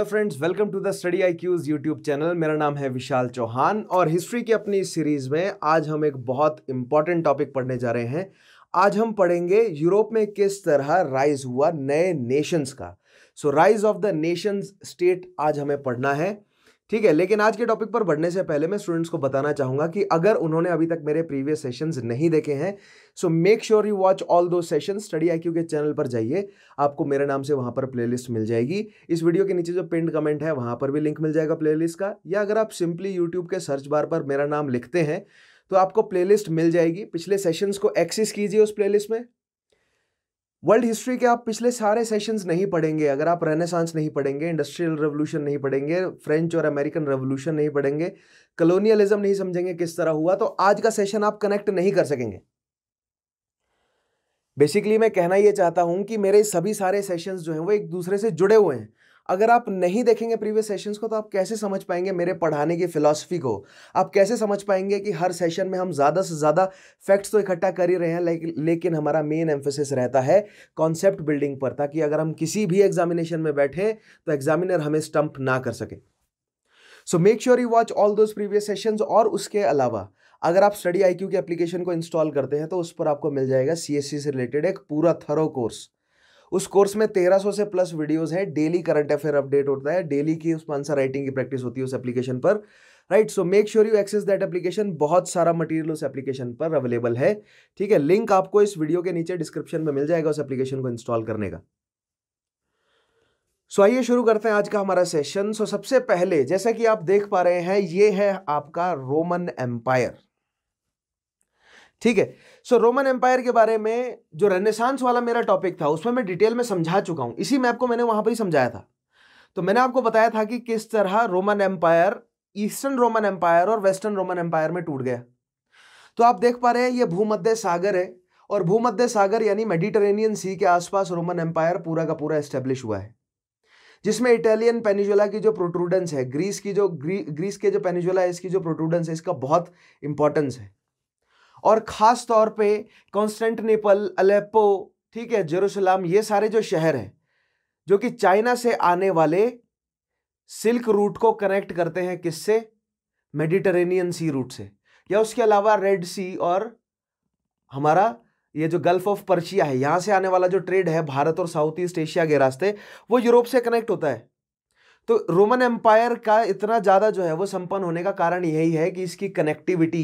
Hello friends welcome to the study I Q's YouTube channel मेरा नाम है विशाल चौहान और हिस्ट्री की अपनी सीरीज़ में आज हम एक बहुत इंपॉर्टेंट टॉपिक पढ़ने जा रहे हैं आज हम पढ़ेंगे यूरोप में किस तरह राइज हुआ नए नेशंस का so rise of the nations state आज हमें पढ़ना है ठीक है लेकिन आज के टॉपिक पर बढ़ने से पहले मैं स्टूडेंट्स को बताना चाहूँगा कि अगर उन्होंने अभी तक मेरे प्रीवियस सेशंस नहीं देखे हैं so make sure you watch all those session study I के चैनल पर जाइए आपको मेरे नाम से वहाँ पर प्लेलिस्ट मिल जाएगी इस वीडियो के नीचे जो पिंड कमेंट है वहां पर भी लिंक मिल जाएगा प्ले का या अगर आप सिंपली यूट्यूब के सर्च बार पर मेरा नाम लिखते हैं तो आपको प्लेलिस्ट मिल जाएगी पिछले सेशंस को एक्सेस कीजिए उस प्लेलिस्ट में वर्ल्ड हिस्ट्री के आप पिछले सारे सेशंस नहीं पढ़ेंगे अगर आप रेनेसांस नहीं पढ़ेंगे इंडस्ट्रियल रेवोल्यूशन नहीं पढ़ेंगे फ्रेंच और अमेरिकन रेवोल्यूशन नहीं पढ़ेंगे कलोनियलिज्म नहीं समझेंगे किस तरह हुआ तो आज का सेशन आप कनेक्ट नहीं कर सकेंगे बेसिकली मैं कहना यह चाहता हूं कि मेरे सभी सारे सेशंस जो हैं वो एक दूसरे से जुड़े हुए हैं अगर आप नहीं देखेंगे प्रीवियस सेशंस को तो आप कैसे समझ पाएंगे मेरे पढ़ाने की फ़िलासफ़ी को आप कैसे समझ पाएंगे कि हर सेशन में हम ज़्यादा से ज़्यादा फैक्ट्स तो इकट्ठा कर ही रहे हैं लेकिन लेकिन हमारा मेन एम्फोसिस रहता है कॉन्सेप्ट बिल्डिंग पर ताकि अगर हम किसी भी एग्जामिनेशन में बैठें तो एग्जामिनर हमें स्टम्प ना कर सके so make sure you watch all those previous sessions और उसके अलावा अगर आप स्टडी आई की एप्लीकेशन को इंस्टॉल करते हैं तो उस पर आपको मिल जाएगा सी e से रिलेटेड एक पूरा थरो कोर्स उस कोर्स में 1300 से प्लस वीडियोस हैं डेली करंट अफेयर अपडेट होता है डेली की उस आंसर राइटिंग की प्रैक्टिस होती है उस एप्लीकेशन पर right so make sure you access that application बहुत सारा मटेरियल उस एप्लीकेशन पर अवेलेबल है ठीक है लिंक आपको इस वीडियो के नीचे डिस्क्रिप्शन में मिल जाएगा उस एप्लीकेशन को इंस्टॉल करने का सो so, आइए शुरू करते हैं आज का हमारा सेशन सो so, सबसे पहले जैसा कि आप देख पा रहे हैं ये है आपका रोमन एम्पायर ठीक है सो रोमन एम्पायर के बारे में जो रेनेसांस वाला मेरा टॉपिक था उसमें मैं डिटेल में समझा चुका हूँ इसी मैप को मैंने वहाँ पर ही समझाया था तो मैंने आपको बताया था कि किस तरह Roman empire eastern Roman empire और वेस्टर्न रोमन एम्पायर में टूट गया तो आप देख पा रहे हैं ये भूमध्य सागर है और भूमध्य सागर यानी मेडिटरेनियन सी के आसपास रोमन एम्पायर पूरा का पूरा एस्टेब्लिश हुआ है जिसमें इटालियन पेनिजुला की जो प्रोट्रूडेंस है ग्रीस की जो ग्री, ग्रीस के जो पेनिजुला है इसकी जो प्रोटूडेंस है इसका बहुत इंपॉर्टेंस है और ख़ास तौर पे कॉन्स्टेंटनेपल अलेप्पो ठीक है जेरूसलम ये सारे जो शहर हैं जो कि चाइना से आने वाले सिल्क रूट को कनेक्ट करते हैं किससे मेडिटरेनियन सी रूट से या उसके अलावा रेड सी और हमारा ये जो गल्फ ऑफ पर्शिया है यहाँ से आने वाला जो ट्रेड है भारत और साउथ ईस्ट एशिया के रास्ते वो यूरोप से कनेक्ट होता है तो रोमन एम्पायर का इतना ज़्यादा जो है वो संपन्न होने का कारण यही है कि इसकी कनेक्टिविटी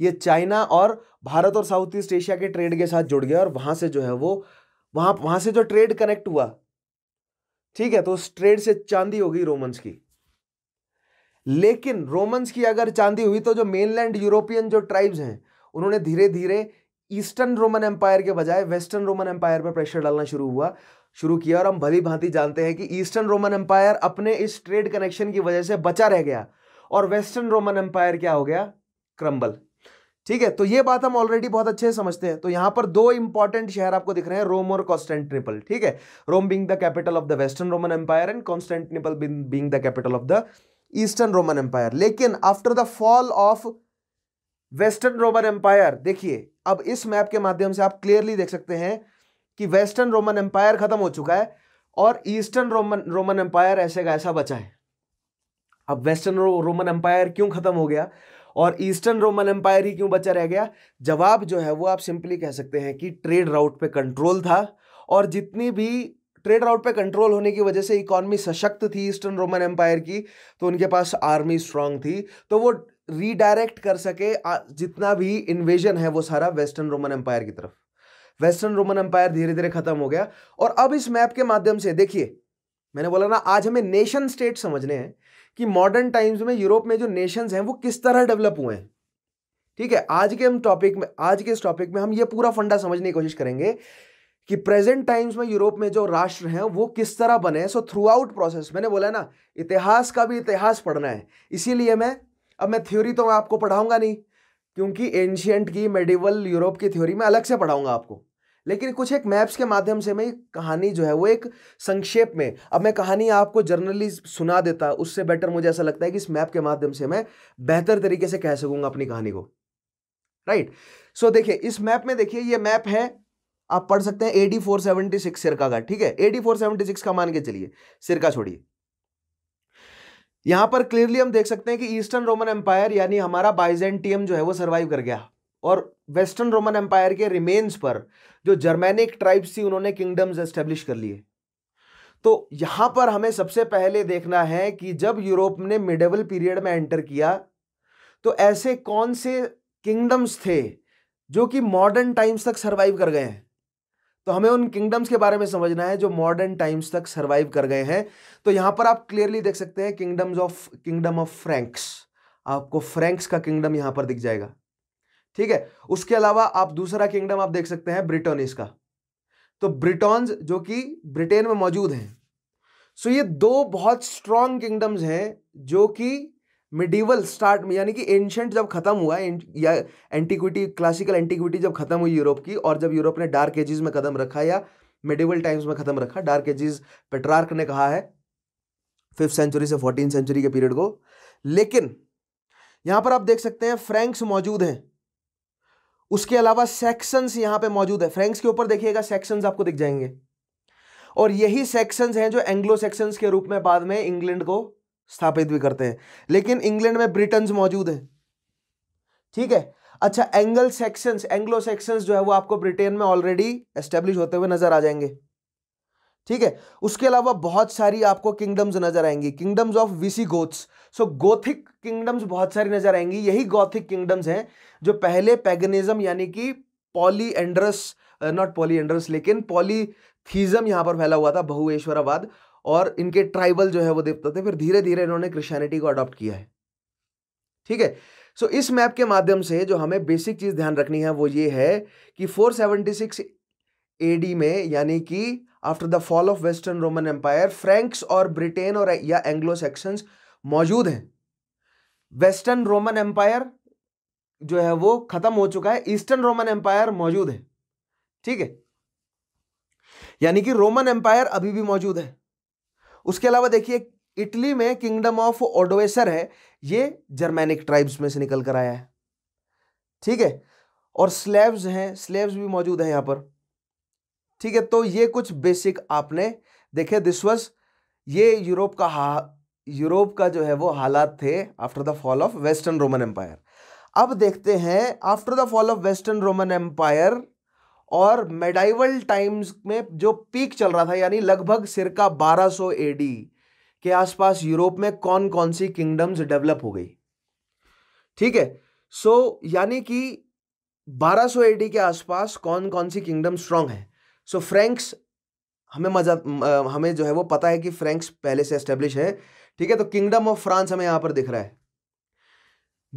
ये चाइना और भारत और साउथ ईस्ट एशिया के ट्रेड के साथ जुड़ गया और वहाँ से जो है वो वहाँ वहाँ से जो ट्रेड कनेक्ट हुआ ठीक है तो उस ट्रेड से चांदी हो गई रोमन्स की लेकिन रोमन्स की अगर चांदी हुई तो जो मेनलैंड यूरोपियन जो ट्राइब्स हैं उन्होंने धीरे धीरे ईस्टर्न रोमन एम्पायर के बजाय वेस्टर्न रोमन एम्पायर पर प्रेशर डालना शुरू हुआ शुरू किया और हम भली भांति जानते हैं कि ईस्टर्न रोमन एम्पायर अपने इस ट्रेड कनेक्शन की वजह से बचा रह गया और वेस्टर्न रोमन एम्पायर क्या हो गया क्रम्बल ठीक है तो ये बात हम ऑलरेडी बहुत अच्छे से समझते हैं तो यहां पर दो इंपॉर्टेंट शहर आपको दिख रहे हैं रोम और कॉन्स्टेंटिनिपल ठीक है Rome being the capital of the western Roman empire and Constantinople being the capital of the eastern Roman empire लेकिन after the fall of western Roman empire देखिए अब इस मैप के माध्यम से आप क्लियरली देख सकते हैं कि वेस्टर्न रोमन एम्पायर खत्म हो चुका है और ईस्टर्न रोमन रोमन एम्पायर ऐसे का ऐसा बचा है अब वेस्टर्न रोमन एम्पायर क्यों खत्म हो गया और ईस्टर्न रोमन एम्पायर ही क्यों बचा रह गया जवाब जो है वो आप सिंपली कह सकते हैं कि ट्रेड राउट पे कंट्रोल था और जितनी भी ट्रेड राउट पे कंट्रोल होने की वजह से इकोनॉमी सशक्त थी ईस्टर्न रोमन एम्पायर की तो उनके पास आर्मी स्ट्रांग थी तो वो रीडायरेक्ट कर सके जितना भी इन्वेजन है वो सारा वेस्टर्न रोमन एम्पायर की तरफ वेस्टर्न रोमन एम्पायर धीरे धीरे खत्म हो गया और अब इस मैप के माध्यम से देखिए मैंने बोला ना आज हमें नेशन स्टेट समझने हैं कि मॉडर्न टाइम्स में यूरोप में जो नेशंस हैं वो किस तरह डेवलप हुए हैं ठीक है आज के हम टॉपिक में आज के इस टॉपिक में हम ये पूरा फंडा समझने की कोशिश करेंगे कि प्रेजेंट टाइम्स में यूरोप में जो राष्ट्र हैं वो किस तरह बने सो थ्रू आउट प्रोसेस मैंने बोला ना इतिहास का भी इतिहास पढ़ना है इसीलिए मैं अब मैं थ्योरी तो मैं आपको पढ़ाऊंगा नहीं क्योंकि एंशियंट की मेडिवल यूरोप की थ्योरी मैं अलग से पढ़ाऊंगा आपको लेकिन कुछ एक मैप्स के माध्यम से मैं कहानी जो है वो एक संक्षेप में अब मैं कहानी आपको जर्नली सुना देता उससे बेटर मुझे ऐसा लगता है कि इस मैप के माध्यम से मैं बेहतर तरीके से कह सकूंगा अपनी कहानी को राइट right. सो so, देखिए इस मैप में देखिए ये मैप है आप पढ़ सकते हैं एडी फोर सेवेंटी सिक्स सिरका का ठीक है एडी फोर सेवेंटी सिक्स का मान के चलिए सिरका छोड़िए यहां पर क्लियरली हम देख सकते हैं कि ईस्टर्न रोमन एम्पायर यानी हमारा बाइजेंटियम जो है वो सर्वाइव कर गया और वेस्टर्न रोमन एम्पायर के रिमेन्स पर जो जर्मेनिक ट्राइब्स थी उन्होंने किंगडम्स एस्टेब्लिश कर लिए तो यहां पर हमें सबसे पहले देखना है कि जब यूरोप ने मिडेवल पीरियड में एंटर किया तो ऐसे कौन से किंगडम्स थे जो कि मॉडर्न टाइम्स तक सर्वाइव कर गए हैं तो हमें उन किंगडम्स के बारे में समझना है जो मॉडर्न टाइम्स तक सर्वाइव कर गए हैं तो यहां पर आप क्लियरली देख सकते हैं kingdoms of kingdom of Franks आपको फ्रैंक्स का किंगडम यहां पर दिख जाएगा ठीक है उसके अलावा आप दूसरा किंगडम आप देख सकते हैं ब्रिटोनिस का तो ब्रिटोन्स जो कि ब्रिटेन में मौजूद हैं सो ये दो बहुत स्ट्रॉन्ग किंगडम्स हैं जो कि मिडिवल स्टार्ट में यानी कि एंशंट जब खत्म हुआ या एंटीक्विटी क्लासिकल एंटीक्विटी जब खत्म हुई यूरोप की और जब यूरोप ने डार्क एजिस में कदम रखा या मिडिवल टाइम्स में खत्म रखा डार्क एजिस पेट्रार्क ने कहा है फिफ्थ सेंचुरी से फोर्टीन सेंचुरी के पीरियड को लेकिन यहां पर आप देख सकते हैं फ्रेंक्स मौजूद हैं उसके अलावा सेक्शंस यहां पे मौजूद है फ्रेंक्स के ऊपर देखिएगा सेक्शंस आपको दिख जाएंगे और यही सेक्शंस हैं जो एंग्लो सेक्शंस के रूप में बाद में इंग्लैंड को स्थापित भी करते हैं लेकिन इंग्लैंड में ब्रिटन्स मौजूद हैं ठीक है अच्छा एंगल सेक्शंस एंग्लो सेक्शंस जो है वो आपको ब्रिटेन में ऑलरेडी एस्टेब्लिश होते हुए नजर आ जाएंगे ठीक है उसके अलावा बहुत सारी आपको किंगडम्स नजर आएंगी kingdoms of Visigoths so Gothic kingdoms बहुत सारी नजर आएंगी यही गोथिक किंगडम्स हैं जो पहले पैगनिज्म यानी कि polyandrous not polyandrous लेकिन पॉलीथीजम यहां पर फैला हुआ था बहुएश्वराबाद और इनके ट्राइबल जो है वो देवता थे फिर धीरे धीरे इन्होंने क्रिश्चियनिटी को अडॉप्ट किया है ठीक है सो इस मैप के माध्यम से जो हमें बेसिक चीज़ ध्यान रखनी है वो ये है कि 476 एडी में यानी कि after the fall of western Roman empire Franks और ब्रिटेन और या एंग्लो सेक्शन मौजूद हैं वेस्टर्न रोमन एम्पायर जो है वो खत्म हो चुका है ईस्टर्न रोमन एम्पायर मौजूद है ठीक है यानी कि रोमन एम्पायर अभी भी मौजूद है उसके अलावा देखिए इटली में किंगडम ऑफ ओडोवेसर है ये जर्मेनिक ट्राइब्स में से निकल कर आया है ठीक है और स्लेब्स हैं स्लेब्स भी मौजूद हैं यहाँ पर ठीक है तो ये कुछ बेसिक आपने देखे दिस वॉज ये यूरोप का हा यूरोप का जो है वो हालात थे after the fall of western Roman empire अब देखते हैं after the fall of western Roman empire और मेडाइवल टाइम्स में जो पीक चल रहा था यानी लगभग सिरका 1200 सौ एडी के आसपास यूरोप में कौन कौन सी किंगडम्स डेवलप हो गई ठीक है सो so, यानी कि 1200 सौ एडी के आसपास कौन कौन सी किंगडम स्ट्रांग है सो so, फ्रैंक्स हमें मजा हमें जो है वो पता है कि फ्रैंक्स पहले से एस्टेब्लिश है ठीक है तो किंगडम ऑफ फ्रांस हमें यहाँ पर दिख रहा है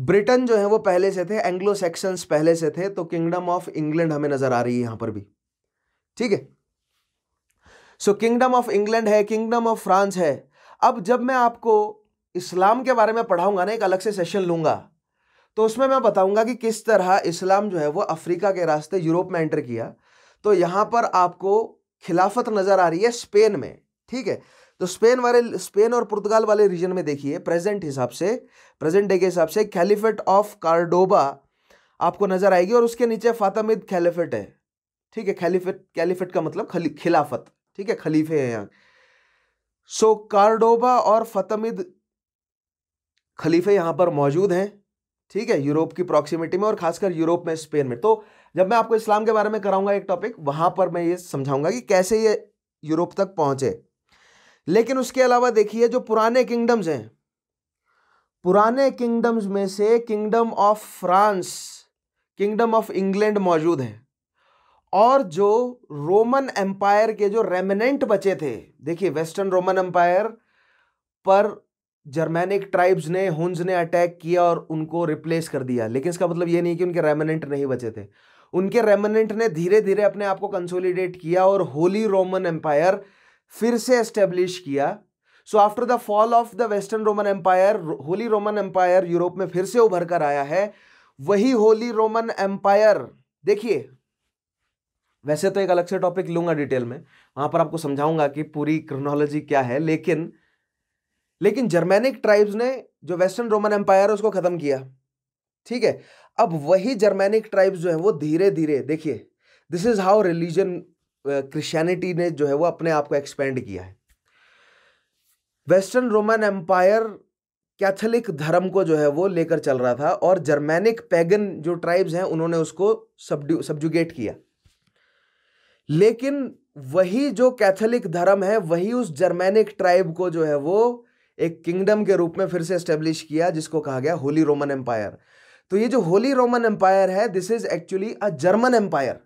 ब्रिटेन जो है वो पहले से थे एंग्लो सेक्शंस पहले से थे तो किंगडम ऑफ इंग्लैंड हमें नजर आ रही है यहां पर भी ठीक है सो किंगडम ऑफ इंग्लैंड है किंगडम ऑफ फ्रांस है अब जब मैं आपको इस्लाम के बारे में पढ़ाऊंगा ना एक अलग से सेशन लूंगा तो उसमें मैं बताऊंगा कि किस तरह इस्लाम जो है वो अफ्रीका के रास्ते यूरोप में एंटर किया तो यहां पर आपको खिलाफत नज़र आ रही है स्पेन में ठीक है तो स्पेन वाले स्पेन और पुर्तगाल वाले रीजन में देखिए प्रेजेंट हिसाब से प्रेजेंट डे के हिसाब से कैलिफेट ऑफ कार्डोबा आपको नजर आएगी और उसके नीचे फातमिद कैलिफेट है ठीक है कैलिफेट कैलिफेट का मतलब खिलाफत ठीक है खलीफे हैं यहाँ सो कार्डोबा और फतमिद खलीफे यहाँ पर मौजूद हैं ठीक है यूरोप की प्रॉक्सिमिटी में और खासकर यूरोप में स्पेन में तो जब मैं आपको इस्लाम के बारे में कराऊंगा एक टॉपिक वहां पर मैं ये समझाऊंगा कि कैसे ये यूरोप तक पहुंचे लेकिन उसके अलावा देखिए जो पुराने किंगडम्स हैं पुराने किंगडम्स में से kingdom of France kingdom of England मौजूद है और जो रोमन एम्पायर के जो रेमिनेंट बचे थे देखिए वेस्टर्न रोमन एम्पायर पर जर्मेनिक ट्राइब्स ने हुंज ने अटैक किया और उनको रिप्लेस कर दिया लेकिन इसका मतलब ये नहीं कि उनके रेमिनेंट नहीं बचे थे उनके रेमिनेंट ने धीरे धीरे अपने आप को कंसोलिडेट किया और होली रोमन एम्पायर फिर से एस्टेब्लिश किया so after the fall of the western Roman empire holy Roman empire Europe में फिर से उभर कर आया है वही होली रोमन एम्पायर देखिए वैसे तो एक अलग से टॉपिक लूंगा डिटेल में वहां पर आपको समझाऊंगा कि पूरी क्रोनोलॉजी क्या है लेकिन लेकिन जर्मेनिक ट्राइब्स ने जो वेस्टर्न रोमन एम्पायर है उसको खत्म किया ठीक है अब वही जर्मेनिक ट्राइब्स जो है वो धीरे धीरे देखिए this is how religion Christianity ने जो है वो अपने आप को एक्सपेंड किया है वेस्टर्न रोमन एम्पायर कैथोलिक धर्म को जो है वो लेकर चल रहा था और जर्मेनिक पैगन जो ट्राइब्स हैं उन्होंने उसको सब्जुगेट किया लेकिन वही जो कैथोलिक धर्म है वही उस जर्मेनिक ट्राइब को जो है वो एक किंगडम के रूप में फिर से एस्टेब्लिश किया जिसको कहा गया होली रोमन एम्पायर तो ये जो होली रोमन एम्पायर है this is actually a German empire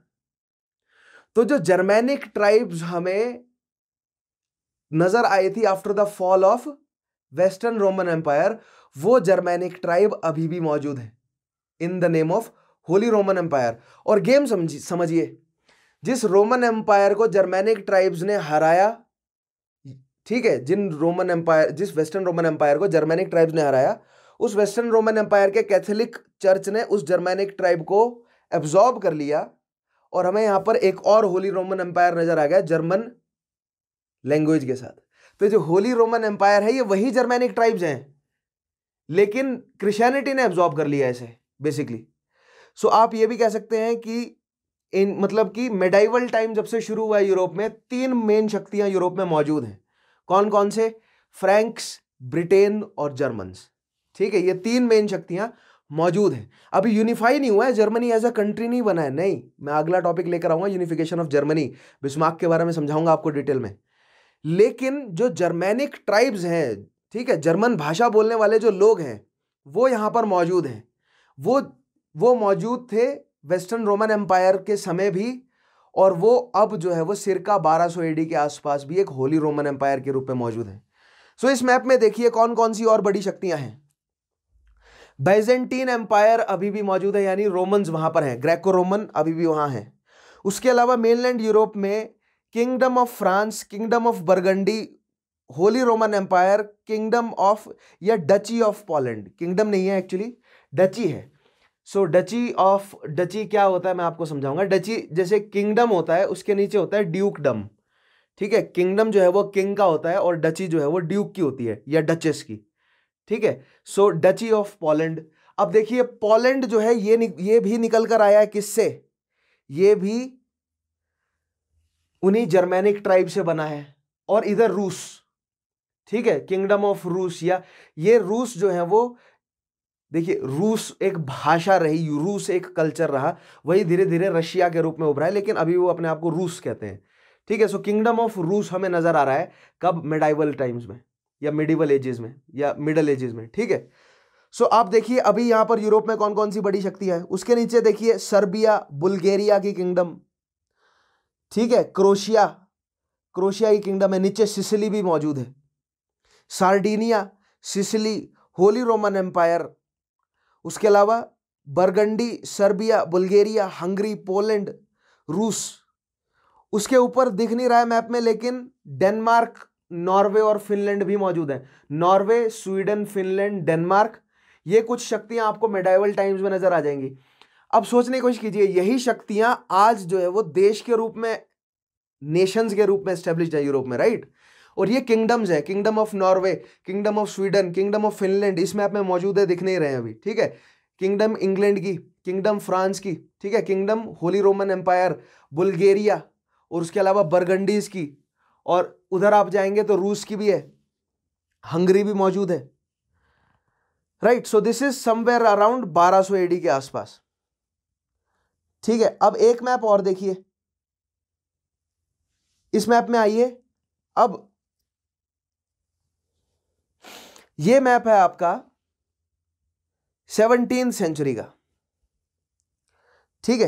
तो जो जर्मेनिक ट्राइब्स हमें नजर आई थी after the fall of western Roman empire वो जर्मेनिक ट्राइब अभी भी मौजूद है in the name of holy Roman empire और गेम समझिए समझिए जिस रोमन एम्पायर को जर्मेनिक ट्राइब्स ने हराया ठीक है जिन रोमन एम्पायर जिस वेस्टर्न रोमन एम्पायर को जर्मेनिक ट्राइब्स ने हराया उस वेस्टर्न रोमन एम्पायर के कैथोलिक चर्च ने उस जर्मेनिक ट्राइब को एब्जॉर्ब कर लिया और हमें यहां पर एक और होली रोमन एम्पायर नजर आ गया जर्मन लैंग्वेज के साथ तो जो होली रोमन एम्पायर है ये वही जर्मेनिक ट्राइब्स हैं लेकिन क्रिश्चियनिटी ने एब्जॉर्ब कर लिया इसे बेसिकली सो आप ये भी कह सकते हैं कि इन मतलब कि मेडाइवल टाइम जब से शुरू हुआ यूरोप में तीन मेन शक्तियां यूरोप में मौजूद हैं कौन कौन से फ्रैंक्स ब्रिटेन और जर्मन्स ठीक है ये तीन मेन शक्तियां मौजूद है अभी यूनिफाई नहीं हुआ है जर्मनी एज अ कंट्री नहीं बना है नहीं मैं अगला टॉपिक लेकर आऊंगा यूनिफिकेशन ऑफ जर्मनी बिस्मार्क के बारे में समझाऊंगा आपको डिटेल में लेकिन जो जर्मेनिक ट्राइब्स हैं ठीक है जर्मन भाषा बोलने वाले जो लोग हैं वो यहाँ पर मौजूद हैं वो वो मौजूद थे वेस्टर्न रोमन एम्पायर के समय भी और वो अब जो है वो सिरका 1200 सौ के आसपास भी एक होली रोमन एम्पायर के रूप में मौजूद है सो so, इस मैप में देखिए कौन कौन सी और बड़ी शक्तियाँ हैं बैजेंटीन एम्पायर अभी भी मौजूद है यानी रोमन्स वहाँ पर हैं ग्रेको रोमन अभी भी वहाँ हैं उसके अलावा मेनलैंड यूरोप में kingdom of France kingdom of Burgundy holy Roman empire kingdom of या डची ऑफ पोलैंड किंगडम नहीं है एक्चुअली डची है सो डची ऑफ डची क्या होता है मैं आपको समझाऊंगा डची जैसे किंगडम होता है उसके नीचे होता है ड्यूकडम ठीक है किंगडम जो है वो किंग का होता है और डची जो है वो ड्यूक की होती है या डचेस की ठीक है सो डची ऑफ पोलैंड अब देखिए पोलैंड जो है ये ये भी निकल कर आया है किससे ये भी उन्हीं जर्मेनिक ट्राइब से बना है और इधर रूस ठीक है किंगडम ऑफ रूस या ये रूस जो है वो देखिए रूस एक भाषा रही रूस एक कल्चर रहा वही धीरे धीरे रशिया के रूप में उभरा है लेकिन अभी वो अपने आप को रूस कहते हैं ठीक है सो किंगडम ऑफ रूस हमें नज़र आ रहा है कब मेडाइवल टाइम्स में या मिडिवल एजेस में या मिडल एजेस में ठीक है सो आप देखिए अभी यहां पर यूरोप में कौन कौन सी बड़ी शक्ति हैं उसके नीचे देखिए सर्बिया बुल्गेरिया की किंगडम ठीक है क्रोशिया क्रोशिया की किंगडम है नीचे सिसिली भी मौजूद है Sardinia Sicily holy Roman empire उसके अलावा Burgundy Serbia Bulgaria Hungary Poland रूस उसके ऊपर दिख नहीं रहा है मैप में लेकिन डेनमार्क नॉर्वे और फिनलैंड भी मौजूद हैं नॉर्वे स्वीडन फिनलैंड डेनमार्क ये कुछ शक्तियां आपको मेडाइवल टाइम्स में नजर आ जाएंगी अब सोचने की कोशिश कीजिए यही शक्तियां आज जो है वो देश के रूप में नेशंस के रूप में स्टेब्लिश है यूरोप में राइट और ये किंगडम्स है kingdom of Norway kingdom of Sweden kingdom of Finland इस मैप में मौजूद है दिख नहीं रहे हैं अभी ठीक है किंगडम इंग्लैंड की किंगडम फ्रांस की ठीक है kingdom holy Roman empire Bulgaria और उसके अलावा बर्गंडीज की और उधर आप जाएंगे तो रूस की भी है हंगरी भी मौजूद है right so this is somewhere around 1200 so AD के आसपास ठीक है अब एक मैप और देखिए इस मैप में आइए अब ये मैप है आपका सेवनटीन सेंचुरी का ठीक है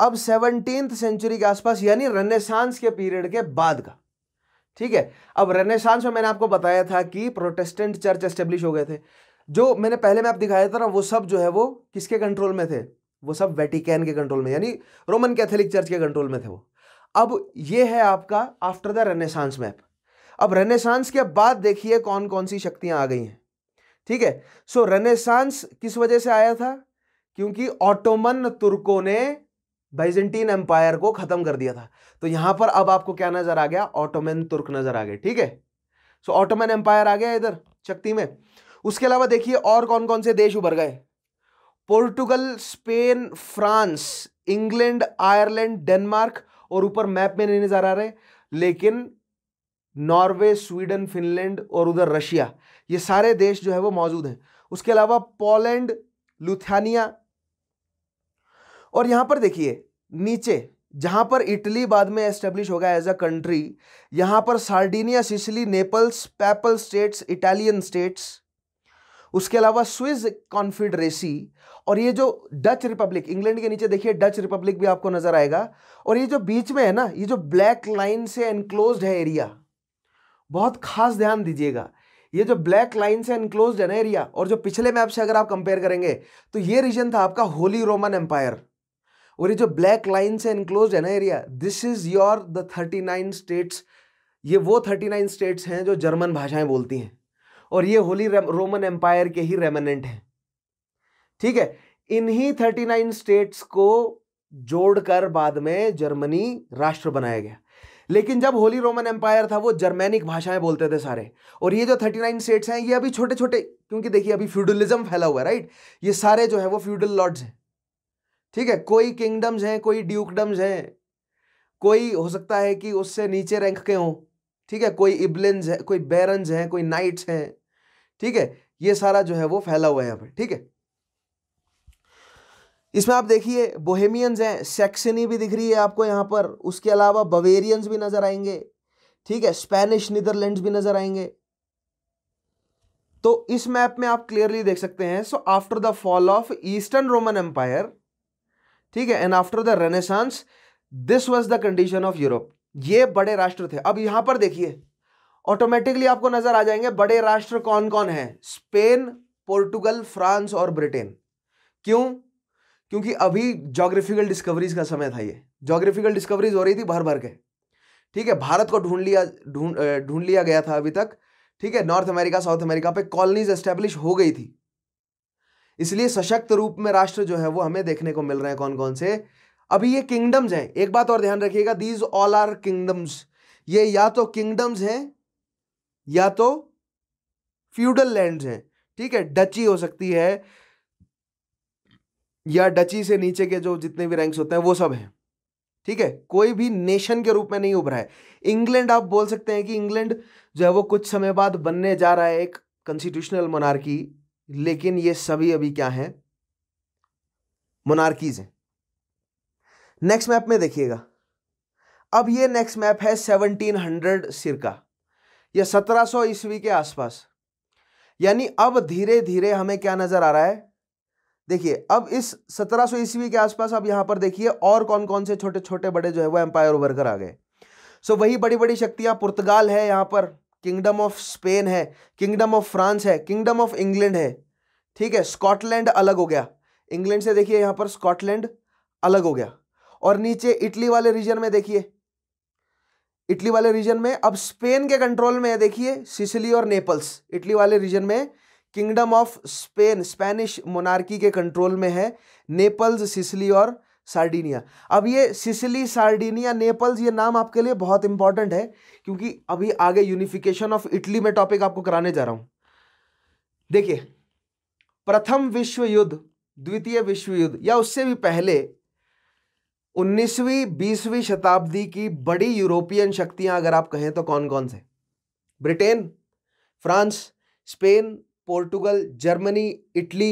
अब सेवनटीन सेंचुरी के आसपास यानी रनेसांस के पीरियड के बाद का ठीक है अब रेनेसांस में मैंने आपको बताया था कि प्रोटेस्टेंट चर्च एस्टेब्लिश हो गए थे जो मैंने पहले आप दिखाया था ना वो सब जो है वो किसके कंट्रोल में थे वो सब वेटिकैन के कंट्रोल में यानी रोमन कैथोलिक चर्च के कंट्रोल में थे वो अब ये है आपका आफ्टर द रेनेसांस मैप अब रेनेसांस के बाद देखिए कौन कौन सी शक्तियां आ गई हैं ठीक है सो so, रेनेसांस किस वजह से आया था क्योंकि ऑटोमन तुर्कों ने बाइजेंटीन एम्पायर को खत्म कर दिया था तो यहां पर अब आपको क्या नजर आ गया ऑटोमैन तुर्क नजर आ गए ठीक है सो ऑटोमैन एम्पायर आ गया इधर शक्ति में उसके अलावा देखिए और कौन कौन से देश उभर गए Portugal Spain France England Ireland Denmark और ऊपर मैप में नहीं नजर आ रहे लेकिन नॉर्वे स्वीडन फिनलैंड और उधर रशिया ये सारे देश जो है वो मौजूद हैं उसके अलावा पोलैंड लुथानिया और यहां पर देखिए नीचे जहां पर इटली बाद में एस्टेब्लिश होगा एज अ कंट्री यहां पर Sardinia Sicily Naples papal states Italian states उसके अलावा स्विस कॉन्फिडरेसी और ये जो डच रिपब्लिक इंग्लैंड के नीचे देखिए डच रिपब्लिक भी आपको नजर आएगा और ये जो बीच में है ना ये जो ब्लैक लाइन से एनक्लोज है एरिया बहुत खास ध्यान दीजिएगा ये जो ब्लैक लाइन से एनक्लोज है ना एरिया और जो पिछले मैप से अगर आप कंपेयर करेंगे तो ये रीजन था आपका होली रोमन एम्पायर और ये जो ब्लैक लाइन से इनक्लोज है ना area this is your the thirty nine states ये वो थर्टी नाइन स्टेट्स हैं जो जर्मन भाषाएं बोलती हैं और ये होली रोमन एम्पायर के ही रेमनेंट हैं ठीक है इन्हीं थर्टी नाइन स्टेट्स को जोड़कर बाद में जर्मनी राष्ट्र बनाया गया लेकिन जब होली रोमन एम्पायर था वो जर्मेनिक भाषाएं बोलते थे सारे और ये जो थर्टी नाइन स्टेट्स हैं ये अभी छोटे छोटे क्योंकि देखिए अभी फ्यूडलिज्म फैला हुआ है राइट ये सारे जो है वो फ्यूडल लॉर्ड्स हैं ठीक है कोई किंगडम्स हैं कोई ड्यूकडम्स हैं कोई हो सकता है कि उससे नीचे रैंक के हों ठीक है कोई इबलेंस है कोई बैरन्स हैं कोई नाइट्स हैं ठीक है ये सारा जो है वो फैला हुआ है यहाँ पर ठीक है इसमें आप देखिए बोहेमियंस हैं सेक्सनी भी दिख रही है आपको यहाँ पर उसके अलावा बवेरियंस भी नज़र आएंगे ठीक है स्पेनिश नीदरलैंड्स भी नज़र आएंगे तो इस मैप में आप क्लियरली देख सकते हैं so after the fall of eastern Roman empire ठीक है and after the renaissance this was the condition of Europe ये बड़े राष्ट्र थे अब यहां पर देखिए ऑटोमेटिकली आपको नजर आ जाएंगे बड़े राष्ट्र कौन कौन है स्पेन पोर्टुगल फ्रांस और ब्रिटेन क्यों क्योंकि अभी जोग्राफिकल डिस्कवरीज का समय था ये जोग्राफिकल डिस्कवरीज हो रही थी भर भर के ठीक है भारत को ढूंढ लिया ढूंढ ढूंढ लिया गया था अभी तक ठीक है नॉर्थ अमेरिका साउथ अमेरिका पे कॉलोनीज एस्टेब्लिश हो गई थी इसलिए सशक्त रूप में राष्ट्र जो है वो हमें देखने को मिल रहे हैं कौन कौन से अभी ये किंगडम्स हैं एक बात और ध्यान रखिएगा दीज ऑल आर किंगडम्स ये या तो किंगडम्स हैं या तो फ्यूडल लैंड्स हैं ठीक है डची हो सकती है या डची से नीचे के जो जितने भी रैंक्स होते हैं वो सब हैं ठीक है कोई भी नेशन के रूप में नहीं उभरा है इंग्लैंड आप बोल सकते हैं कि इंग्लैंड जो है वो कुछ समय बाद बनने जा रहा है एक कंस्टिट्यूशनल मोनार्की लेकिन ये सभी अभी क्या हैं मोनार्कीज हैं नेक्स्ट मैप में देखिएगा अब ये नेक्स्ट मैप है 1700 सिरका या 1700 ईस्वी के आसपास यानी अब धीरे धीरे हमें क्या नज़र आ रहा है देखिए अब इस 1700 ईस्वी के आसपास अब यहां पर देखिए और कौन कौन से छोटे छोटे बड़े जो है वो एम्पायर उभर कर आ गए सो वही बड़ी बड़ी शक्तियां पुर्तगाल है यहां पर किंगडम ऑफ स्पेन है किंगडम ऑफ फ्रांस है किंगडम ऑफ इंग्लैंड है ठीक है स्कॉटलैंड अलग हो गया इंग्लैंड से देखिए यहां पर स्कॉटलैंड अलग हो गया और नीचे इटली वाले रीजन में देखिए इटली वाले रीजन में अब स्पेन के कंट्रोल में है देखिए सिसिली और नेपल्स इटली वाले रीजन में kingdom of Spain Spanish monarchy के कंट्रोल में है नेपल्स सिसिली और सार्डिनिया अब ये सिसिली सार्डिनिया नेपल्स ये नाम आपके लिए बहुत इंपॉर्टेंट है क्योंकि अभी आगे यूनिफिकेशन ऑफ इटली में टॉपिक आपको कराने जा रहा हूं देखिए प्रथम विश्व युद्ध द्वितीय विश्व युद्ध या उससे भी पहले 19वीं 20वीं शताब्दी की बड़ी यूरोपियन शक्तियां अगर आप कहें तो कौन कौन से Britain France Spain Portugal Germany Italy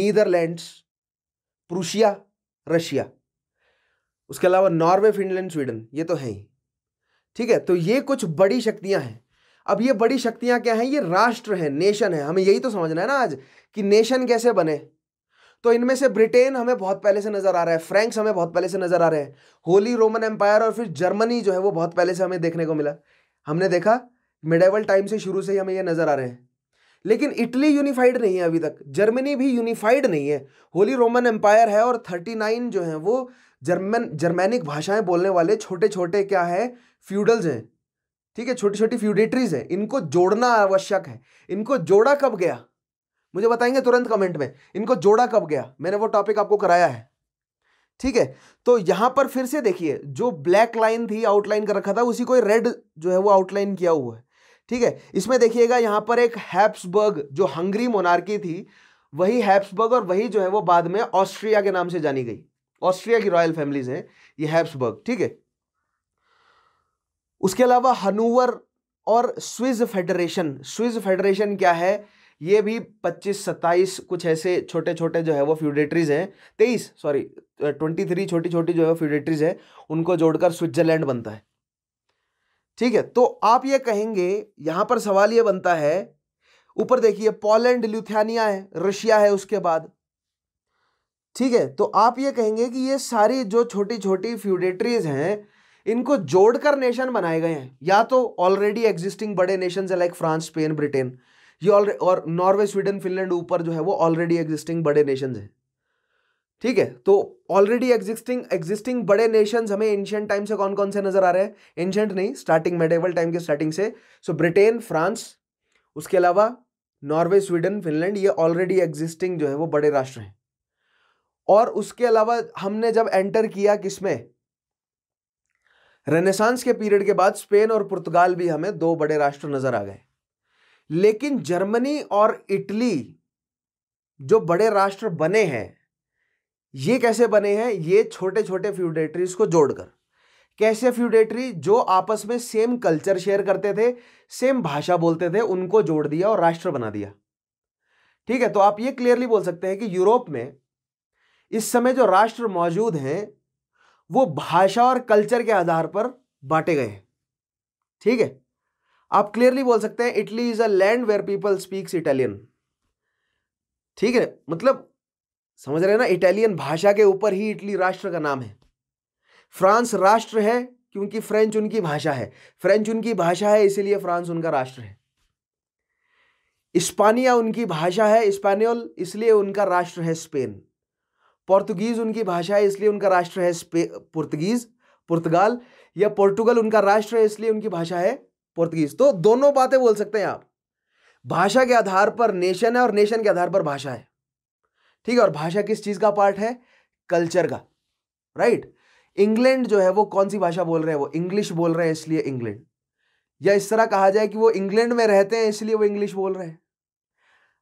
Netherlands Prussia Russia उसके अलावा नॉर्वे फिनलैंड स्वीडन ये तो है ही ठीक है तो ये कुछ बड़ी शक्तियां हैं अब ये बड़ी शक्तियां क्या हैं ये राष्ट्र हैं नेशन है हमें यही तो समझना है ना आज कि नेशन कैसे बने तो इनमें से ब्रिटेन हमें बहुत पहले से नज़र आ रहा है फ्रेंक्स हमें बहुत पहले से नज़र आ रहे हैं होली रोमन एम्पायर और फिर जर्मनी जो है वो बहुत पहले से हमें देखने को मिला हमने देखा मिडेवल टाइम से शुरू से ही हमें ये नज़र आ रहे हैं लेकिन इटली यूनिफाइड नहीं है अभी तक जर्मनी भी यूनिफाइड नहीं है होली रोमन एम्पायर है और थर्टी नाइन जो हैं वो जर्मन जर्मेनिक भाषाएं बोलने वाले छोटे छोटे क्या है फ्यूडल्स हैं ठीक है छोटी छोटी फ्यूडेटरीज हैं इनको जोड़ना आवश्यक है इनको जोड़ा कब गया मुझे बताएंगे तुरंत कमेंट में इनको जोड़ा कब गया मैंने वो टॉपिक आपको कराया है ठीक है तो यहां पर फिर से देखिए जो ब्लैक लाइन थी आउटलाइन कर रखा था उसी को रेड जो है वो आउटलाइन किया हुआ है ठीक है इसमें देखिएगा यहां पर एक हैप्सबर्ग जो हंगरी मोनार्की थी वही हैप्सबर्ग और वही जो है वो बाद में ऑस्ट्रिया के नाम से जानी गई ऑस्ट्रिया की रॉयल फैमिलीज हैं ये हैप्सबर्ग ठीक है उसके अलावा हनूवर और स्विज फेडरेशन स्विज फेडरेशन क्या है ये भी 25 27 कुछ ऐसे छोटे छोटे जो है वो फ्यूडेटरीज हैं तेईस सॉरी 23 छोटी छोटी जो है फ्यूडेटरीज है उनको जोड़कर स्विट्जरलैंड बनता है ठीक है तो आप ये कहेंगे यहां पर सवाल ये बनता है ऊपर देखिए पोलैंड लुथियानिया है रशिया है उसके बाद ठीक है तो आप ये कहेंगे कि ये सारी जो छोटी छोटी फ्यूडेटरीज हैं इनको जोड़कर नेशन बनाए गए हैं या तो ऑलरेडी एग्जिस्टिंग बड़े नेशन है लाइक फ्रांस स्पेन ब्रिटेन ये और नॉर्वे स्वीडन फिनलैंड ऊपर जो है वो ऑलरेडी एग्जिस्टिंग बड़े नेशन हैं ठीक है तो ऑलरेडी एग्जिस्टिंग एग्जिस्टिंग बड़े नेशंस हमें एंशियंट टाइम से कौन कौन से नजर आ रहे हैं एंशियंट नहीं स्टार्टिंग मेडेवल टाइम के स्टार्टिंग से सो ब्रिटेन फ्रांस उसके अलावा नॉर्वे स्वीडन फिनलैंड ये ऑलरेडी एग्जिस्टिंग जो है वो बड़े राष्ट्र हैं और उसके अलावा हमने जब एंटर किया किसमें रेनेसांस के पीरियड के बाद स्पेन और पुर्तगाल भी हमें दो बड़े राष्ट्र नजर आ गए लेकिन जर्मनी और इटली जो बड़े राष्ट्र बने हैं ये कैसे बने हैं ये छोटे छोटे फ्यूडेटरीज को जोड़कर कैसे फ्यूडेटरी जो आपस में सेम कल्चर शेयर करते थे सेम भाषा बोलते थे उनको जोड़ दिया और राष्ट्र बना दिया ठीक है तो आप ये क्लियरली बोल सकते हैं कि यूरोप में इस समय जो राष्ट्र मौजूद हैं वो भाषा और कल्चर के आधार पर बांटे गए हैं ठीक है आप क्लियरली बोल सकते हैं Italy is a land where people speaks Italian ठीक है मतलब समझ रहे ना इटालियन भाषा के ऊपर ही इटली राष्ट्र का नाम है फ्रांस राष्ट्र है क्योंकि फ्रेंच उनकी भाषा है फ्रेंच उनकी भाषा है इसीलिए फ्रांस उनका राष्ट्र है स्पानिया उनकी भाषा है स्पेनियल इसलिए उनका राष्ट्र है स्पेन पोर्तुगीज़ उनकी भाषा है इसलिए उनका राष्ट्र है पुर्तगीज़ पुर्तगाल या पोर्टुगल उनका राष्ट्र है इसलिए उनकी भाषा है पोर्तुगीज़ तो दोनों बातें बोल सकते हैं आप भाषा के आधार पर नेशन है और नेशन के आधार पर भाषा है ठीक है और भाषा किस चीज़ का पार्ट है कल्चर का राइट इंग्लैंड जो है वो कौन सी भाषा बोल रहे हैं वो इंग्लिश बोल रहे हैं इसलिए इंग्लैंड या इस तरह कहा जाए कि वो इंग्लैंड में रहते हैं इसलिए वो इंग्लिश बोल रहे हैं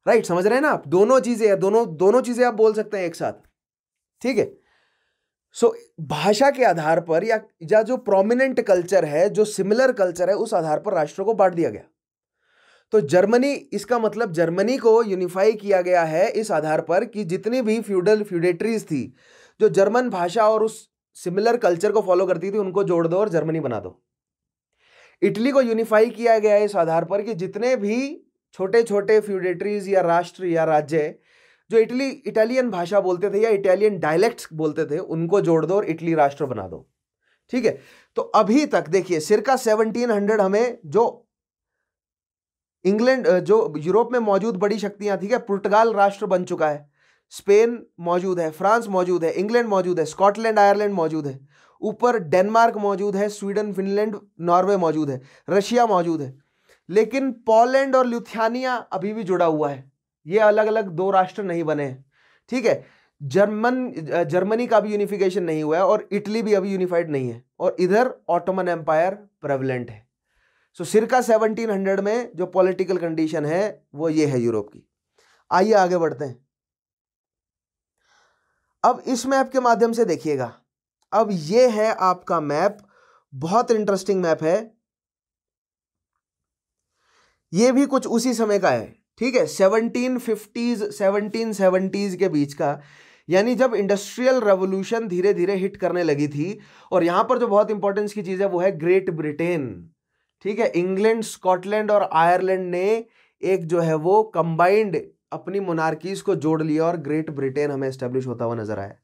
राइट समझ रहे हैं ना आप दोनों चीज़ें दोनों दोनों चीज़ें आप बोल सकते हैं एक साथ ठीक है सो भाषा के आधार पर या या जो प्रोमिनेंट कल्चर है जो सिमिलर कल्चर है उस आधार पर राष्ट्रों को बांट दिया गया तो जर्मनी इसका मतलब जर्मनी को यूनिफाई किया गया है इस आधार पर कि जितनी भी फ्यूडल फ्यूडेटरीज थी जो जर्मन भाषा और उस सिमिलर कल्चर को फॉलो करती थी उनको जोड़ दो और जर्मनी बना दो इटली को यूनिफाई किया गया है इस आधार पर कि जितने भी छोटे छोटे फ्यूडेटरीज या राष्ट्र या राज्य जो इटली इटालियन भाषा बोलते थे या इटालियन डायलैक्ट्स बोलते थे उनको जोड़ दो और इटली राष्ट्र बना दो ठीक है तो अभी तक देखिए सिरका 1700 हमें जो इंग्लैंड जो यूरोप में मौजूद बड़ी शक्तियां ठीक है पुर्तगाल राष्ट्र बन चुका है स्पेन मौजूद है फ्रांस मौजूद है इंग्लैंड मौजूद है स्कॉटलैंड आयरलैंड मौजूद है ऊपर डेनमार्क मौजूद है स्वीडन फिनलैंड नॉर्वे मौजूद है रशिया मौजूद है लेकिन पोलैंड और लुथियानिया अभी भी जुड़ा हुआ है ये अलग अलग दो राष्ट्र नहीं बने हैं ठीक है जर्मन जर्मनी का भी यूनिफिकेशन नहीं हुआ है और इटली भी अभी यूनिफाइड नहीं है और इधर ऑटोमन एम्पायर प्रेवलेंट है सो सिरका 1700 में जो पॉलिटिकल कंडीशन है वो ये है यूरोप की आइए आगे बढ़ते हैं अब इस मैप के माध्यम से देखिएगा अब ये है आपका मैप बहुत इंटरेस्टिंग मैप है ये भी कुछ उसी समय का है ठीक है सेवनटीन फिफ्टीज सेवनटीन सेवनटीज के बीच का यानी जब इंडस्ट्रियल रेवोल्यूशन धीरे धीरे हिट करने लगी थी और यहां पर जो बहुत इंपॉर्टेंस की चीज है वो है ग्रेट ब्रिटेन ठीक है इंग्लैंड स्कॉटलैंड और आयरलैंड ने एक जो है वो कंबाइंड अपनी मोनार्कीज को जोड़ लिया और ग्रेट ब्रिटेन हमें एस्टेब्लिश होता हुआ नजर आया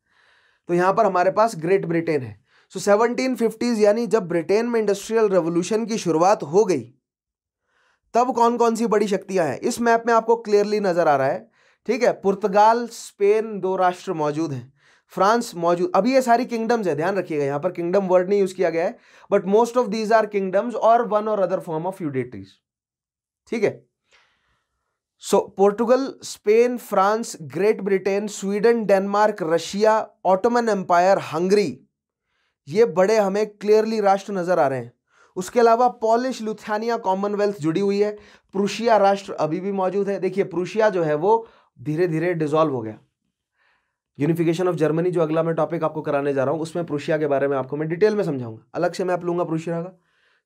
तो यहाँ पर हमारे पास ग्रेट ब्रिटेन है सो सेवनटीन फिफ्टीज़ यानी जब ब्रिटेन में इंडस्ट्रियल रेवोल्यूशन की शुरुआत हो गई तब कौन कौन सी बड़ी शक्तियां हैं इस मैप में आपको क्लियरली नजर आ रहा है ठीक है पुर्तगाल स्पेन दो राष्ट्र मौजूद हैं फ्रांस मौजूद अभी ये सारी किंगडम्स है ध्यान रखिएगा यहाँ पर किंगडम वर्ड नहीं यूज किया गया है but most of these are kingdoms और वन और अदर फॉर्म ऑफ फ्यूडेटरीज ठीक है so Portugal Spain France Great Britain Sweden Denmark Russia Ottoman Empire Hungary ये बड़े हमें क्लियरली राष्ट्र नजर आ रहे हैं उसके अलावा पॉलिश लुथानिया कॉमनवेल्थ जुड़ी हुई है प्रूशिया राष्ट्र अभी भी मौजूद है देखिए प्रूशिया जो है वो धीरे धीरे डिजॉल्व हो गया यूनिफिकेशन ऑफ जर्मनी जो अगला मैं टॉपिक आपको कराने जा रहा हूँ उसमें प्रूशिया के बारे में आपको मैं डिटेल में समझाऊंगा अलग से मैं आप लूंगा प्रूशिया का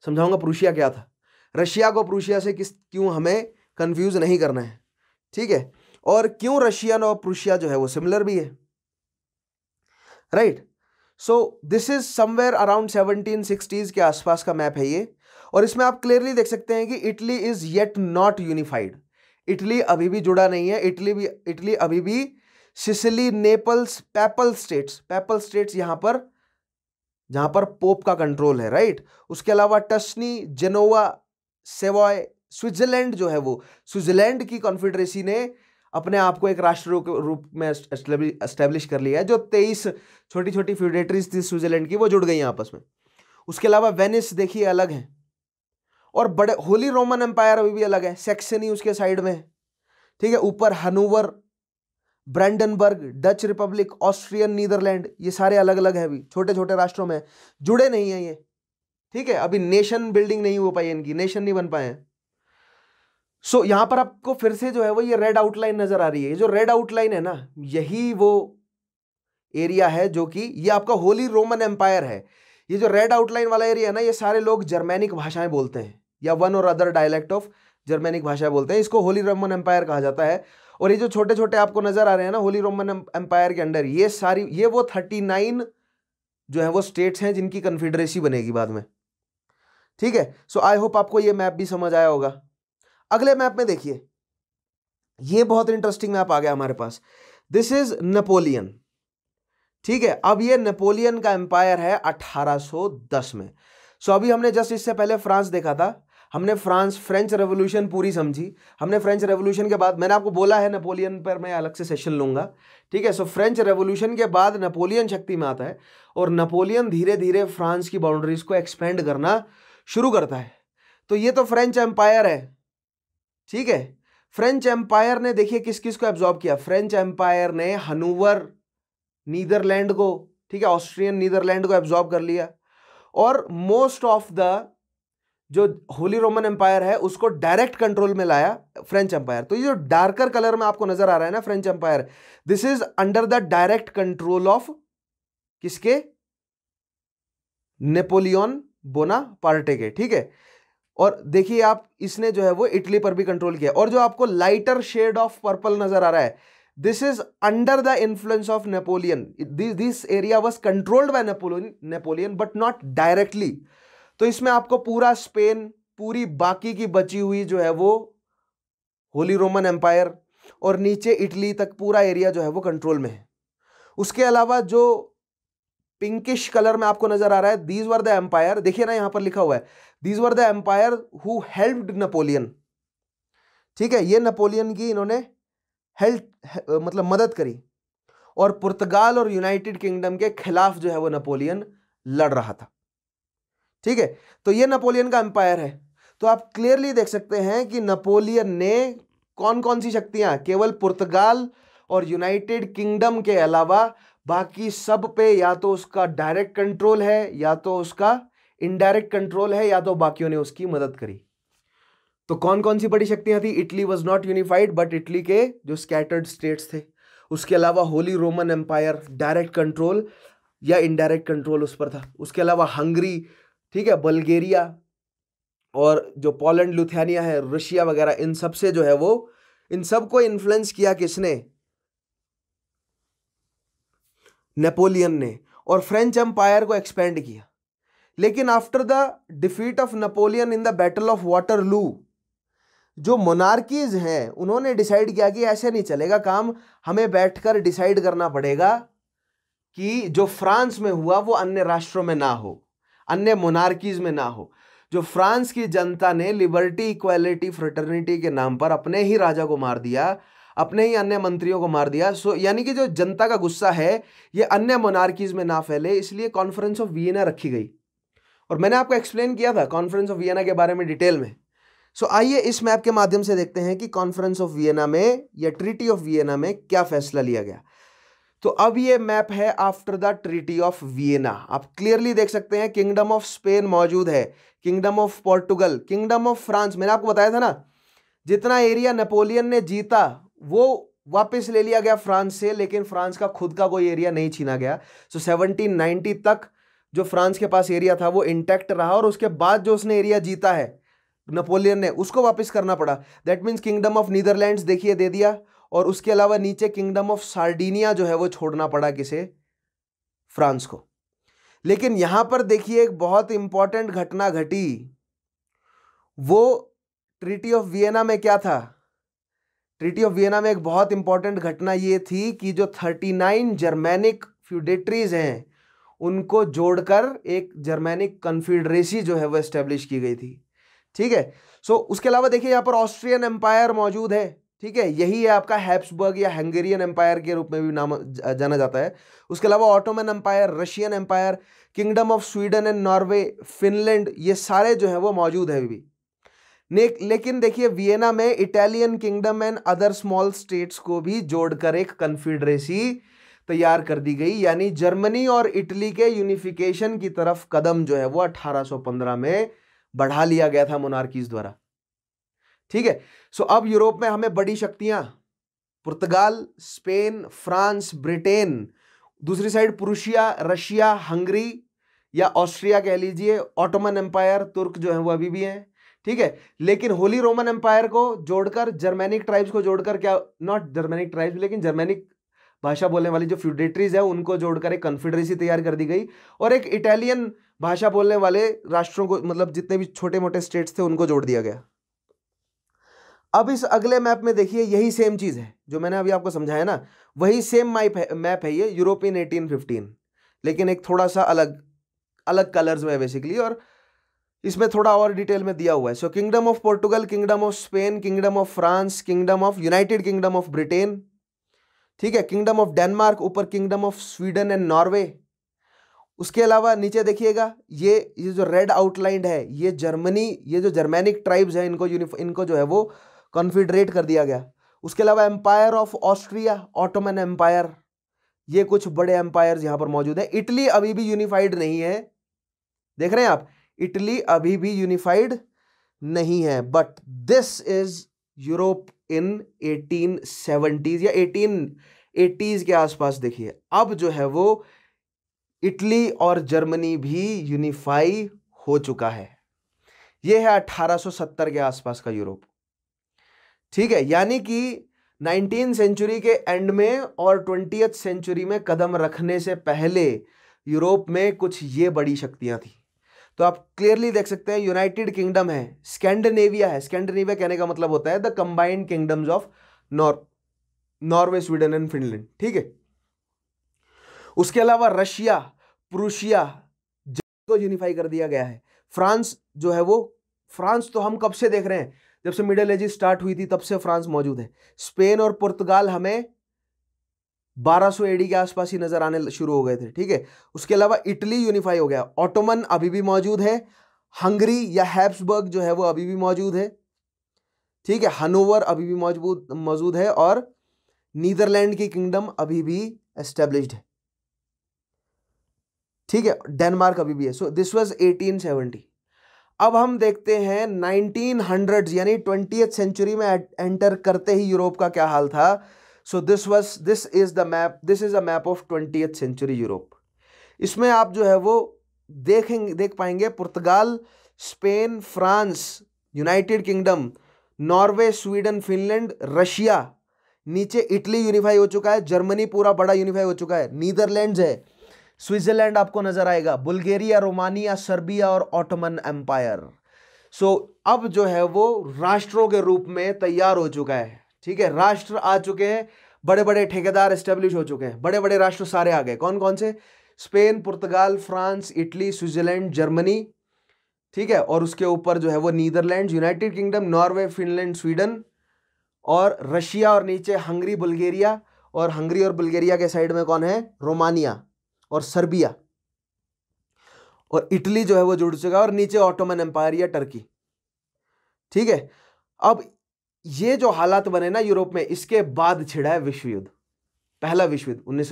समझाऊंगा प्रूशिया क्या था रशिया को प्रूशिया से किस क्यों हमें कन्फ्यूज़ नहीं करना है ठीक है और क्यों रशियन और प्रूशिया जो है वो सिमिलर भी है right so this is somewhere around seventeen sixties के आसपास का मैप है ये और इसमें आप क्लियरली देख सकते हैं कि Italy is yet not unified Italy अभी भी जुड़ा नहीं है इटली भी इटली अभी भी Sicily Naples papal states papal states यहां पर जहां पर पोप का कंट्रोल है राइट उसके अलावा टस्नी जेनोवा सेवॉय स्विट्जरलैंड जो है वो स्विट्जरलैंड की कॉन्फेडरेसी ने अपने आप को एक राष्ट्र के रूप में एस्टेब्लिश कर लिया है जो तेईस छोटी छोटी फ्यूडेटरीज थी स्विट्जरलैंड की वो जुड़ गई आपस में उसके अलावा वेनिस देखिए अलग है और बड़े होली रोमन एम्पायर अभी भी अलग है सेक्सनी उसके साइड में ठीक है ऊपर Hanover Brandenburg Dutch Republic Austrian Netherland ये सारे अलग अलग हैं अभी छोटे छोटे राष्ट्रों में जुड़े नहीं हैं ये ठीक है अभी नेशन बिल्डिंग नहीं हो पाई इनकी नेशन नहीं बन पाए हैं सो so, यहाँ पर आपको फिर से जो है वो ये रेड आउटलाइन नज़र आ रही है ये जो रेड आउटलाइन है ना यही वो एरिया है जो कि ये आपका होली रोमन एम्पायर है ये जो रेड आउटलाइन वाला एरिया है ना ये सारे लोग जर्मेनिक भाषाएं बोलते हैं या वन और अदर डायलेक्ट ऑफ जर्मैनिक भाषा बोलते हैं इसको होली रोमन एम्पायर कहा जाता है और ये जो छोटे छोटे आपको नजर आ रहे हैं ना होली रोमन एम्पायर के अंडर ये सारी ये वो थर्टी नाइन जो है वो स्टेट्स हैं जिनकी कन्फेडरेसी बनेगी बाद में ठीक है सो आई होप आपको ये मैप भी समझ आया होगा अगले मैप में देखिए ये बहुत इंटरेस्टिंग मैप आ गया हमारे पास दिस इज नेपोलियन ठीक है अब ये नेपोलियन का एम्पायर है 1810 में सो so अभी हमने जस्ट इससे पहले फ्रांस देखा था हमने फ्रांस फ्रेंच रेवोल्यूशन पूरी समझी हमने फ्रेंच रेवोल्यूशन के बाद मैंने आपको बोला है नेपोलियन पर मैं अलग से सेशन लूँगा ठीक है सो फ्रेंच रेवोल्यूशन के बाद नेपोलियन शक्ति में आता है और नेपोलियन धीरे धीरे फ्रांस की बाउंड्रीज़ को एक्सपेंड करना शुरू करता है तो ये तो फ्रेंच एम्पायर है ठीक है फ्रेंच एम्पायर ने देखिए किस किस को एब्जॉर्ब किया फ्रेंच एम्पायर ने हनूवर नीदरलैंड को ठीक है ऑस्ट्रियन नीदरलैंड को एब्जॉर्ब कर लिया और मोस्ट ऑफ द जो होली रोमन एम्पायर है उसको डायरेक्ट कंट्रोल में लाया फ्रेंच एम्पायर तो ये जो डार्कर कलर में आपको नजर आ रहा है ना French Empire this is under the direct control of किसके नेपोलियन बोना पार्टे के ठीक है और देखिए आप इसने जो है वो इटली पर भी कंट्रोल किया और जो आपको लाइटर शेड ऑफ पर्पल नजर आ रहा है this is under the influence of Napoleon this area area controlled by Napoleon Napoleon but not directly तो इसमें आपको पूरा स्पेन पूरी बाकी की बची हुई जो है वो होली रोमन एम्पायर और नीचे इटली तक पूरा एरिया जो है वो कंट्रोल में है उसके अलावा जो पिंकिश कलर में आपको नजर आ रहा है दीज वर द एम्पायर देखिए ना यहां पर लिखा हुआ है these were the empire who helped Napoleon ठीक है ये नेपोलियन की इन्होंने हेल्प मतलब मदद करी और पुर्तगाल और यूनाइटेड किंगडम के खिलाफ जो है वो नेपोलियन लड़ रहा था ठीक है तो ये नेपोलियन का एम्पायर है तो आप क्लियरली देख सकते हैं कि नेपोलियन ने कौन कौन सी शक्तियां केवल पुर्तगाल और यूनाइटेड किंगडम के अलावा बाकी सब पे या तो उसका डायरेक्ट कंट्रोल है या तो उसका इनडायरेक्ट कंट्रोल है या तो बाकियों ने उसकी मदद करी तो कौन कौन सी बड़ी शक्तियां थी Italy was not unified but Italy के जो स्कैटर्ड स्टेट्स थे उसके अलावा Holy Roman Empire direct control या इनडायरेक्ट कंट्रोल उस पर था उसके अलावा हंगरी ठीक है बल्गेरिया और जो पोलैंड लुथियानिया है रशिया वगैरह इन सब से जो है वो इन सब को इन्फ्लुएंस किया किसने नेपोलियन ने और फ्रेंच एम्पायर को एक्सपेंड किया लेकिन after the defeat of Napoleon in the battle of Waterloo जो मोनार्कीज हैं उन्होंने डिसाइड किया कि ऐसे नहीं चलेगा काम हमें बैठकर डिसाइड करना पड़ेगा कि जो फ्रांस में हुआ वो अन्य राष्ट्रों में ना हो अन्य मोनार्कीज में ना हो जो फ्रांस की जनता ने लिबर्टी इक्वालिटी फ्रटर्निटी के नाम पर अपने ही राजा को मार दिया अपने ही अन्य मंत्रियों को मार दिया सो यानी कि जो जनता का गुस्सा है ये अन्य मोनार्कीज में ना फैले इसलिए कॉन्फ्रेंस ऑफ वियना रखी गई और मैंने आपको एक्सप्लेन किया था कॉन्फ्रेंस ऑफ वियना के बारे में डिटेल में सो आइए इस मैप के माध्यम से देखते हैं कि कॉन्फ्रेंस ऑफ वियना में या ट्रीटी ऑफ वियना में क्या फैसला लिया गया तो अब ये मैप है after the treaty of Vienna आप क्लियरली देख सकते हैं किंगडम ऑफ स्पेन मौजूद है kingdom of Portugal kingdom of France मैंने आपको बताया था ना जितना एरिया नेपोलियन ने जीता वो वापस ले लिया गया फ्रांस से लेकिन फ्रांस का खुद का कोई एरिया नहीं छीना गया सो सेवनटीन तक जो फ्रांस के पास एरिया था वो इंटैक्ट रहा और उसके बाद जो उसने एरिया जीता है नेपोलियन ने उसको वापस करना पड़ा that means kingdom of Netherlands देखिए दे दिया और उसके अलावा नीचे किंगडम ऑफ सार्डिनिया जो है वो छोड़ना पड़ा किसे फ्रांस को लेकिन यहां पर देखिए एक बहुत इंपॉर्टेंट घटना घटी वो ट्रिटी ऑफ वियना में क्या था ट्रिटी ऑफ वियना में एक बहुत इंपॉर्टेंट घटना ये थी कि जो थर्टी नाइन जर्मेनिक फ्यूडेटरीज हैं उनको जोड़कर एक जर्मेनिक कन्फ्यूडरेसी जो है वो एस्टेब्लिश की गई थी ठीक है सो so, उसके अलावा देखिए यहाँ पर ऑस्ट्रियन एम्पायर मौजूद है ठीक है यही है आपका हैप्सबर्ग या हंगेरियन एम्पायर के रूप में भी नाम जाना जाता है उसके अलावा Ottoman Empire Russian Empire kingdom of Sweden and Norway Finland ये सारे जो है वो मौजूद है अभी ने लेकिन देखिए वियना में Italian kingdom and other small states को भी जोड़कर एक कन्फेडरेसी तैयार कर दी गई यानी जर्मनी और इटली के यूनिफिकेशन की तरफ कदम जो है वो 1815 में बढ़ा लिया गया था मोनार्कीज द्वारा ठीक है सो अब यूरोप में हमें बड़ी शक्तियाँ पुर्तगाल स्पेन फ्रांस ब्रिटेन दूसरी साइड पुरुषिया रशिया हंगरी या ऑस्ट्रिया कह लीजिए ऑटोमन एम्पायर तुर्क जो है वो अभी भी हैं ठीक है लेकिन होली रोमन एम्पायर को जोड़कर जर्मेनिक ट्राइब्स को जोड़कर क्या नॉट जर्मेनिक ट्राइब्स लेकिन जर्मेनिक भाषा बोलने वाली जो फ्यूडेटरीज हैं उनको जोड़कर एक कन्फेडरेसी तैयार कर दी गई और एक इटालियन भाषा बोलने वाले राष्ट्रों को मतलब जितने भी छोटे मोटे स्टेट्स थे उनको जोड़ दिया गया अब इस अगले मैप में देखिए यही सेम चीज़ है जो मैंने अभी आपको समझाया ना वही सेम माइप है मैप है ये यूरोपियन एटीन फिफ्टीन लेकिन एक थोड़ा सा अलग अलग कलर्स में है बेसिकली और इसमें थोड़ा और डिटेल में दिया हुआ है so kingdom of Portugal kingdom of Spain kingdom of France kingdom of United Kingdom of Britain ठीक है किंगडम ऑफ डेनमार्क ऊपर kingdom of Sweden and Norway उसके अलावा नीचे देखिएगा ये ये जो रेड आउटलाइंड है ये जर्मनी ये जो जर्मेनिक ट्राइब्स हैं इनको यूनिफॉ इनको जो है वो कॉन्फिडरेट कर दिया गया उसके अलावा empire of Austria Ottoman Empire ये कुछ बड़े एम्पायर यहां पर मौजूद है इटली अभी भी यूनिफाइड नहीं है देख रहे हैं आप इटली अभी भी यूनिफाइड नहीं है but this is Europe in eighteen seventies या एटीन एटीज के आसपास देखिए अब जो है वो इटली और जर्मनी भी यूनिफाई हो चुका है यह है 1870 के आसपास का यूरोप ठीक है यानी कि नाइनटीन सेंचुरी के एंड में और ट्वेंटी सेंचुरी में कदम रखने से पहले यूरोप में कुछ ये बड़ी शक्तियां थी तो आप क्लियरली देख सकते हैं यूनाइटेड किंगडम है स्कैंडिनेविया है स्कैंडिनेविया कहने का मतलब होता है the combined kingdoms of nor Norway Sweden and Finland ठीक है उसके अलावा रशिया प्रूशिया को यूनिफाई कर दिया गया है फ्रांस जो है वो फ्रांस तो हम कब से देख रहे हैं जब से मिडल एजेस स्टार्ट हुई थी तब से फ्रांस मौजूद है स्पेन और पुर्तगाल हमें 1200 एडी के आसपास ही नजर आने शुरू हो गए थे ठीक है उसके अलावा इटली यूनिफाई हो गया ऑटोमन अभी भी मौजूद है हंगरी या हैप्सबर्ग जो है वो अभी भी मौजूद है ठीक है हनोवर अभी भी मौजूद मौजूद है और नीदरलैंड की किंगडम अभी भी एस्टेब्लिश है ठीक है डेनमार्क अभी भी है so this was eighteen seventy अब हम देखते हैं 1900 यानी ट्वेंटी सेंचुरी में एंटर करते ही यूरोप का क्या हाल था so this was this is the map this is a map of twenty century Europe इसमें आप जो है वो देखेंगे देख पाएंगे पुर्तगाल Spain France United Kingdom Norway Sweden Finland Russia नीचे इटली यूनिफाई हो चुका है जर्मनी पूरा बड़ा यूनिफाई हो चुका है नीदरलैंड्स है स्विट्जरलैंड आपको नजर आएगा बुल्गेरिया रोमानिया सर्बिया और ऑटोमन एम्पायर सो अब जो है वो राष्ट्रों के रूप में तैयार हो चुका है ठीक है राष्ट्र आ चुके हैं बड़े बड़े ठेकेदार एस्टेब्लिश हो चुके हैं बड़े बड़े राष्ट्र सारे आ गए कौन कौन से स्पेन पुर्तगाल फ्रांस इटली स्विट्जरलैंड जर्मनी ठीक है और उसके ऊपर जो है वो Netherland United Kingdom Norway Finland Sweden और रशिया और नीचे हंगरी बुल्गेरिया और हंगरी और बुल्गेरिया के साइड में कौन है रोमानिया और सर्बिया और इटली जो है वो जुड़ चुका है और नीचे ऑटोमन एम्पायर या टर्की ठीक है अब ये जो हालात बने ना यूरोप में इसके बाद छिड़ा है विश्व युद्ध पहला विश्व युद्ध उन्नीस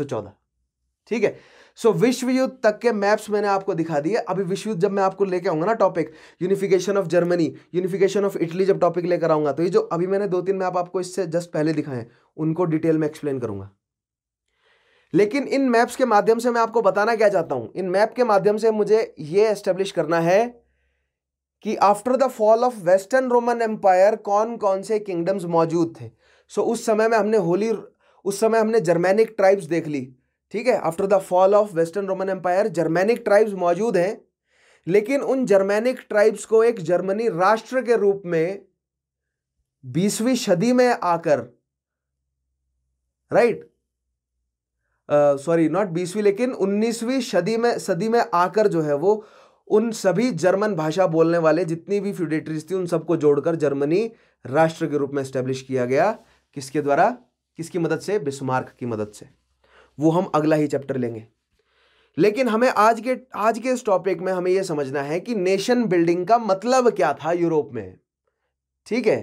ठीक है सो विश्व युद्ध तक के मैप्स मैंने आपको दिखा दिए अभी विश्व युद्ध जब मैं आपको लेके आऊंगा ना topic unification of Germany unification of Italy जब टॉपिक लेकर आऊंगा तो ये जो अभी मैंने दो तीन मैप आपको इससे जस्ट पहले दिखाए उनको डिटेल में एक्सप्लेन करूंगा लेकिन इन मैप्स के माध्यम से मैं आपको बताना क्या चाहता हूं इन मैप के माध्यम से मुझे यह एस्टेब्लिश करना है कि after the fall of western Roman Empire कौन कौन से किंगडम्स मौजूद थे सो so, उस समय में हमने होली उस समय हमने जर्मेनिक ट्राइब्स देख ली ठीक है after the fall of western Roman Empire Germanic tribes मौजूद हैं लेकिन उन जर्मेनिक ट्राइब्स को एक जर्मनी राष्ट्र के रूप में बीसवीं सदी में आकर राइट सॉरी नॉट बीसवीं लेकिन उन्नीसवीं सदी में सदी में आकर जो है वो उन सभी जर्मन भाषा बोलने वाले जितनी भी फ्यूडेटरीज थी उन सबको जोड़कर जर्मनी राष्ट्र के रूप में स्टैब्लिश किया गया किसके द्वारा किसकी मदद से बिस्मार्क की मदद से वो हम अगला ही चैप्टर लेंगे लेकिन हमें आज के आज के इस टॉपिक में हमें यह समझना है कि नेशन बिल्डिंग का मतलब क्या था यूरोप में ठीक है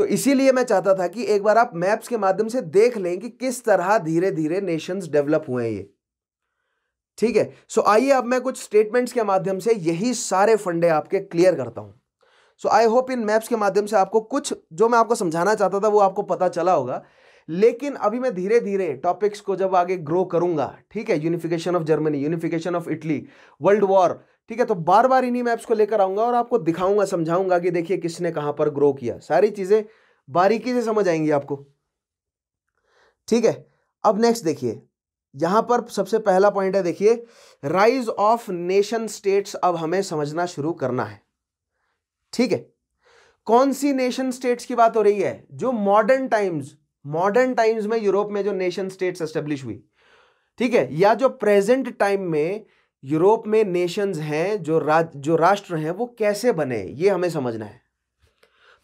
तो इसीलिए मैं चाहता था कि एक बार आप मैप्स के माध्यम से देख लें कि किस तरह धीरे धीरे नेशंस डेवलप हुए हैं ये ठीक है सो आइए अब मैं कुछ स्टेटमेंट्स के माध्यम से यही सारे फंडे आपके क्लियर करता हूं सो आई होप इन मैप्स के माध्यम से आपको कुछ जो मैं आपको समझाना चाहता था वो आपको पता चला होगा लेकिन अभी मैं धीरे धीरे टॉपिक्स को जब आगे ग्रो करूंगा ठीक है unification of Germany unification of Italy world war ठीक है तो बार बार इन्हीं मैप्स को लेकर आऊंगा और आपको दिखाऊंगा समझाऊंगा कि देखिए किसने कहां पर ग्रो किया सारी चीज़ें बारीकी से समझ आएंगी आपको ठीक है अब नेक्स्ट देखिए यहां पर सबसे पहला पॉइंट है देखिए राइज ऑफ नेशन स्टेट्स अब हमें समझना शुरू करना है ठीक है कौन सी नेशन स्टेट्स की बात हो रही है जो मॉडर्न टाइम्स मॉडर्न टाइम्स में यूरोप में जो नेशन स्टेट्स एस्टेब्लिश हुई ठीक है या जो प्रेजेंट टाइम में यूरोप में नेशंस हैं जो राज जो राष्ट्र हैं वो कैसे बने ये हमें समझना है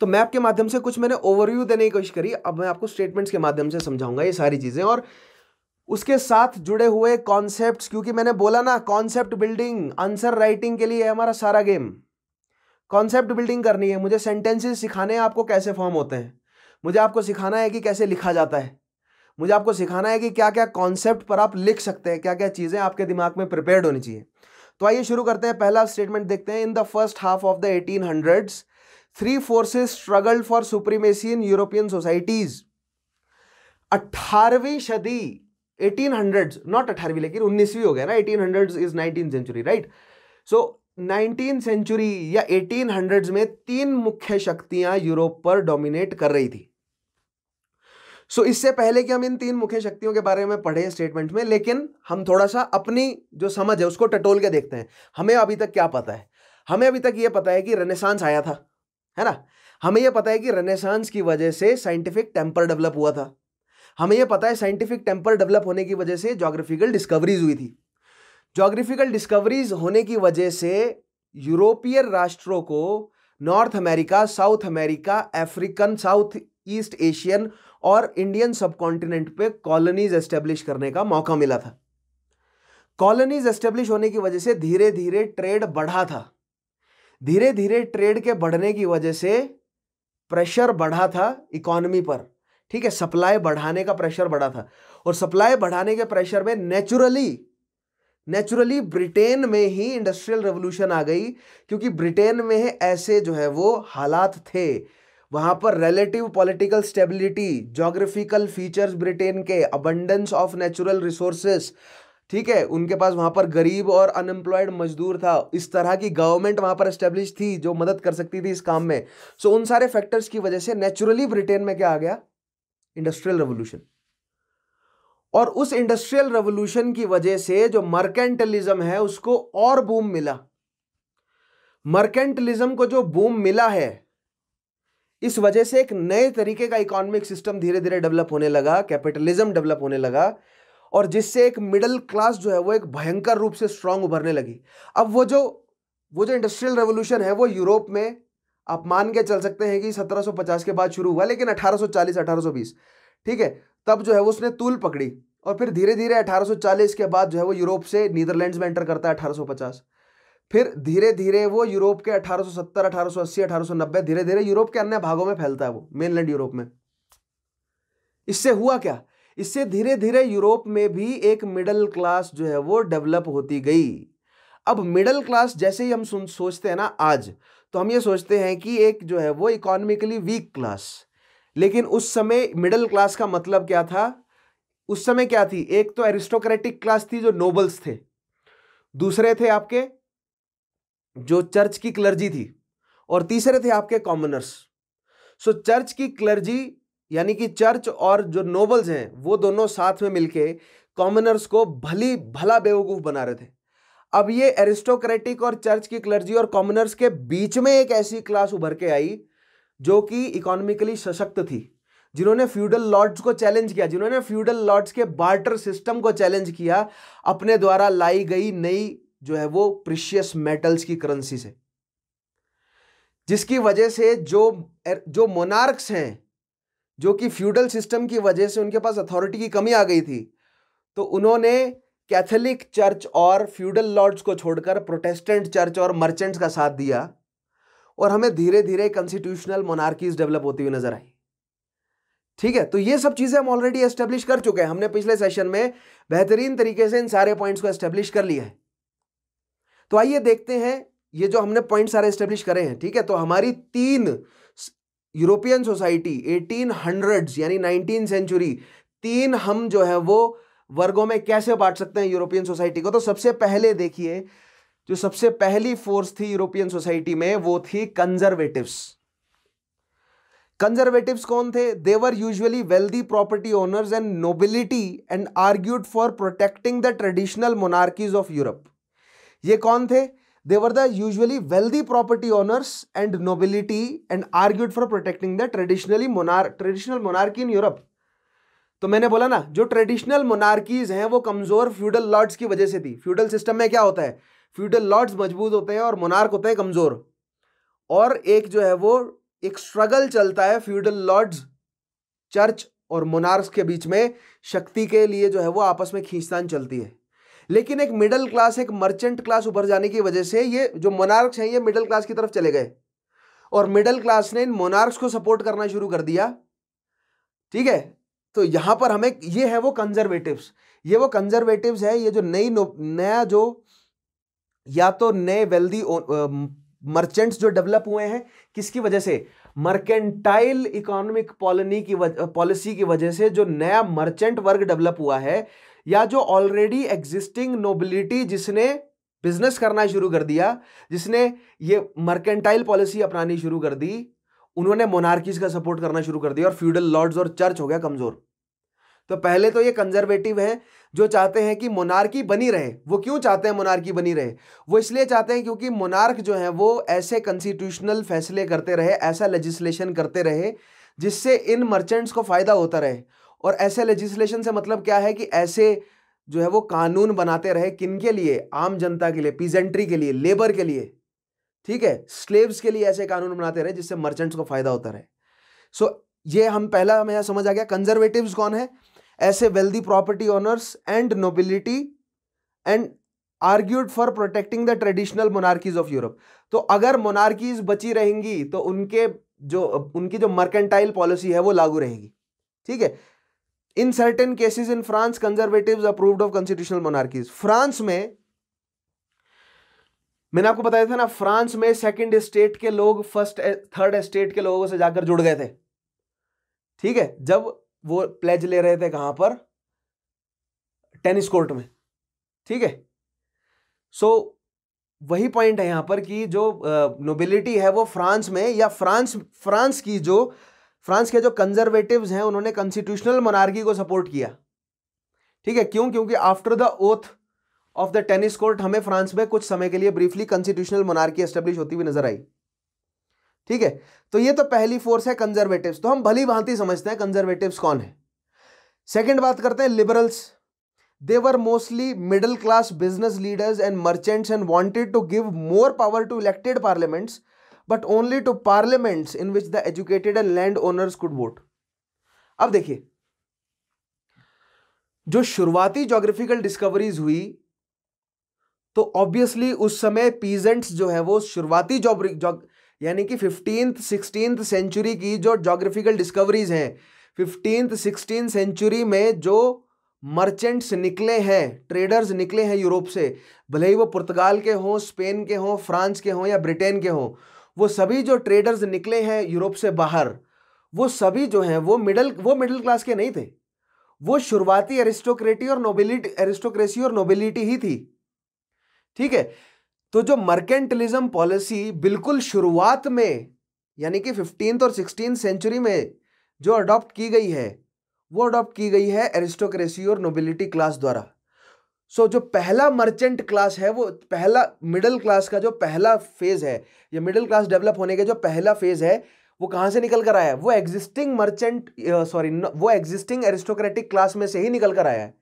तो मैप के माध्यम से कुछ मैंने ओवरव्यू देने की कोशिश करी अब मैं आपको स्टेटमेंट्स के माध्यम से समझाऊंगा ये सारी चीज़ें और उसके साथ जुड़े हुए कॉन्सेप्ट क्योंकि मैंने बोला ना कॉन्सेप्ट बिल्डिंग आंसर राइटिंग के लिए हमारा सारा गेम कॉन्सेप्ट बिल्डिंग करनी है मुझे सेंटेंसेस सिखाने हैं आपको कैसे फॉर्म होते हैं मुझे आपको सिखाना है कि कैसे लिखा जाता है मुझे आपको सिखाना है कि क्या क्या कॉन्सेप्ट पर आप लिख सकते हैं क्या क्या चीज़ें आपके दिमाग में प्रिपेयर्ड होनी चाहिए तो आइए शुरू करते हैं पहला स्टेटमेंट देखते हैं in the first half of the eighteen hundreds three forces struggle for supremacy in European societies अट्ठारहवीं सदी एटीन हंड्रेड नॉट अठारहवीं लेकिन उन्नीसवीं हो गया ना eighteen hundred is nineteen century right so nineteen century या एटीन हंड्रेड्स में तीन मुख्य शक्तियां यूरोप पर डोमिनेट कर रही थी सो so, इससे पहले कि हम इन तीन मुख्य शक्तियों के बारे में पढ़े स्टेटमेंट में लेकिन हम थोड़ा सा अपनी जो समझ है उसको टटोल के देखते हैं हमें अभी तक क्या पता है हमें अभी तक ये पता है कि रेनेसांस आया था है ना हमें यह पता है कि रेनेसांस की वजह से साइंटिफिक टेम्पर डेवलप हुआ था हमें यह पता है साइंटिफिक टेम्पर डेवलप होने की वजह से जोग्राफिकल डिस्कवरीज हुई थी जोग्राफिकल डिस्कवरीज होने की वजह से यूरोपीय राष्ट्रों को North America South America African South East Asian और इंडियन सब कॉन्टिनेंट पे कॉलोनीज एस्टेब्लिश करने का मौका मिला था कॉलोनीज एस्टेब्लिश होने की वजह से धीरे धीरे ट्रेड बढ़ा था धीरे धीरे ट्रेड के बढ़ने की वजह से प्रेशर बढ़ा था इकोनॉमी पर ठीक है सप्लाई बढ़ाने का प्रेशर बढ़ा था और सप्लाई बढ़ाने के प्रेशर में नेचुरली नेचुरली ब्रिटेन में ही इंडस्ट्रियल रेवोल्यूशन आ गई क्योंकि ब्रिटेन में ऐसे जो है वो हालात थे वहाँ पर relative political stability geographical features Britain के अबंडेंस ऑफ नेचुरल रिसोर्सेस ठीक है उनके पास वहाँ पर गरीब और अनएम्प्लॉयड मजदूर था इस तरह की गवर्नमेंट वहाँ पर इस्टेब्लिश थी जो मदद कर सकती थी इस काम में सो so, उन सारे फैक्टर्स की वजह से नेचुरली ब्रिटेन में क्या आ गया इंडस्ट्रियल रेवोल्यूशन और उस इंडस्ट्रियल रेवोल्यूशन की वजह से जो मर्केंटलिज्म है उसको और बूम मिला मर्केंटलिज्म को जो बूम मिला है इस वजह से एक नए तरीके का इकोनॉमिक सिस्टम धीरे धीरे डेवलप होने लगा कैपिटलिज्म डेवलप होने लगा और जिससे एक मिडिल क्लास जो है वो एक भयंकर रूप से स्ट्रांग उभरने लगी अब वो जो वो जो इंडस्ट्रियल रेवोल्यूशन है वो यूरोप में आप मान के चल सकते हैं कि 1750 के बाद शुरू हुआ लेकिन 1840 1820 ठीक है तब जो है वो उसने तूल पकड़ी और फिर धीरे धीरे 1840 के बाद जो है वो यूरोप से नीदरलैंड्स में एंटर करता है 1850 फिर धीरे धीरे वो यूरोप के 1870, 1880, 1890 धीरे धीरे यूरोप के अन्य भागों में फैलता है वो मेनलैंड यूरोप में इससे हुआ क्या इससे धीरे धीरे यूरोप में भी एक मिडल क्लास जो है वो डेवलप होती गई अब मिडल क्लास जैसे ही हम सुन सोचते हैं ना आज तो हम ये सोचते हैं कि एक जो है वो इकोनॉमिकली वीक क्लास लेकिन उस समय मिडिल क्लास का मतलब क्या था उस समय क्या थी एक तो एरिस्टोक्रेटिक क्लास थी जो नोबल्स थे दूसरे थे आपके जो चर्च की क्लर्जी थी और तीसरे थे आपके कॉमनर्स सो चर्च की क्लर्जी यानी कि चर्च और जो नोबल्स हैं वो दोनों साथ में मिलके कॉमनर्स को भली भला बेवकूफ़ बना रहे थे अब ये एरिस्टोक्रेटिक और चर्च की क्लर्जी और कॉमनर्स के बीच में एक ऐसी क्लास उभर के आई जो कि इकोनॉमिकली सशक्त थी जिन्होंने फ्यूडल लॉर्ड्स को चैलेंज किया जिन्होंने फ्यूडल लॉर्ड्स के बार्टर सिस्टम को चैलेंज किया अपने द्वारा लाई गई नई जो है वो प्रिशियस मेटल्स की करेंसी से जिसकी वजह से जो जो मोनार्क्स हैं जो कि फ्यूडल सिस्टम की वजह से उनके पास अथॉरिटी की कमी आ गई थी तो उन्होंने कैथोलिक चर्च और फ्यूडल लॉर्ड्स को छोड़कर प्रोटेस्टेंट चर्च और मर्चेंट्स का साथ दिया और हमें धीरे धीरे कॉन्स्टिट्यूशनल मोनार्कीज डेवलप होती हुई नजर आई ठीक है तो ये सब चीज़ें हम ऑलरेडी एस्टेब्लिश कर चुके हैं हमने पिछले सेशन में बेहतरीन तरीके से इन सारे पॉइंट्स को एस्टेब्लिश कर लिया है तो आइए देखते हैं ये जो हमने पॉइंट सारे स्टेब्लिश करे हैं ठीक है तो हमारी तीन यूरोपियन सोसाइटी एटीन हंड्रेड यानी नाइनटीन सेंचुरी तीन हम जो है वो वर्गों में कैसे बांट सकते हैं यूरोपियन सोसाइटी को तो सबसे पहले देखिए जो सबसे पहली फोर्स थी यूरोपियन सोसाइटी में वो थी कंजर्वेटिव्स कंजर्वेटिव्स कौन थे they were usually wealthy property owners and nobility and argued for protecting the traditional monarchies of Europe ये कौन थे they were were the usually wealthy property and and nobility and argued for protecting the traditionally monarch traditional monarchy in तो मैंने बोला ना जो traditional monarchies हैं वो कमज़ोर फ्यूडल लॉर्ड्स की वजह से थी फ्यूडल सिस्टम में क्या होता है फ्यूडल लॉर्ड्स मजबूत होते हैं और मोनार्क होते हैं कमज़ोर और एक जो है वो एक स्ट्रगल चलता है फ्यूडल लॉर्ड्स चर्च और मोनार्क्स के बीच में शक्ति के लिए जो है वो आपस में खींचतान चलती है लेकिन एक मिडिल क्लास एक मर्चेंट क्लास उभर जाने की वजह से ये जो मोनार्क्स हैं ये मिडिल क्लास की तरफ चले गए और मिडिल क्लास ने इन मोनार्क्स को सपोर्ट करना शुरू कर दिया ठीक है तो यहां पर हमें ये है वो कंजर्वेटिव्स ये वो कंजर्वेटिव्स है ये जो नई नया जो या तो नए वेल्दी मर्चेंट्स जो डेवलप हुए हैं किसकी वजह से मर्केंटाइल इकोनॉमिक पॉलिनी की पॉलिसी की वजह से जो नया मर्चेंट वर्ग डेवलप हुआ है या जो ऑलरेडी एग्जिस्टिंग नोबिलिटी जिसने बिजनेस करना शुरू कर दिया जिसने ये मर्केंटाइल पॉलिसी अपनानी शुरू कर दी उन्होंने मोनार्कीज का सपोर्ट करना शुरू कर दिया और फ्यूडल लॉर्ड्स और चर्च हो गया कमज़ोर तो पहले तो ये कंजर्वेटिव हैं जो चाहते हैं कि मोनार्की बनी रहे वो क्यों चाहते हैं मोनार्की बनी रहे वो इसलिए चाहते हैं क्योंकि मोनार्क जो है वो ऐसे कंस्टिट्यूशनल फैसले करते रहे ऐसा लेजिस्लेशन करते रहे जिससे इन मर्चेंट्स को फ़ायदा होता रहे और ऐसे लेजिस्लेशन से मतलब क्या है कि ऐसे जो है वो कानून बनाते रहे किन के लिए आम जनता के लिए पीजेंट्री के लिए लेबर के लिए ठीक है स्लेव्स के लिए ऐसे कानून बनाते रहे जिससे मर्चेंट्स को फायदा होता रहे सो so, ये हम पहला हमें समझ आ गया कंजर्वेटिव्स कौन है ऐसे wealthy property owners and nobility and argued for protecting the traditional monarchies of Europe तो अगर मोनार्कीज बची रहेंगी तो उनके जो उनकी जो मर्केंटाइल पॉलिसी है वो लागू रहेगी ठीक है in certain cases in France conservative approved of constitutional monarchies France में मैंने आपको बताया था ना फ्रांस में सेकंड स्टेट के लोग फर्स्ट थर्ड स्टेट के लोगों से जाकर जुड़ गए थे ठीक है जब वो प्लेज ले रहे थे कहां पर टेनिस कोर्ट में ठीक है सो वही पॉइंट है यहां पर कि जो नोबिलिटी है वो फ्रांस में या फ्रांस फ्रांस की जो फ्रांस के जो कंजर्वेटिव हैं उन्होंने कंस्टिट्यूशनल मोनार्की को सपोर्ट किया ठीक है क्यों क्योंकि after the oath of the tennis court हमें फ्रांस में कुछ समय के लिए ब्रीफली कंस्टिट्यूशनल मोनार्की एस्टेब्लिश होती हुई नजर आई ठीक है तो ये तो पहली फोर्स है कंजर्वेटिव तो हम भली भांति समझते हैं कंजर्वेटिव कौन है सेकेंड बात करते हैं liberals they were mostly middle class business leaders and merchants and wanted to give more power to elected parliaments but only to parliaments in which the educated and land owners could vote अब देखिए जो शुरुआती geographical discoveries हुई तो obviously उस समय peasants जो है वो शुरुआती यानी कि फिफ्टीन सिक्सटीन सेंचुरी की जो जोग्राफिकल डिस्कवरीज हैं फिफ्टीन सिक्सटीन सेंचुरी में जो मर्चेंट्स निकले हैं ट्रेडर्स निकले हैं यूरोप से भले ही वो पुर्तगाल के हों स्पेन के हों फ्रांस के हों या ब्रिटेन के हों वो सभी जो ट्रेडर्स निकले हैं यूरोप से बाहर वो सभी जो हैं वो मिडल वो मिडिल क्लास के नहीं थे वो शुरुआती एरिस्टोक्रेटी और नोबिलिटी एरिस्टोक्रेसी और नोबिलिटी ही थी ठीक है तो जो मर्केंटलिज्म पॉलिसी बिल्कुल शुरुआत में यानी कि फिफ्टीन और सिक्सटीन सेंचुरी में जो अडॉप्ट की गई है वो अडॉप्ट की गई है एरिस्टोक्रेसी और नोबिलिटी क्लास द्वारा सो so, जो पहला मर्चेंट क्लास है वो पहला मिडिल क्लास का जो पहला फेज़ है या मिडिल क्लास डेवलप होने का जो पहला फेज़ है वो कहाँ से निकल कर आया है वो एग्जिस्टिंग मर्चेंट सॉरी वो एग्जिस्टिंग एरिस्टोक्रेटिक क्लास में से ही निकल कर आया है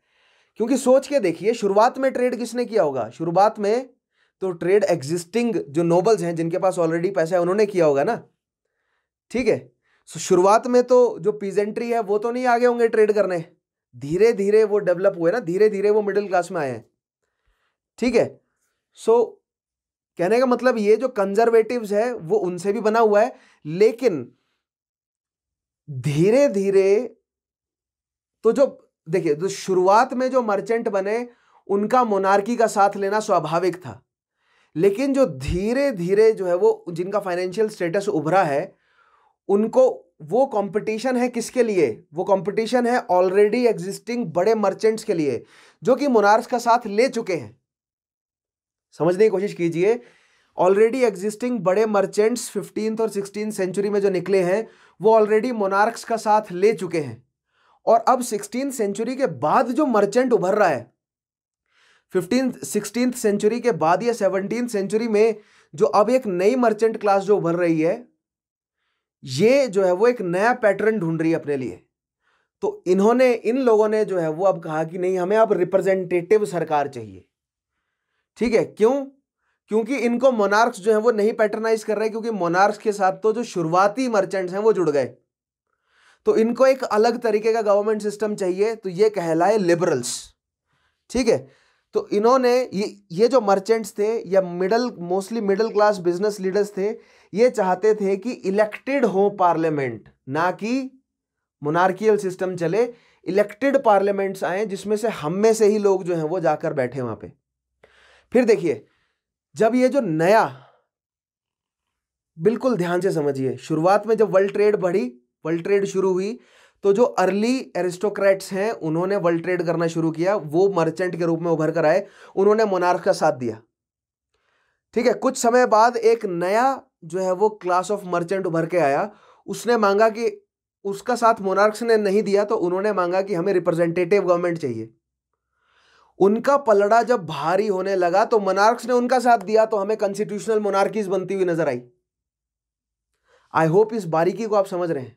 क्योंकि सोच के देखिए शुरुआत में ट्रेड किसने किया होगा शुरुआत में तो ट्रेड एग्जिस्टिंग जो नोबल्स हैं जिनके पास ऑलरेडी पैसा है उन्होंने किया होगा ना ठीक है सो शुरुआत में तो जो पीजेंट्री है वो तो नहीं आगे होंगे ट्रेड करने धीरे धीरे वो डेवलप हुए ना धीरे धीरे वो मिडिल क्लास में आए हैं ठीक है सो so, कहने का मतलब ये जो कंजर्वेटिव्स है वो उनसे भी बना हुआ है लेकिन धीरे धीरे तो जो देखिए तो शुरुआत में जो मर्चेंट बने उनका मोनार्की का साथ लेना स्वाभाविक था लेकिन जो धीरे धीरे जो है वो जिनका फाइनेंशियल स्टेटस उभरा है उनको वो कंपटीशन है किसके लिए वो कंपटीशन है ऑलरेडी एग्जिस्टिंग बड़े मर्चेंट्स के लिए जो कि मुनार्स का साथ ले चुके हैं समझने की कोशिश कीजिए ऑलरेडी एग्जिस्टिंग बड़े मर्चेंट्स फिफ्टींथ और सिक्सटीन सेंचुरी में जो निकले हैं वो ऑलरेडी मोनार्क्स का साथ ले चुके हैं और अब सिक्सटीन सेंचुरी के बाद जो मर्चेंट उभर रहा है फिफ्टीन सिक्सटीन सेंचुरी के बाद या सेवनटीन सेंचुरी में जो अब एक नई मर्चेंट क्लास जो उभर रही है ये जो है वो एक नया पैटर्न ढूंढ रही है अपने लिए तो इन्होंने इन लोगों ने जो है वो अब कहा कि नहीं हमें अब रिप्रेजेंटेटिव सरकार चाहिए ठीक है क्यों क्योंकि इनको मोनार्क्स जो है वो नहीं पैटर्नाइज कर रहे क्योंकि मोनार्क्स के साथ तो जो शुरुआती मर्चेंट्स हैं वो जुड़ गए तो इनको एक अलग तरीके का गवर्नमेंट सिस्टम चाहिए तो ये कहलाए लिबरल्स ठीक है तो इन्होंने ये ये जो मर्चेंट्स थे या middle mostly middle class business leaders थे ये चाहते थे कि इलेक्टेड हो पार्लियामेंट ना कि मोनार्कियल सिस्टम चले इलेक्टेड पार्लियामेंट्स आए जिसमें से हम में से ही लोग जो हैं वो जाकर बैठे वहां पे फिर देखिए जब ये जो नया बिल्कुल ध्यान से समझिए शुरुआत में जब वर्ल्ड ट्रेड बढ़ी वर्ल्ड ट्रेड शुरू हुई तो जो अर्ली एरिस्टोक्रेट्स हैं उन्होंने वर्ल्ड ट्रेड करना शुरू किया वो मर्चेंट के रूप में उभर कर आए उन्होंने मोनार्क का साथ दिया ठीक है कुछ समय बाद एक नया जो है वो क्लास ऑफ मर्चेंट उभर के आया उसने मांगा कि उसका साथ मोनार्क्स ने नहीं दिया तो उन्होंने मांगा कि हमें रिप्रेजेंटेटिव गवर्नमेंट चाहिए उनका पलड़ा जब भारी होने लगा तो मोनार्क्स ने उनका साथ दिया तो हमें कॉन्स्टिट्यूशनल मोनार्कीज बनती हुई नजर आई आई होप इस बारीकी को आप समझ रहे हैं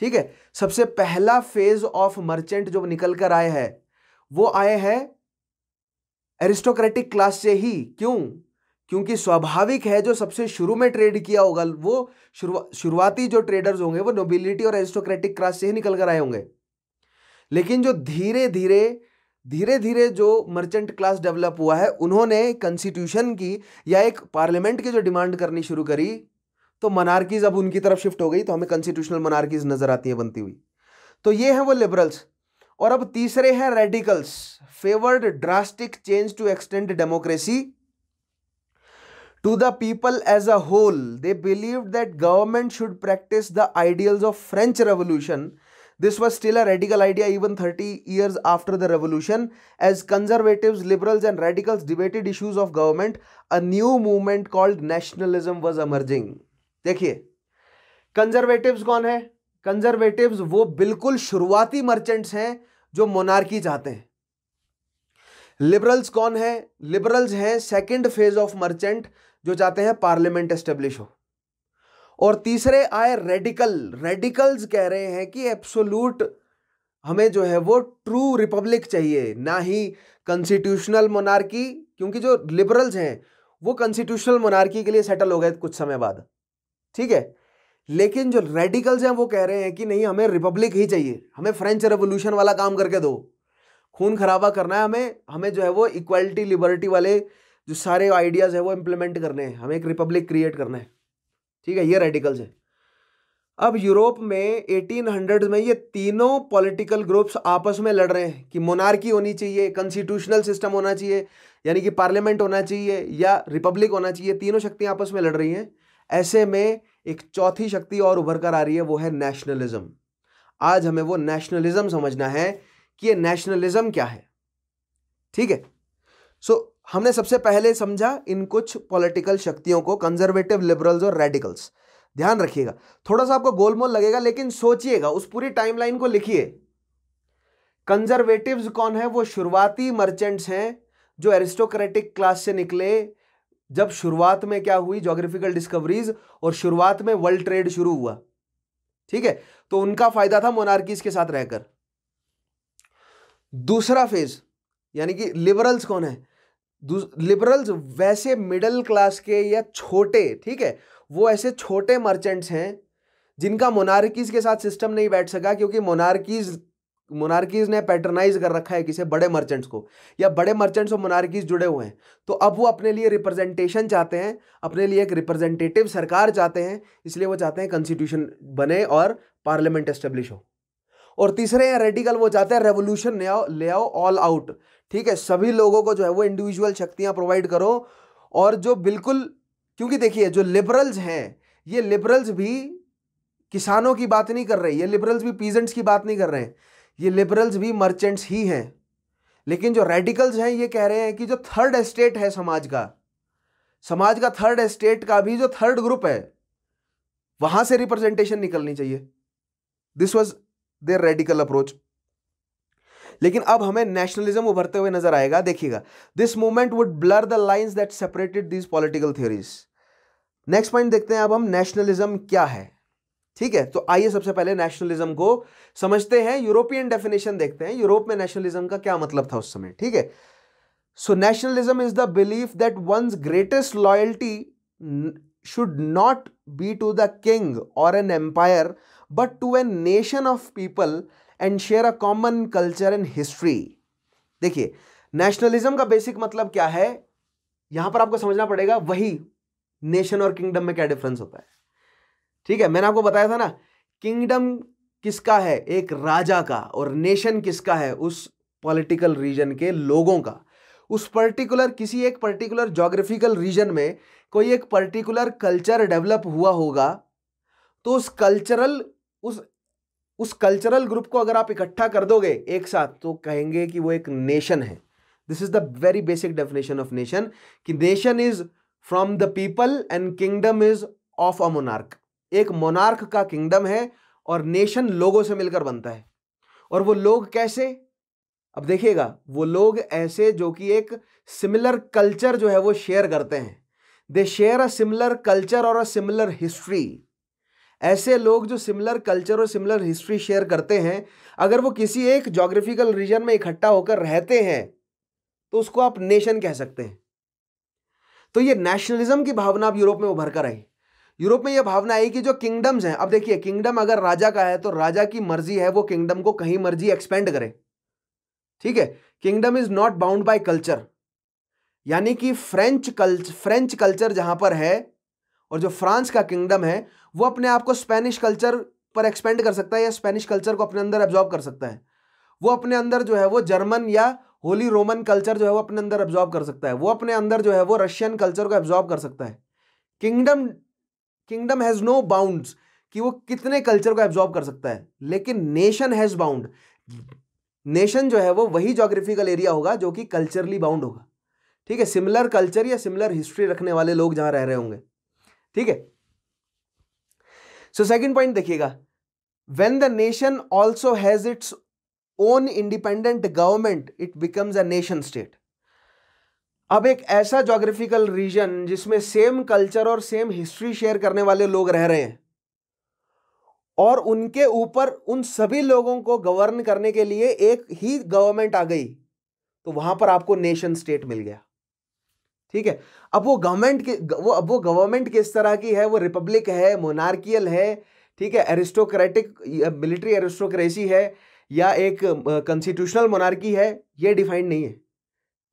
ठीक है सबसे पहला फेज ऑफ मर्चेंट जो निकल कर आए हैं वो आए हैं एरिस्टोक्रेटिक क्लास से ही क्यों क्योंकि स्वाभाविक है जो सबसे शुरू में ट्रेड किया होगा वो शुरुआ शुरुआती जो ट्रेडर्स होंगे वो नोबिलिटी और एरिस्टोक्रेटिक क्लास से ही निकल कर आए होंगे लेकिन जो धीरे धीरे धीरे धीरे जो मर्चेंट क्लास डेवलप हुआ है उन्होंने कंस्टिट्यूशन की या एक पार्लियामेंट की जो डिमांड करनी शुरू करी तो मनारकीज अब उनकी तरफ शिफ्ट हो गई तो हमें कंस्टिट्यूशनल मनार्कीज नज़र आती है बनती हुई तो ये हैं वो लिबरल्स और अब तीसरे हैं radicals favoured drastic change to extend democracy to the people as a whole they believed that government should practice the ideals of french revolution this was still a radical idea even 30 years after the revolution as conservatives liberals and radicals debated issues of government a new movement called nationalism was emerging देखिए conservatives कौन है conservatives वो बिल्कुल शुरुआती merchants हैं जो monarchy चाहते हैं लिबरल्स कौन है लिबरल्स हैं सेकंड फेज ऑफ मर्चेंट जो चाहते हैं पार्लियामेंट एस्टेब्लिश हो और तीसरे आए रेडिकल रेडिकल्स कह रहे हैं कि एप्सोलूट हमें जो है वो ट्रू रिपब्लिक चाहिए ना ही कंस्टिट्यूशनल मोनार्की क्योंकि जो लिबरल्स हैं वो कंस्टिट्यूशनल मोनार्की के लिए सेटल हो गए कुछ समय बाद ठीक है लेकिन जो रेडिकल्स हैं वो कह रहे हैं कि नहीं हमें रिपब्लिक ही चाहिए हमें फ्रेंच रेवोल्यूशन वाला काम करके दो खून खराबा करना है हमें हमें जो है वो इक्वलिटी लिबर्टी वाले जो सारे आइडियाज़ है वो इम्प्लीमेंट करने हैं हमें एक रिपब्लिक क्रिएट करना है ठीक है ये रेडिकल्स है अब यूरोप में एटीन हंड्रेड में ये तीनों पॉलिटिकल ग्रुप्स आपस में लड़ रहे हैं कि मोनार्की होनी चाहिए कॉन्स्टिट्यूशनल सिस्टम होना चाहिए यानी कि पार्लियामेंट होना चाहिए या रिपब्लिक होना चाहिए तीनों शक्तियाँ आपस में लड़ रही हैं ऐसे में एक चौथी शक्ति और उभर कर आ रही है वो है नेशनलिज्म आज हमें वो नेशनलिज्म समझना है कि ये नेशनलिज्म क्या है ठीक है सो so, हमने सबसे पहले समझा इन कुछ पॉलिटिकल शक्तियों को कंजर्वेटिव लिबरल्स और रेडिकल्स ध्यान रखिएगा थोड़ा सा आपको गोलमोल लगेगा लेकिन सोचिएगा उस पूरी टाइमलाइन को लिखिए कंजर्वेटिव्स कौन है वो शुरुआती मर्चेंट्स हैं जो एरिस्टोक्रेटिक क्लास से निकले जब शुरुआत में क्या हुई जोग्राफिकल डिस्कवरीज और शुरुआत में वर्ल्ड ट्रेड शुरू हुआ ठीक है तो उनका फायदा था मोनार्कीज के साथ रहकर दूसरा फेज यानी कि लिबरल्स कौन है लिबरल्स वैसे मिडिल क्लास के या छोटे ठीक है वो ऐसे छोटे मर्चेंट्स हैं जिनका मोनार्कीज़ के साथ सिस्टम नहीं बैठ सका क्योंकि मोनार्कीज़ मोनार्कीज़ ने पैटर्नाइज कर रखा है किसी बड़े मर्चेंट्स को या बड़े मर्चेंट्स और मोनार्कीज़ जुड़े हुए हैं तो अब वो अपने लिए रिप्रेजेंटेशन चाहते हैं अपने लिए एक रिप्रेजेंटेटिव सरकार चाहते हैं इसलिए वो चाहते हैं कंस्टिट्यूशन बने और पार्लियामेंट एस्टेब्लिश हो और तीसरे हैं रेडिकल वो चाहते हैं रेवोल्यूशन ले आओ ले आओ ऑल आउट ठीक है सभी लोगों को जो है वो इंडिविजुअल शक्तियां प्रोवाइड करो और जो बिल्कुल क्योंकि देखिए जो लिबरल्स हैं ये लिबरल्स भी किसानों की बात नहीं कर रहे ये लिबरल्स भी पीजेंट्स की बात नहीं कर रहे हैं ये लिबरल्स भी मर्चेंट्स ही हैं लेकिन जो रेडिकल्स हैं ये कह रहे हैं कि जो थर्ड एस्टेट है समाज का समाज का थर्ड एस्टेट का भी जो थर्ड ग्रुप है वहां से रिप्रेजेंटेशन निकलनी चाहिए this was there radical approach लेकिन अब हमें नेशनलिज्म उभरते हुए नजर आएगा देखिएगा this movement would blur the line that separated these political theories next point देखते हैं अब हम नेशनलिज्म क्या है ठीक है तो आइए सबसे पहले नेशनलिज्म को समझते हैं यूरोपियन डेफिनेशन देखते हैं यूरोप में नेशनलिज्म का क्या मतलब था उस समय ठीक है so nationalism is the belief that one's greatest loyalty should not be to the king और an empire but to a nation of people and share a common culture and history देखिए नेशनलिज्म का basic मतलब क्या है यहां पर आपको समझना पड़ेगा वही नेशन और किंगडम में क्या डिफरेंस होता है ठीक है मैंने आपको बताया था ना किंगडम किसका है एक राजा का और नेशन किसका है उस पॉलिटिकल रीजन के लोगों का उस पर्टिकुलर किसी एक पर्टिकुलर जोग्राफिकल रीजन में कोई एक पर्टिकुलर कल्चर डेवलप हुआ होगा तो उस कल्चरल उस उस कल्चरल ग्रुप को अगर आप इकट्ठा कर दोगे एक साथ तो कहेंगे कि वो एक नेशन है this is the very basic definition of nation कि nation is from the people and kingdom is of a monarch एक मोनार्क का किंगडम है और नेशन लोगों से मिलकर बनता है और वो लोग कैसे अब देखिएगा वो लोग ऐसे जो कि एक सिमिलर कल्चर जो है वो शेयर करते हैं they share a similar culture और अ सिमिलर हिस्ट्री ऐसे लोग जो सिमिलर कल्चर और सिमिलर हिस्ट्री शेयर करते हैं अगर वो किसी एक जोग्राफिकल रीजन में इकट्ठा होकर रहते हैं तो उसको आप नेशन कह सकते हैं तो ये नेशनलिज्म की भावना अब यूरोप में उभर कर आई यूरोप में यह भावना आई कि जो किंगडम्स हैं अब देखिए किंगडम अगर राजा का है तो राजा की मर्जी है वो किंगडम को कहीं मर्जी एक्सपेंड करे ठीक है kingdom is not bound by culture यानी कि फ्रेंच कल्च फ्रेंच कल्चर जहां पर है और जो फ्रांस का किंगडम है वो अपने आप को स्पेनिश कल्चर पर एक्सपेंड कर सकता है या स्पेनिश कल्चर को अपने अंदर एब्जॉर्ब कर सकता है वो अपने अंदर जो है वो जर्मन या होली रोमन कल्चर जो है वो अपने अंदर एब्जॉर्ब कर सकता है वो अपने अंदर जो है वो रशियन कल्चर को एब्जॉर्ब कर सकता है kingdom kingdom has no bounds कि वो कितने कल्चर को एब्जॉर्ब कर सकता है लेकिन नेशन हैज़ बाउंड नेशन जो है वो वही जोग्राफिकल एरिया होगा जो कि कल्चरली बाउंड होगा ठीक है सिमिलर कल्चर या सिमिलर हिस्ट्री रखने वाले लोग जहाँ रह रहे होंगे ठीक है सो सेकंड पॉइंट देखिएगा when the nation also has its own independent government it becomes a nation state अब एक ऐसा जोग्राफिकल रीजन जिसमें सेम कल्चर और सेम हिस्ट्री शेयर करने वाले लोग रह रहे हैं और उनके ऊपर उन सभी लोगों को गवर्न करने के लिए एक ही गवर्नमेंट आ गई तो वहां पर आपको नेशन स्टेट मिल गया ठीक है अब वो गवर्नमेंट के वो अब वो गवर्नमेंट किस तरह की है वो रिपब्लिक है मोनार्कियल है ठीक है एरिस्टोक्रेटिक मिलिट्री एरिस्टोक्रेसी है या एक कंस्टिट्यूशनल मोनार्की है ये डिफाइंड नहीं है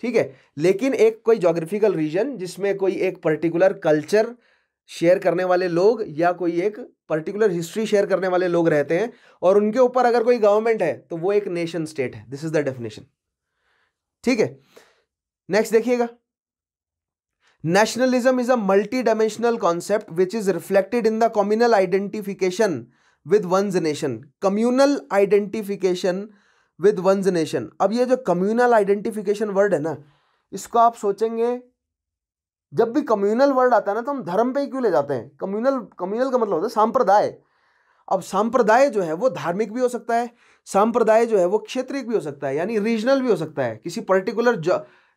ठीक है लेकिन एक कोई जोग्राफिकल रीजन जिसमें कोई एक पर्टिकुलर कल्चर शेयर करने वाले लोग या कोई एक पर्टिकुलर हिस्ट्री शेयर करने वाले लोग रहते हैं और उनके ऊपर अगर कोई गवर्नमेंट है तो वो एक नेशन स्टेट है दिस इज द डेफिनेशन ठीक है नेक्स्ट देखिएगा Nationalism is a multi-dimensional concept which is reflected in the communal identification with one's nation. Communal identification with one's nation. अब ये जो communal identification word है ना इसको आप सोचेंगे जब भी कम्युनल वर्ड आता है ना तो हम धर्म पे ही क्यों ले जाते हैं कम्युनल कम्युनल का मतलब होता है सांप्रदाय अब सांप्रदाय जो है वो धार्मिक भी हो सकता है सांप्रदाय जो है वो क्षेत्रीय भी हो सकता है यानी रीजनल भी हो सकता है किसी पर्टिकुलर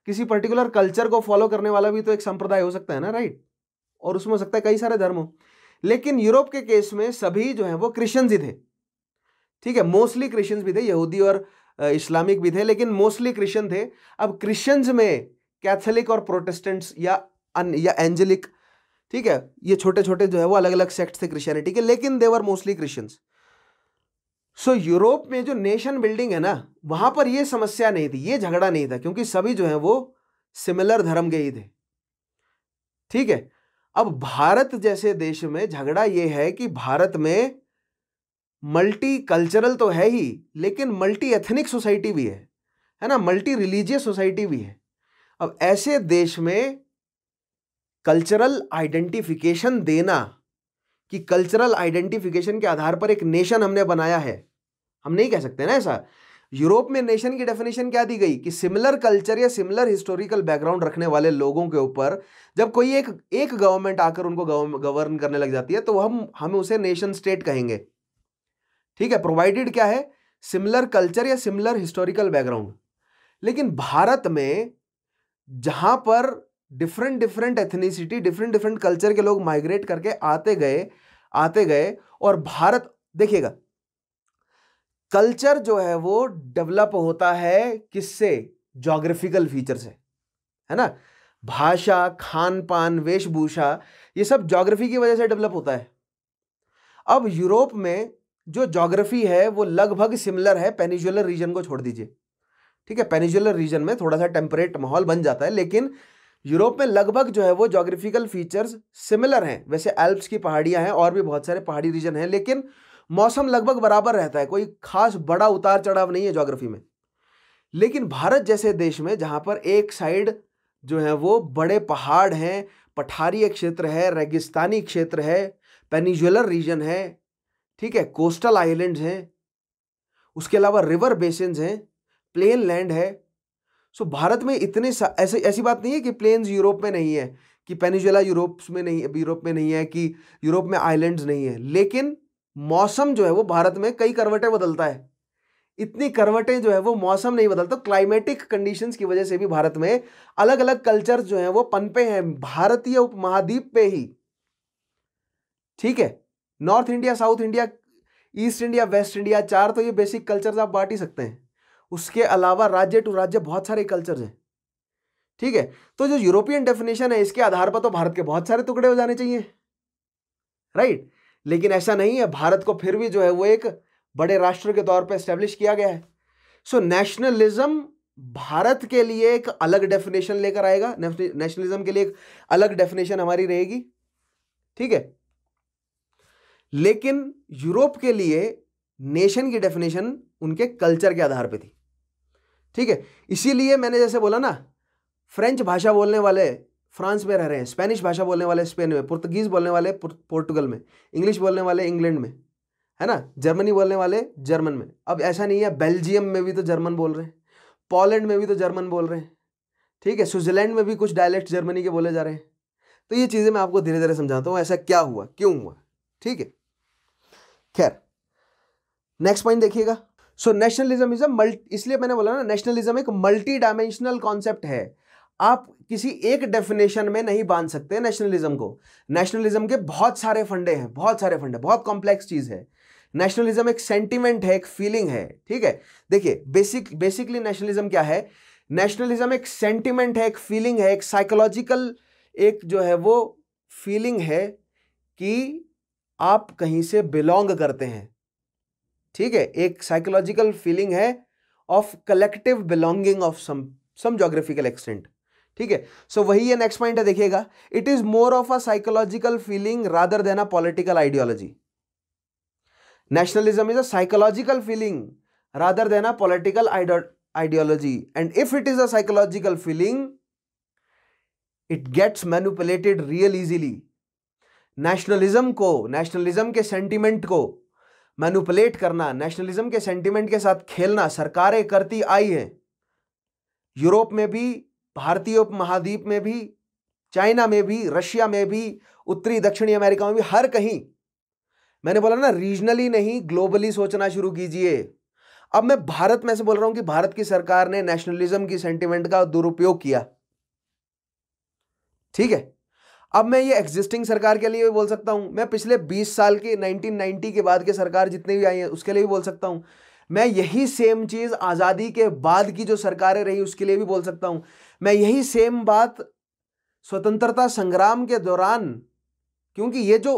किसी पर्टिकुलर कल्चर को फॉलो करने वाला भी तो एक संप्रदाय हो सकता है ना राइट और उसमें हो सकता है कई सारे धर्म हो लेकिन यूरोप के केस में सभी जो है वो क्रिश्चियंस ही थे ठीक है मोस्टली क्रिश्चियंस भी थे यहूदी और इस्लामिक भी थे लेकिन मोस्टली क्रिश्चियन थे अब क्रिश्चियंस में कैथोलिक और प्रोटेस्टेंट्स या अन या एंजेलिक ठीक है ये छोटे छोटे जो है वो अलग अलग सेक्ट थे क्रिश्चियनिटी के लेकिन they were mostly Christians so so, Europe में जो नेशन बिल्डिंग है ना वहां पर ये समस्या नहीं थी ये झगड़ा नहीं था क्योंकि सभी जो है वो सिमिलर धर्म के ही थे ठीक है अब भारत जैसे देश में झगड़ा ये है कि भारत में मल्टी कल्चरल तो है ही लेकिन मल्टी एथनिक सोसाइटी भी है है ना मल्टी रिलीजियस सोसाइटी भी है अब ऐसे देश में कल्चरल आइडेंटिफिकेशन देना कि कल्चरल आइडेंटिफिकेशन के आधार पर एक नेशन हमने बनाया है हम नहीं कह सकते ना ऐसा यूरोप में नेशन की डेफिनेशन क्या दी गई कि सिमिलर कल्चर या सिमिलर हिस्टोरिकल बैकग्राउंड रखने वाले लोगों के ऊपर जब कोई एक एक गवर्नमेंट आकर उनको गवर्न करने लग जाती है तो हम हम उसे नेशन स्टेट कहेंगे ठीक है प्रोवाइडेड क्या है सिमिलर कल्चर या सिमिलर हिस्टोरिकल बैकग्राउंड लेकिन भारत में जहां पर different different ethnicity different different culture के लोग माइग्रेट करके आते गए आते गए और भारत देखिएगा कल्चर जो है वो डेवलप होता है किससे जोग्राफिकल फीचर से है ना भाषा खान पान वेशभूषा ये सब जोग्राफी की वजह से डेवलप होता है अब यूरोप में जो जोग्राफी है वो लगभग सिमिलर है पेनिजुलर रीजन को छोड़ दीजिए ठीक है पेनिजुलर रीजन में थोड़ा सा टेम्परेट माहौल बन जाता है लेकिन यूरोप में लगभग जो है वो जोग्राफिकल फीचर्स सिमिलर हैं वैसे एल्प्स की पहाड़ियां हैं और भी बहुत सारे पहाड़ी रीजन हैं लेकिन मौसम लगभग बराबर रहता है कोई खास बड़ा उतार चढ़ाव नहीं है जोग्राफी में लेकिन भारत जैसे देश में जहाँ पर एक साइड जो है वो बड़े पहाड़ हैं पठारीय क्षेत्र है रेगिस्तानी क्षेत्र है पेनिजुलर रीजन है ठीक है कोस्टल आइलैंड्स हैं उसके अलावा रिवर बेसिन हैं प्लेन लैंड है सो भारत में इतने ऐसे ऐसी बात नहीं है कि प्लेन्स यूरोप में नहीं है कि पेनिजुला यूरोप में नहीं यूरोप में नहीं है कि यूरोप में आइलैंड्स नहीं है लेकिन मौसम जो है वो भारत में कई करवटें बदलता है इतनी करवटें जो है वो मौसम नहीं बदलता क्लाइमेटिक कंडीशन की वजह से भी भारत में अलग अलग कल्चर जो है वो पनपे हैं भारतीय उपमहाद्वीप पे ही ठीक है north India south India east India west India चार तो ये बेसिक कल्चर्स आप बांट ही सकते हैं उसके अलावा राज्य टू राज्य बहुत सारे कल्चर है ठीक है तो जो यूरोपियन डेफिनेशन है इसके आधार पर तो भारत के बहुत सारे टुकड़े हो जाने चाहिए राइट लेकिन ऐसा नहीं है भारत को फिर भी जो है वो एक बड़े राष्ट्र के तौर पर स्टेब्लिश किया गया है सो so, नेशनलिज्म भारत के लिए एक अलग डेफिनेशन लेकर आएगा नेशनलिज्म के लिए एक अलग डेफिनेशन हमारी रहेगी ठीक है लेकिन यूरोप के लिए नेशन की डेफिनेशन उनके कल्चर के आधार पे थी ठीक है इसीलिए मैंने जैसे बोला ना फ्रेंच भाषा बोलने वाले फ्रांस में रह रहे हैं स्पेनिश भाषा बोलने वाले स्पेन में पुर्तगीज़ बोलने वाले पोर्टुगल में इंग्लिश बोलने वाले इंग्लैंड में है ना जर्मनी बोलने वाले जर्मन में अब ऐसा नहीं है बेल्जियम में भी तो जर्मन बोल रहे हैं पोलैंड में भी तो जर्मन बोल रहे हैं ठीक है स्विट्जरलैंड में भी कुछ डायलेक्ट जर्मनी के बोले जा रहे हैं तो ये चीज़ें मैं आपको धीरे धीरे समझाता हूँ ऐसा क्या हुआ क्यों हुआ ठीक है खैर नेक्स्ट पॉइंट देखिएगा so nationalism is a multi इसलिए मैंने बोला ना नेशनलिज्म एक मल्टी डायमेंशनल कॉन्सेप्ट है आप किसी एक डेफिनेशन में नहीं बांध सकते नेशनलिज्म को नेशनलिज्म के बहुत सारे फंडे हैं बहुत सारे फंडे बहुत कॉम्प्लेक्स चीज़ है नेशनलिज्म एक सेंटिमेंट है एक फीलिंग है ठीक है देखिए बेसिक बेसिकली नेशनलिज्म क्या है नेशनलिज्म एक सेंटिमेंट है एक फीलिंग है एक साइकोलॉजिकल एक जो है वो फीलिंग है कि आप कहीं से बिलोंग करते हैं ठीक है एक साइकोलॉजिकल फीलिंग है of collective belonging of some some geographical extent ठीक है सो वही ये नेक्स्ट पॉइंट है देखिएगा it is more of a psychological feeling rather than a political ideology nationalism is a psychological feeling rather than a political ideology and if it is a psychological feeling it gets manipulated real easily nationalism को nationalism के sentiment को manipulate करना nationalism के sentiment के साथ खेलना सरकारें करती आई हैं यूरोप में भी भारतीय उपमहाद्वीप में भी चाइना में भी रशिया में भी उत्तरी दक्षिणी अमेरिका में भी हर कहीं मैंने बोला ना रीजनली नहीं ग्लोबली सोचना शुरू कीजिए अब मैं भारत में से बोल रहा हूं कि भारत की सरकार ने नेशनलिज्म की सेंटिमेंट का दुरुपयोग किया ठीक है अब मैं ये एग्जिस्टिंग सरकार के लिए भी बोल सकता हूँ मैं पिछले 20 साल के 1990 के बाद के सरकार जितने भी आई हैं उसके लिए भी बोल सकता हूँ मैं यही सेम चीज़ आज़ादी के बाद की जो सरकारें रही उसके लिए भी बोल सकता हूँ मैं यही सेम बात स्वतंत्रता संग्राम के दौरान क्योंकि ये जो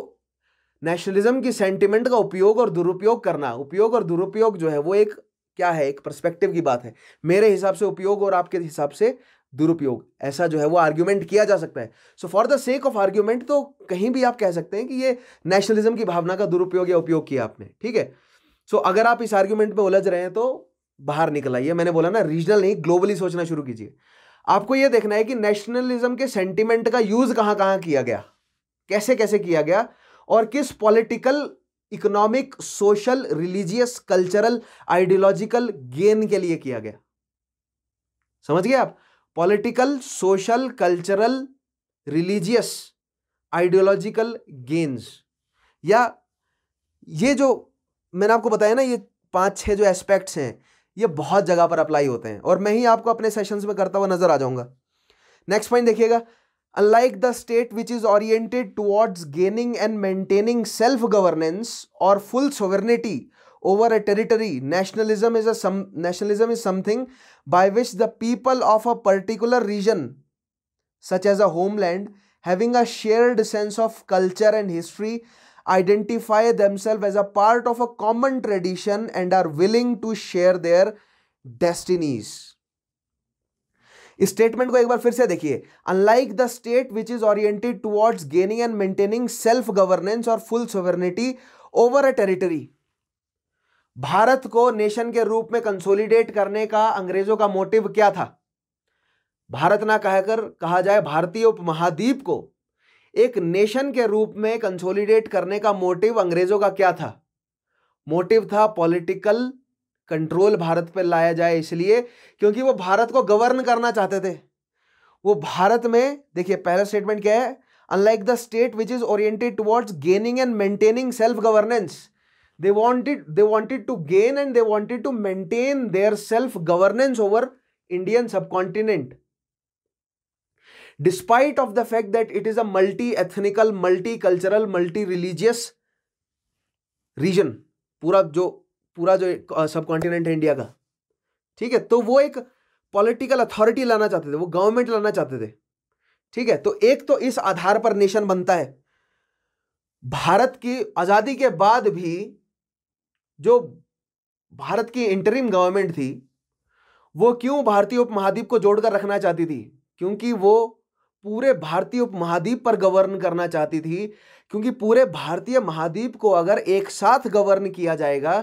नेशनलिज्म की सेंटिमेंट का उपयोग और दुरुपयोग करना उपयोग और दुरुपयोग जो है वो एक क्या है एक पर्सपेक्टिव की बात है मेरे हिसाब से उपयोग और आपके हिसाब से दुरुपयोग ऐसा जो है वो आर्ग्यूमेंट किया जा सकता है so for the sake of argument तो कहीं भी आप कह सकते हैं कि ये नेशनलिज्म की भावना का दुरुपयोग या उपयोग किया आपने ठीक है सो अगर आप इस आर्ग्यूमेंट में उलझ रहे हैं तो बाहर निकल आइए मैंने बोला ना रीजनल नहीं ग्लोबली सोचना शुरू कीजिए आपको ये देखना है कि नेशनलिज्म के सेंटिमेंट का यूज कहाँ कहाँ किया गया कैसे कैसे किया गया और किस political economic social religious cultural ideological gain के लिए किया गया समझ गए आप political social cultural religious ideological gains या ये जो मैंने आपको बताया ना ये पांच छह जो एस्पेक्ट्स हैं ये बहुत जगह पर अप्लाई होते हैं और मैं ही आपको अपने सेशंस में करता हुआ नजर आ जाऊंगा नेक्स्ट पॉइंट देखिएगा unlike the state which is oriented towards gaining and maintaining self governance और full sovereignty over a territory. Nationalism is a some nationalism is something by which the people of a particular region, such as a homeland, having a shared sense of culture and history, identify themselves as a part of a common tradition and are willing to share their destinies. इस statement को एक बार फिर से देखिए unlike the state which is oriented towards gaining and maintaining self governance और full sovereignty over a territory Bharat को nation के रूप में कंसोलिडेट करने का अंग्रेजों का मोटिव क्या था भारत ना कहकर कहा जाए भारतीय उपमहाद्वीप को एक नेशन के रूप में कंसोलिडेट करने का मोटिव अंग्रेजों का क्या था मोटिव था पॉलिटिकल कंट्रोल भारत पर लाया जाए इसलिए क्योंकि वो भारत को गवर्न करना चाहते थे वो भारत में देखिए पहला स्टेटमेंट क्या है unlike the state which is oriented towards gaining and maintaining self governance they wanted they wanted to gain and they wanted to maintain their self governance over indian subcontinent despite of the fact that it is a multi ethnical multicultural multi religious region pura jo pura jo subcontinent hai india ka theek hai to wo ek political authority lana chahte the wo government lana chahte the theek hai to ek to is aadhar par nation banta hai Bharat की आज़ादी के बाद भी जो भारत की interim government थी वो क्यों भारतीय उपमहाद्वीप को जोड़कर रखना चाहती थी क्योंकि वो पूरे भारतीय उपमहाद्वीप पर गवर्न करना चाहती थी क्योंकि पूरे भारतीय महाद्वीप को अगर एक साथ गवर्न किया जाएगा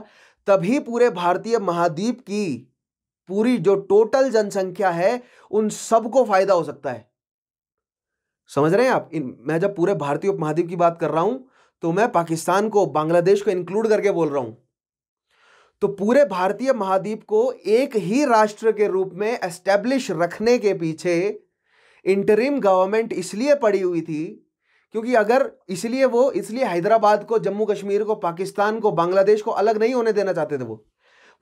तभी पूरे भारतीय महाद्वीप की पूरी जो टोटल जनसंख्या है उन सबको फायदा हो सकता है समझ रहे हैं आप इन मैं जब पूरे भारतीय उपमहाद्वीप की बात कर रहा हूं तो मैं पाकिस्तान को बांग्लादेश को इंक्लूड करके बोल रहा हूं तो पूरे भारतीय महाद्वीप को एक ही राष्ट्र के रूप में एस्टेब्लिश रखने के पीछे इंटरिम गवर्नमेंट इसलिए पड़ी हुई थी क्योंकि अगर इसलिए वो इसलिए हैदराबाद को जम्मू कश्मीर को पाकिस्तान को बांग्लादेश को अलग नहीं होने देना चाहते थे वो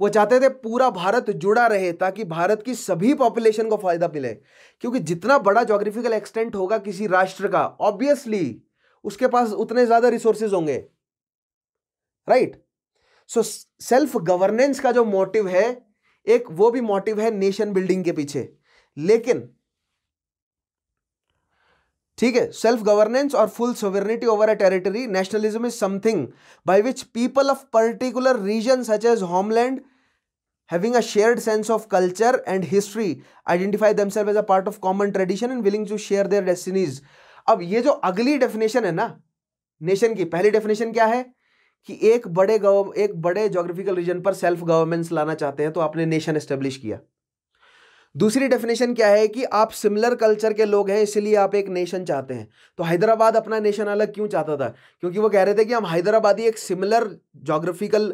वो चाहते थे पूरा भारत जुड़ा रहे ताकि भारत की सभी पॉपुलेशन को फायदा मिले क्योंकि जितना बड़ा जोग्राफिकल एक्सटेंट होगा किसी राष्ट्र का ऑब्वियसली उसके पास उतने ज़्यादा रिसोर्सेज होंगे right right? So self governance का जो मोटिव है एक वो भी मोटिव है नेशन बिल्डिंग के पीछे लेकिन ठीक है सेल्फ गवर्नेंस और full sovereignty over a territory nationalism is something by which people of particular region such as homeland a shared sense of culture and history identify them themselves as a part of common tradition and willing to share their destinies अब ये जो अगली definition है ना nation की पहली definition क्या है कि एक बड़े गव एक बड़े जोग्राफिकल रीजन पर सेल्फ गवर्नेंस लाना चाहते हैं तो आपने नेशन एस्टेब्लिश किया दूसरी डेफिनेशन क्या है कि आप सिमिलर कल्चर के लोग हैं इसलिए आप एक नेशन चाहते हैं तो हैदराबाद अपना नेशन अलग क्यों चाहता था क्योंकि वो कह रहे थे कि हम हैदराबादी एक similar geographical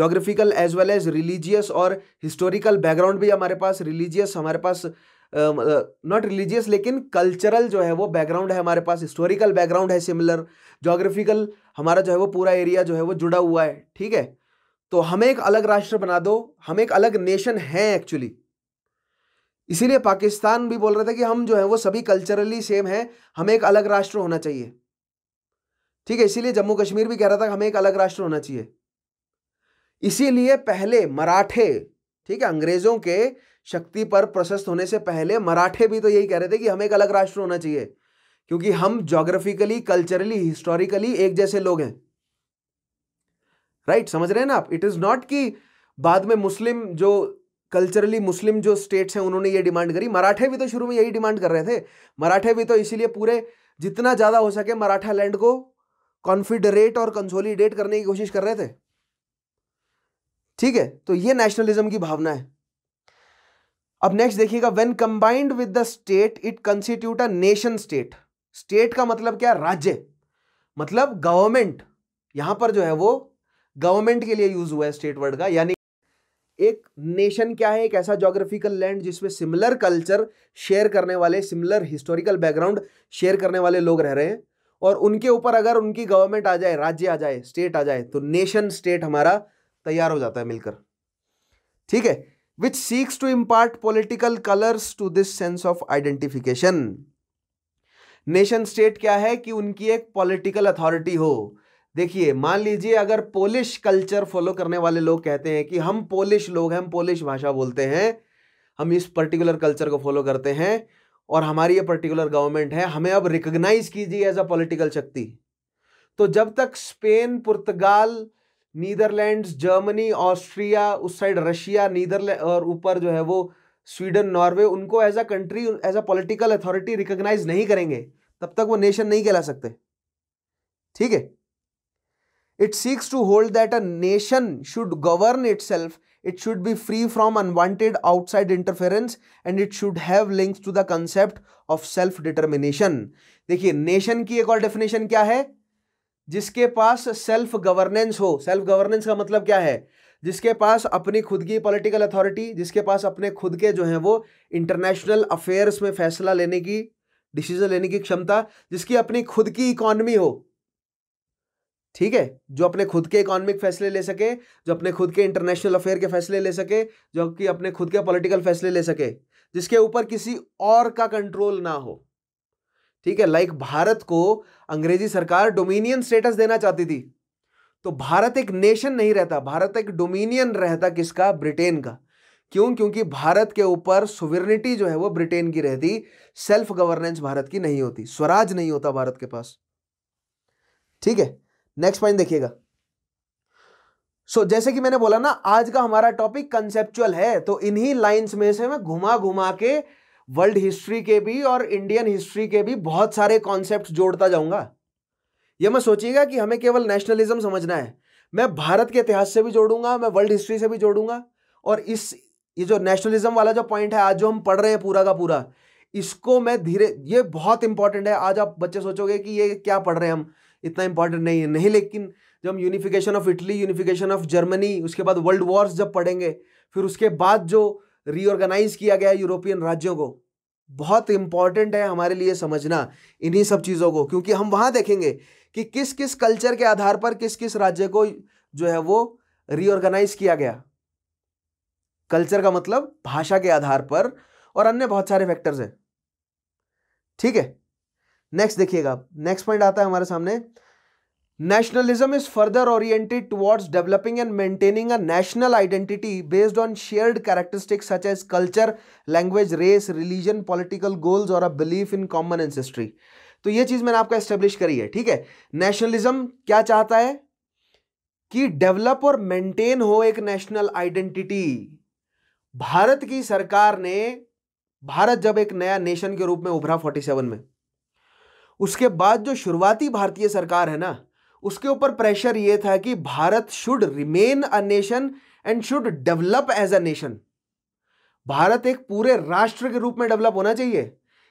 geographical as well as religious और हिस्टोरिकल बैकग्राउंड भी हमारे पास रिलीजियस हमारे पास नॉट रिलीजियस लेकिन कल्चरल जो है वो बैकग्राउंड है हमारे पास हिस्टोरिकल बैकग्राउंड है सिमिलर जोग्राफिकल हमारा जो है वो पूरा एरिया जो है वो जुड़ा हुआ है ठीक है तो हमें एक अलग राष्ट्र बना दो हम एक अलग नेशन हैं एक्चुअली इसीलिए पाकिस्तान भी बोल रहा था कि हम जो है वो सभी कल्चरली सेम हैं हमें एक अलग राष्ट्र होना चाहिए ठीक है इसीलिए जम्मू कश्मीर भी कह रहा था हमें एक अलग राष्ट्र होना चाहिए इसीलिए पहले मराठे ठीक है अंग्रेजों के शक्ति पर प्रशस्त होने से पहले मराठे भी तो यही कह रहे थे कि हमें एक अलग राष्ट्र होना चाहिए क्योंकि हम जोग्राफिकली कल्चरली हिस्टोरिकली एक जैसे लोग हैं राइट right, समझ रहे हैं ना आप इट इज नॉट कि बाद में मुस्लिम जो कल्चरली मुस्लिम जो स्टेट्स हैं उन्होंने ये डिमांड करी मराठे भी तो शुरू में यही डिमांड कर रहे थे मराठे भी तो इसीलिए पूरे जितना ज़्यादा हो सके मराठा लैंड को कॉन्फिडरेट और कंसोलिडेट करने की कोशिश कर रहे थे ठीक है तो ये नेशनलिज्म की भावना है अब नेक्स्ट देखिएगा when combined with the state it constitute a nation state state का मतलब क्या राज्य मतलब गवर्नमेंट यहां पर जो है वो गवर्नमेंट के लिए यूज हुआ है स्टेट वर्ड का यानी एक नेशन क्या है एक ऐसा जोग्राफिकल लैंड जिसमें सिमिलर कल्चर शेयर करने वाले सिमिलर हिस्टोरिकल बैकग्राउंड शेयर करने वाले लोग रह रहे हैं और उनके ऊपर अगर उनकी गवर्नमेंट आ जाए राज्य आ जाए स्टेट आ जाए तो नेशन स्टेट हमारा तैयार हो जाता है मिलकर ठीक है which seeks to impart political colours to this sense of identification nation state क्या है कि उनकी एक पॉलिटिकल अथॉरिटी हो देखिए मान लीजिए अगर पोलिश कल्चर फॉलो करने वाले लोग कहते हैं कि हम पोलिश लोग हैं हम पोलिश भाषा बोलते हैं हम इस पर्टिकुलर कल्चर को फॉलो करते हैं और हमारी ये पर्टिकुलर गवर्नमेंट है हमें अब रिकग्नाइज कीजिए एज अ पॉलिटिकल शक्ति तो जब तक Spain Portugal Netherland Germany Austria उस साइड रशिया नीदरलैंड और ऊपर जो है वो स्वीडन नॉर्वे उनको as a country as a political authority recognise नहीं करेंगे तब तक वो नेशन नहीं कहला सकते ठीक है it seeks to hold that a nation should govern itself it should be free from unwanted outside interference and it should have links to the concept of self determination देखिए nation की एक और definition क्या है जिसके पास self governance हो self governance का मतलब क्या है जिसके पास अपनी खुद की पॉलिटिकल अथॉरिटी जिसके पास अपने खुद के जो हैं वो इंटरनेशनल अफेयर्स में फैसला लेने की डिसीजन लेने की क्षमता जिसकी अपनी खुद की इकोनमी हो ठीक है जो अपने खुद के इकोनॉमिक फैसले ले सके जो अपने खुद के इंटरनेशनल अफेयर के फैसले ले सके जो कि अपने खुद के पॉलिटिकल फैसले ले सके जिसके ऊपर किसी और का कंट्रोल ना हो ठीक है लाइक भारत को अंग्रेजी सरकार डोमिनियन स्टेटस देना चाहती थी तो भारत एक नेशन नहीं रहता भारत एक डोमिनियन रहता किसका ब्रिटेन का क्यों क्योंकि भारत के ऊपर सुविरनिटी जो है वो ब्रिटेन की रहती सेल्फ गवर्नेंस भारत की नहीं होती स्वराज नहीं होता भारत के पास ठीक है नेक्स्ट पॉइंट देखिएगा सो so, जैसे कि मैंने बोला ना आज का हमारा टॉपिक कंसेप्चुअल है तो इन्हीं लाइंस में से मैं घुमा घुमा के वर्ल्ड हिस्ट्री के भी और इंडियन हिस्ट्री के भी बहुत सारे कॉन्सेप्ट जोड़ता जाऊंगा यह मैं सोचिएगा कि हमें केवल नेशनलिज्म समझना है मैं भारत के इतिहास से भी जोड़ूंगा मैं वर्ल्ड हिस्ट्री से भी जोड़ूंगा और इस ये जो नेशनलिज्म वाला जो पॉइंट है आज जो हम पढ़ रहे हैं पूरा का पूरा इसको मैं धीरे ये बहुत इंपॉर्टेंट है आज आप बच्चे सोचोगे कि ये क्या पढ़ रहे हैं हम इतना इंपॉर्टेंट नहीं है नहीं लेकिन जब हम unification of Italy unification of Germany उसके बाद वर्ल्ड वॉर्स जब पढ़ेंगे फिर उसके बाद जो रीऑर्गेनाइज किया गया यूरोपियन राज्यों को बहुत इंपॉर्टेंट है हमारे लिए समझना इन्हीं सब चीज़ों को क्योंकि हम वहाँ देखेंगे कि किस किस कल्चर के आधार पर किस किस राज्य को जो है वो रीऑर्गेनाइज किया गया कल्चर का मतलब भाषा के आधार पर और अन्य बहुत सारे फैक्टर्स हैं ठीक है नेक्स्ट देखिएगा नेक्स्ट पॉइंट आता है हमारे सामने Nationalism is further oriented towards developing and maintaining a national identity based on shared characteristics such as culture, language, race, religion, political goals or a belief in common ancestry. तो ये चीज मैंने आपका establish करी है ठीक है नेशनलिज्म क्या चाहता है कि डेवलप और मेंटेन हो एक नेशनल आइडेंटिटी भारत की सरकार ने भारत जब एक नया नेशन के रूप में उभरा 47 में उसके बाद जो शुरुआती भारतीय सरकार है ना उसके ऊपर प्रेशर ये था कि Bharat should remain a nation and should develop as a nation Bharat एक पूरे राष्ट्र के रूप में डेवलप होना चाहिए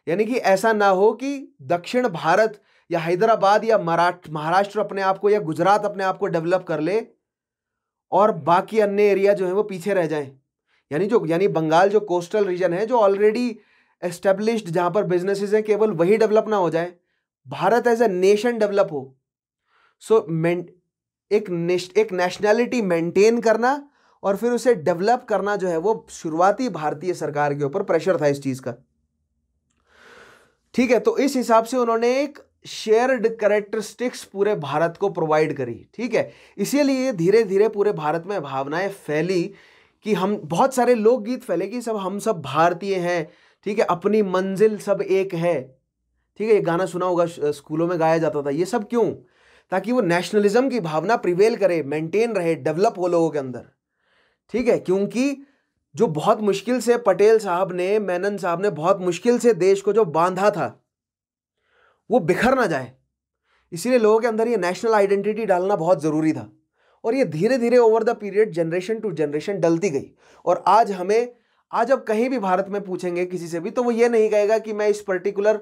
यानी कि ऐसा ना हो कि दक्षिण भारत या हैदराबाद या महाराष्ट्र अपने आप को या गुजरात अपने आप को डेवलप कर ले और बाकी अन्य एरिया जो है वो पीछे रह जाए यानी जो यानी बंगाल जो कोस्टल रीजन है जो ऑलरेडी एस्टेब्लिश्ड जहाँ पर बिजनेसेस हैं केवल वही डेवलप ना हो जाए Bharat as a nation develop हो सो so, एक एक नेशनैलिटी मेंटेन करना और फिर उसे डेवलप करना जो है वो शुरुआती भारतीय सरकार के ऊपर प्रेशर था इस चीज़ का ठीक है तो इस हिसाब से उन्होंने एक शेयर्ड करेक्टरिस्टिक्स पूरे भारत को प्रोवाइड करी ठीक है इसीलिए धीरे धीरे पूरे भारत में भावनाएं फैली कि हम बहुत सारे लोकगीत फैले कि सब हम सब भारतीय हैं ठीक है अपनी मंजिल सब एक है ठीक है ये गाना सुना होगा स्कूलों में गाया जाता था ये सब क्यों ताकि वो नेशनलिज्म की भावना प्रिवेल करे मेंटेन रहे डेवलप हो लोगों के अंदर ठीक है क्योंकि जो बहुत मुश्किल से पटेल साहब ने मैनन साहब ने बहुत मुश्किल से देश को जो बांधा था वो बिखर ना जाए इसीलिए लोगों के अंदर ये नेशनल आइडेंटिटी डालना बहुत ज़रूरी था और ये धीरे धीरे over the period generation to generation डलती गई और आज हमें आज अब कहीं भी भारत में पूछेंगे किसी से भी तो वो ये नहीं कहेगा कि मैं इस पर्टिकुलर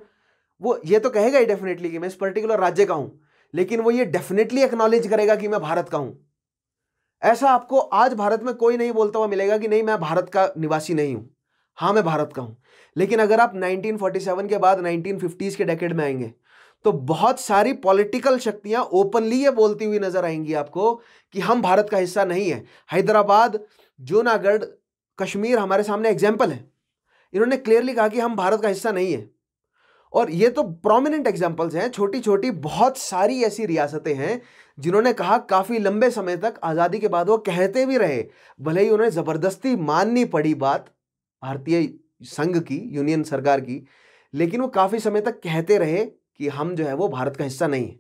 वो ये तो कहेगा ही डेफिनेटली कि मैं इस पर्टिकुलर राज्य का हूँ लेकिन वो ये डेफिनेटली एक्नॉलेज करेगा कि मैं भारत का हूं ऐसा आपको आज भारत में कोई नहीं बोलता हुआ मिलेगा कि नहीं मैं भारत का निवासी नहीं हूं हाँ मैं भारत का हूं लेकिन अगर आप 1947 के बाद 1950s के डेकेड में आएंगे तो बहुत सारी पॉलिटिकल शक्तियां ओपनली ये बोलती हुई नजर आएंगी आपको कि हम भारत का हिस्सा नहीं है हैदराबाद जूनागढ़ कश्मीर हमारे सामने एग्जाम्पल है इन्होंने क्लियरली कहा कि हम भारत का हिस्सा नहीं है और ये तो प्रोमिनेंट एग्जाम्पल्स हैं छोटी छोटी बहुत सारी ऐसी रियासतें हैं जिन्होंने कहा काफ़ी लंबे समय तक आज़ादी के बाद वो कहते भी रहे भले ही उन्हें ज़बरदस्ती माननी पड़ी बात भारतीय संघ की यूनियन सरकार की लेकिन वो काफ़ी समय तक कहते रहे कि हम जो है वो भारत का हिस्सा नहीं है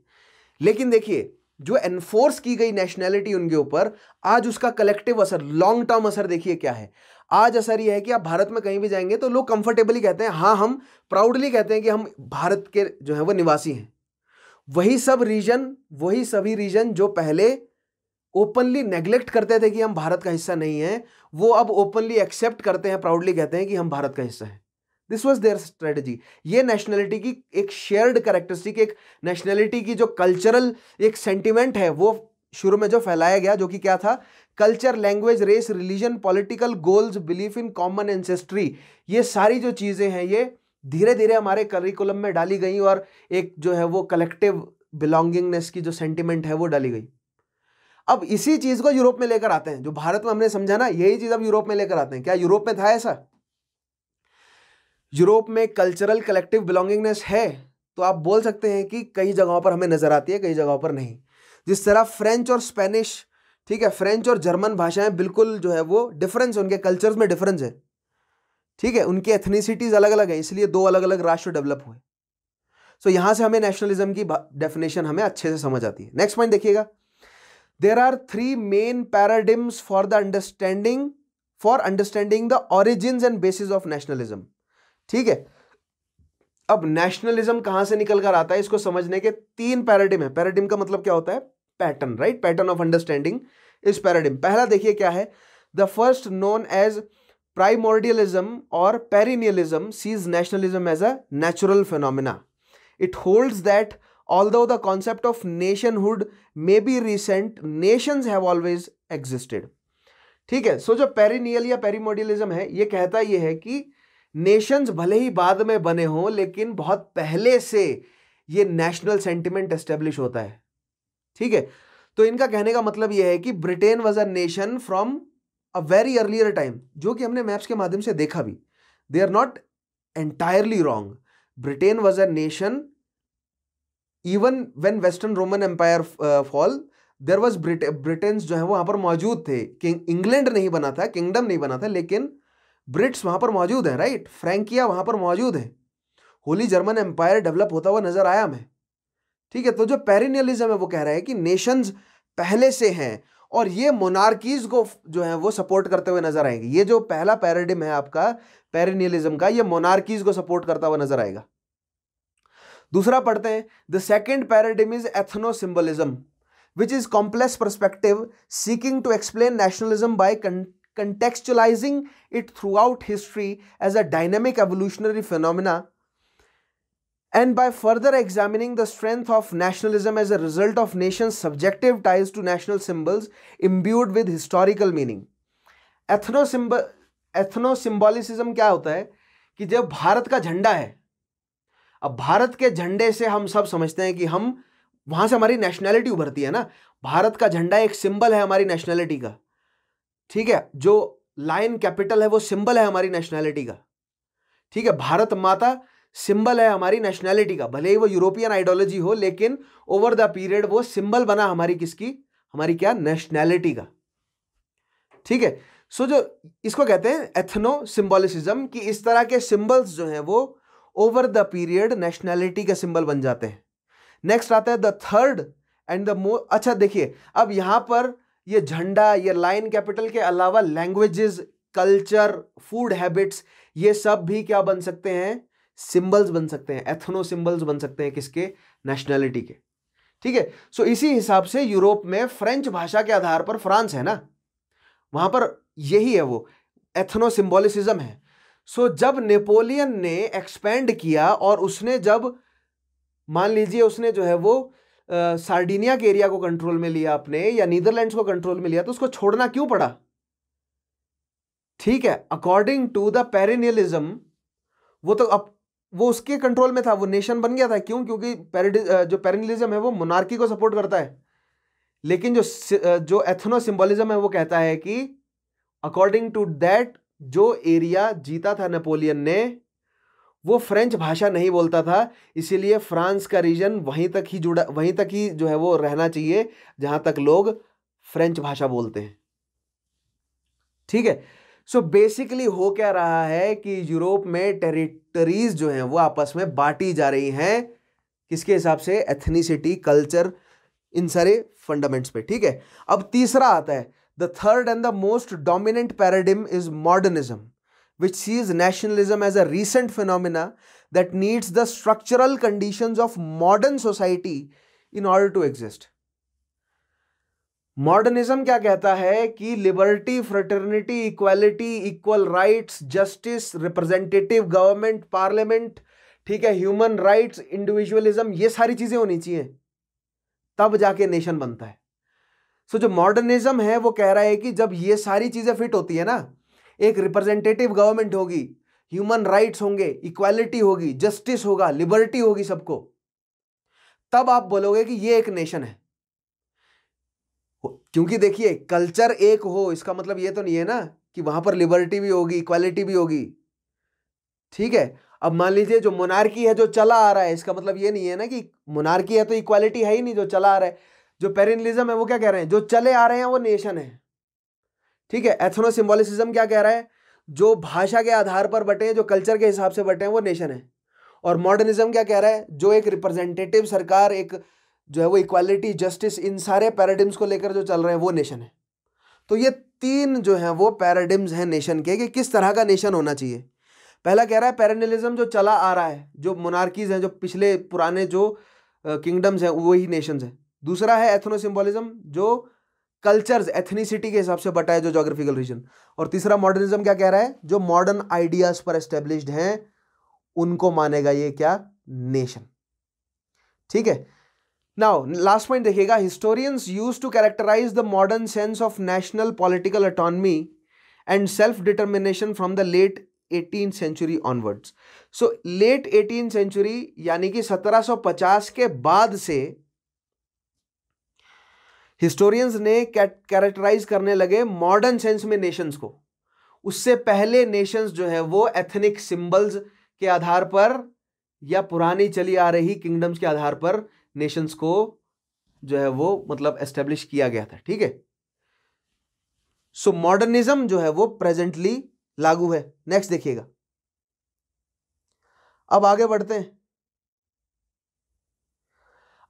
लेकिन देखिए जो एनफोर्स की गई नेशनैलिटी उनके ऊपर आज उसका कलेक्टिव असर लॉन्ग टर्म असर देखिए क्या है आज असर यह है कि आप भारत में कहीं भी जाएंगे तो लोग कंफर्टेबली कहते हैं हाँ हम प्राउडली कहते हैं कि हम भारत के जो है वो निवासी हैं वही सब रीजन वही सभी रीजन जो पहले ओपनली नेग्लेक्ट करते थे कि हम भारत का हिस्सा नहीं है वो अब ओपनली एक्सेप्ट करते हैं प्राउडली कहते हैं कि हम भारत का हिस्सा है दिस वॉज देयर स्ट्रेटजी ये नेशनैलिटी की एक शेयर्ड करेक्टरिस्टिक एक नेशनैलिटी की जो कल्चरल एक सेंटिमेंट है वो शुरू में जो फैलाया गया जो कि क्या था culture language race religion political goals belief in common ancestry ये सारी जो चीज़ें हैं ये धीरे धीरे हमारे करिकुलम में डाली गई और एक जो है वो कलेक्टिव बिलोंगिंगनेस की जो सेंटिमेंट है वो डाली गई अब इसी चीज़ को यूरोप में लेकर आते हैं जो भारत में हमने समझा ना यही चीज़ अब यूरोप में लेकर आते हैं क्या यूरोप में था ऐसा यूरोप में कल्चरल कलेक्टिव बिलोंगिंगनेस है तो आप बोल सकते हैं कि कई जगहों पर हमें नज़र आती है कई जगहों पर नहीं जिस तरह फ्रेंच और स्पेनिश ठीक है फ्रेंच और जर्मन भाषाएं बिल्कुल जो है वो डिफरेंस उनके कल्चर्स में डिफरेंस है ठीक है उनकी एथनिसिटीज़ अलग अलग हैं इसलिए दो अलग अलग राष्ट्र डेवलप हुए सो so, से हमें नेशनलिज्म की डेफिनेशन हमें अच्छे से समझ आती है नेक्स्ट पॉइंट देखिएगा there are three main paradigms for the understanding for understanding the origin and basis of nationalism ठीक है अब नेशनलिज्म कहां से निकल कर आता है इसको समझने के तीन पैराडिम है पैराडिम का मतलब क्या होता है pattern right pattern of understanding इस पैराडिम पहला देखिए क्या है the first known as primordialism और perennialism sees nationalism as a natural phenomena it holds that although the concept of nationhood may be recent nations have always existed ठीक है so so, जो perennial या पेरीमोडियलिज्म है ये कहता ये है कि नेशंस भले ही बाद में बने हों लेकिन बहुत पहले से ये नेशनल सेंटिमेंट एस्टेब्लिश होता है ठीक है तो इनका कहने का मतलब यह है कि Britain was a nation from a very earlier time जो कि हमने मैप्स के माध्यम से देखा भी they are not entirely wrong Britain was a nation even when western Roman empire fall there was Britain जो है वहां पर मौजूद थे इंग्लैंड नहीं बना था किंगडम नहीं बना था लेकिन ब्रिट्स वहां पर मौजूद है राइट फ्रेंकिया वहां पर मौजूद है होली जर्मन एम्पायर डेवलप होता हुआ नजर आया हमें ठीक है तो जो पेरिनियलिज्म है वो कह रहा है कि नेशंस पहले से हैं और ये मोनार्कीज को जो है वो सपोर्ट करते हुए नजर आएंगे ये जो पहला पैराडिम है आपका पेरिनियलिज्म का ये मोनार्कीज को सपोर्ट करता हुआ नजर आएगा दूसरा पढ़ते हैं the second paradigm is ethno symbolism which is complex perspective seeking to explain nationalism by it throughout history as a dynamic evolutionary phenomena and by further examining the strength of nationalism as a result of nations' subjective ties to national symbols imbued with historical meaning. Ethno ethno symbolism क्या होता है कि जब भारत का झंडा है अब भारत के झंडे से हम सब समझते हैं कि हम वहां से हमारी नेशनैलिटी उभरती है ना भारत का झंडा एक सिंबल है हमारी नेशनैलिटी का ठीक है जो लाइन कैपिटल है वो सिंबल है हमारी नेशनैलिटी का ठीक है भारत माता सिंबल है हमारी नेशनैलिटी का भले ही वो यूरोपियन आइडियोलॉजी हो लेकिन ओवर द पीरियड वो सिंबल बना हमारी किसकी हमारी क्या नेशनैलिटी का ठीक है सो जो इसको कहते हैं एथनो सिंबोलिसिज्म कि इस तरह के सिंबल्स जो हैं वो ओवर द पीरियड नेशनैलिटी का सिंबल बन जाते हैं नेक्स्ट आता है द थर्ड एंड द मो अच्छा देखिए अब यहाँ पर ये झंडा ये लाइन कैपिटल के अलावा लैंग्वेजेस कल्चर फूड हैबिट्स ये सब भी क्या बन सकते हैं सिंबल्स बन सकते हैं एथनो सिंबल्स बन सकते हैं किसके नेशनैलिटी के ठीक है सो इसी हिसाब से यूरोप में फ्रेंच भाषा के आधार पर फ्रांस है ना वहां पर यही है वो एथनो सिंबोलिसिज्म है सो so, जब नेपोलियन ने एक्सपेंड किया और उसने जब मान लीजिए उसने जो है वो सार्डिनिया के एरिया को कंट्रोल में लिया अपने या नीदरलैंड्स को कंट्रोल में लिया तो उसको छोड़ना क्यों पड़ा ठीक है अकॉर्डिंग टू द पेरिनियलिज्म वो तो अब वो उसके कंट्रोल में था वो नेशन बन गया था क्यों क्योंकि जो पेरिनलिज्म है वो मोनार्की को सपोर्ट करता है लेकिन जो जो एथनो सिंबोलिज्म है वो कहता है कि अकॉर्डिंग टू दैट जो एरिया जीता था नेपोलियन ने वो फ्रेंच भाषा नहीं बोलता था इसीलिए फ्रांस का रीजन वहीं तक ही जुड़ा वहीं तक ही जो है वो रहना चाहिए जहां तक लोग फ्रेंच भाषा बोलते हैं ठीक है सो बेसिकली हो क्या रहा है कि यूरोप में टेरिटरीज जो हैं वो आपस में बांटी जा रही हैं किसके हिसाब से एथनीसिटी कल्चर इन सारे फंडामेंट्स पे ठीक है अब तीसरा आता है the third and the most dominant paradigm is modernism which sees nationalism as a recent phenomena that needs the structural condition of modern society in order to exist modernism क्या कहता है कि liberty fraternity equality equal rights justice representative government parliament ठीक है human rights individualism ये सारी चीज़ें होनी चाहिए तब जाके नेशन बनता है सो so, जो मॉडर्निज्म है वो कह रहा है कि जब ये सारी चीज़ें फिट होती है ना एक रिप्रेजेंटेटिव गवर्नमेंट होगी ह्यूमन राइट्स होंगे इक्वालिटी होगी जस्टिस होगा लिबर्टी होगी सबको तब आप बोलोगे कि ये एक नेशन है क्योंकि देखिए कल्चर एक हो इसका मतलब ये तो नहीं है ना कि वहां पर लिबर्टी भी होगी इक्वालिटी भी होगी ठीक है अब मान लीजिए जो मोनार्की है जो चला आ रहा है इसका मतलब ये नहीं है ना कि मोनार्की है तो इक्वालिटी है ही नहीं जो चला आ रहा है जो पेरिनलिज्म है वो क्या कह रहे हैं जो चले आ रहे हैं वो नेशन है ठीक है एथनो सिम्बोलिसिज्म क्या कह रहा है जो भाषा के आधार पर बटे हैं जो कल्चर के हिसाब से बटे हैं वो नेशन है और मॉडर्निज्म क्या कह रहा है जो एक रिप्रेजेंटेटिव सरकार एक जो है वो इक्वालिटी जस्टिस इन सारे पैराडिम्स को लेकर जो चल रहे हैं वो नेशन है तो ये तीन जो है वो पैराडिम्स हैं नेशन के कि किस तरह का नेशन होना चाहिए पहला कह रहा है पैरेनलिज्म जो चला आ रहा है जो मोनार्कीज़ हैं जो पिछले पुराने जो किंगडम्स हैं वही नेशंस हैं दूसरा है एथनो सिम्बोलिज्म जो कल्चर्स एथनीसिटी के हिसाब से बटा है जो जोग्राफिकल रीजन और तीसरा मॉडर्निज्म क्या कह रहा है जो मॉडर्न आइडियाज़ पर एस्टेब्लिश्ड हैं उनको मानेगा ये क्या नेशन ठीक है नाउ लास्ट पॉइंट देखिएगा historians use to characterise the modern sense of national political autonomy and self determination from the late eighteen century onwards so late eighteen century यानी कि 1750 के बाद से हिस्टोरियंस ने कैरेक्टराइज करने लगे मॉडर्न सेंस में नेशंस को उससे पहले नेशंस जो है वो एथनिक सिंबल्स के आधार पर या पुरानी चली आ रही किंगडम्स के आधार पर नेशंस को जो है वो मतलब एस्टेब्लिश किया गया था ठीक है सो मॉडर्निज्म जो है वो प्रेजेंटली लागू है नेक्स्ट देखिएगा अब आगे बढ़ते हैं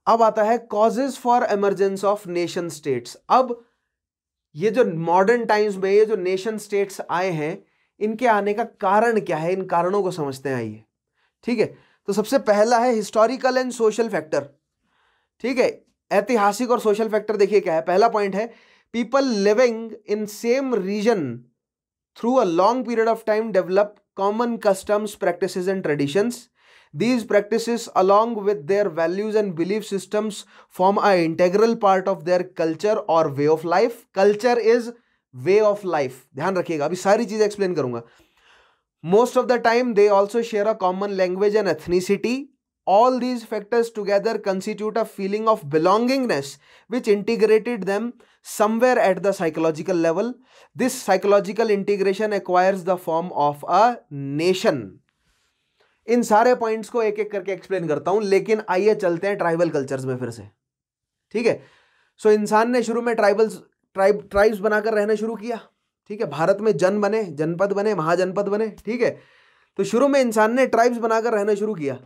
अब आता है causes for emergence of nation states अब ये जो मॉडर्न टाइम्स में ये जो नेशन स्टेट्स आए हैं इनके आने का कारण क्या है इन कारणों को समझते हैं आइए ठीक है तो सबसे पहला है हिस्टोरिकल एंड सोशल फैक्टर ठीक है ऐतिहासिक और सोशल फैक्टर देखिए क्या है पहला पॉइंट है people living in same region through a long period of time develop common customs practice and traditions these practice along with their values and belief systems form a integral part of their culture और way of life culture is way of life ध्यान रखिएगा अभी सारी चीजें explain करूंगा most of the time they also share a common language and ethnicity all these factors together constitute a feeling of belongingness which integrated them somewhere at the psychological level this psychological integration acquires the form of a nation इन सारे points को एक एक करके explain करता हूं लेकिन आइए चलते हैं ट्राइबल कल्चर्स में फिर से ठीक है सो इंसान ने शुरू में ट्राइबल्स ट्राइब ट्राइब्स बनाकर रहना शुरू किया ठीक है भारत में जन बने जनपद बने महाजनपद बने ठीक है तो शुरू में इंसान ने ट्राइब्स बनाकर रहना शुरू किया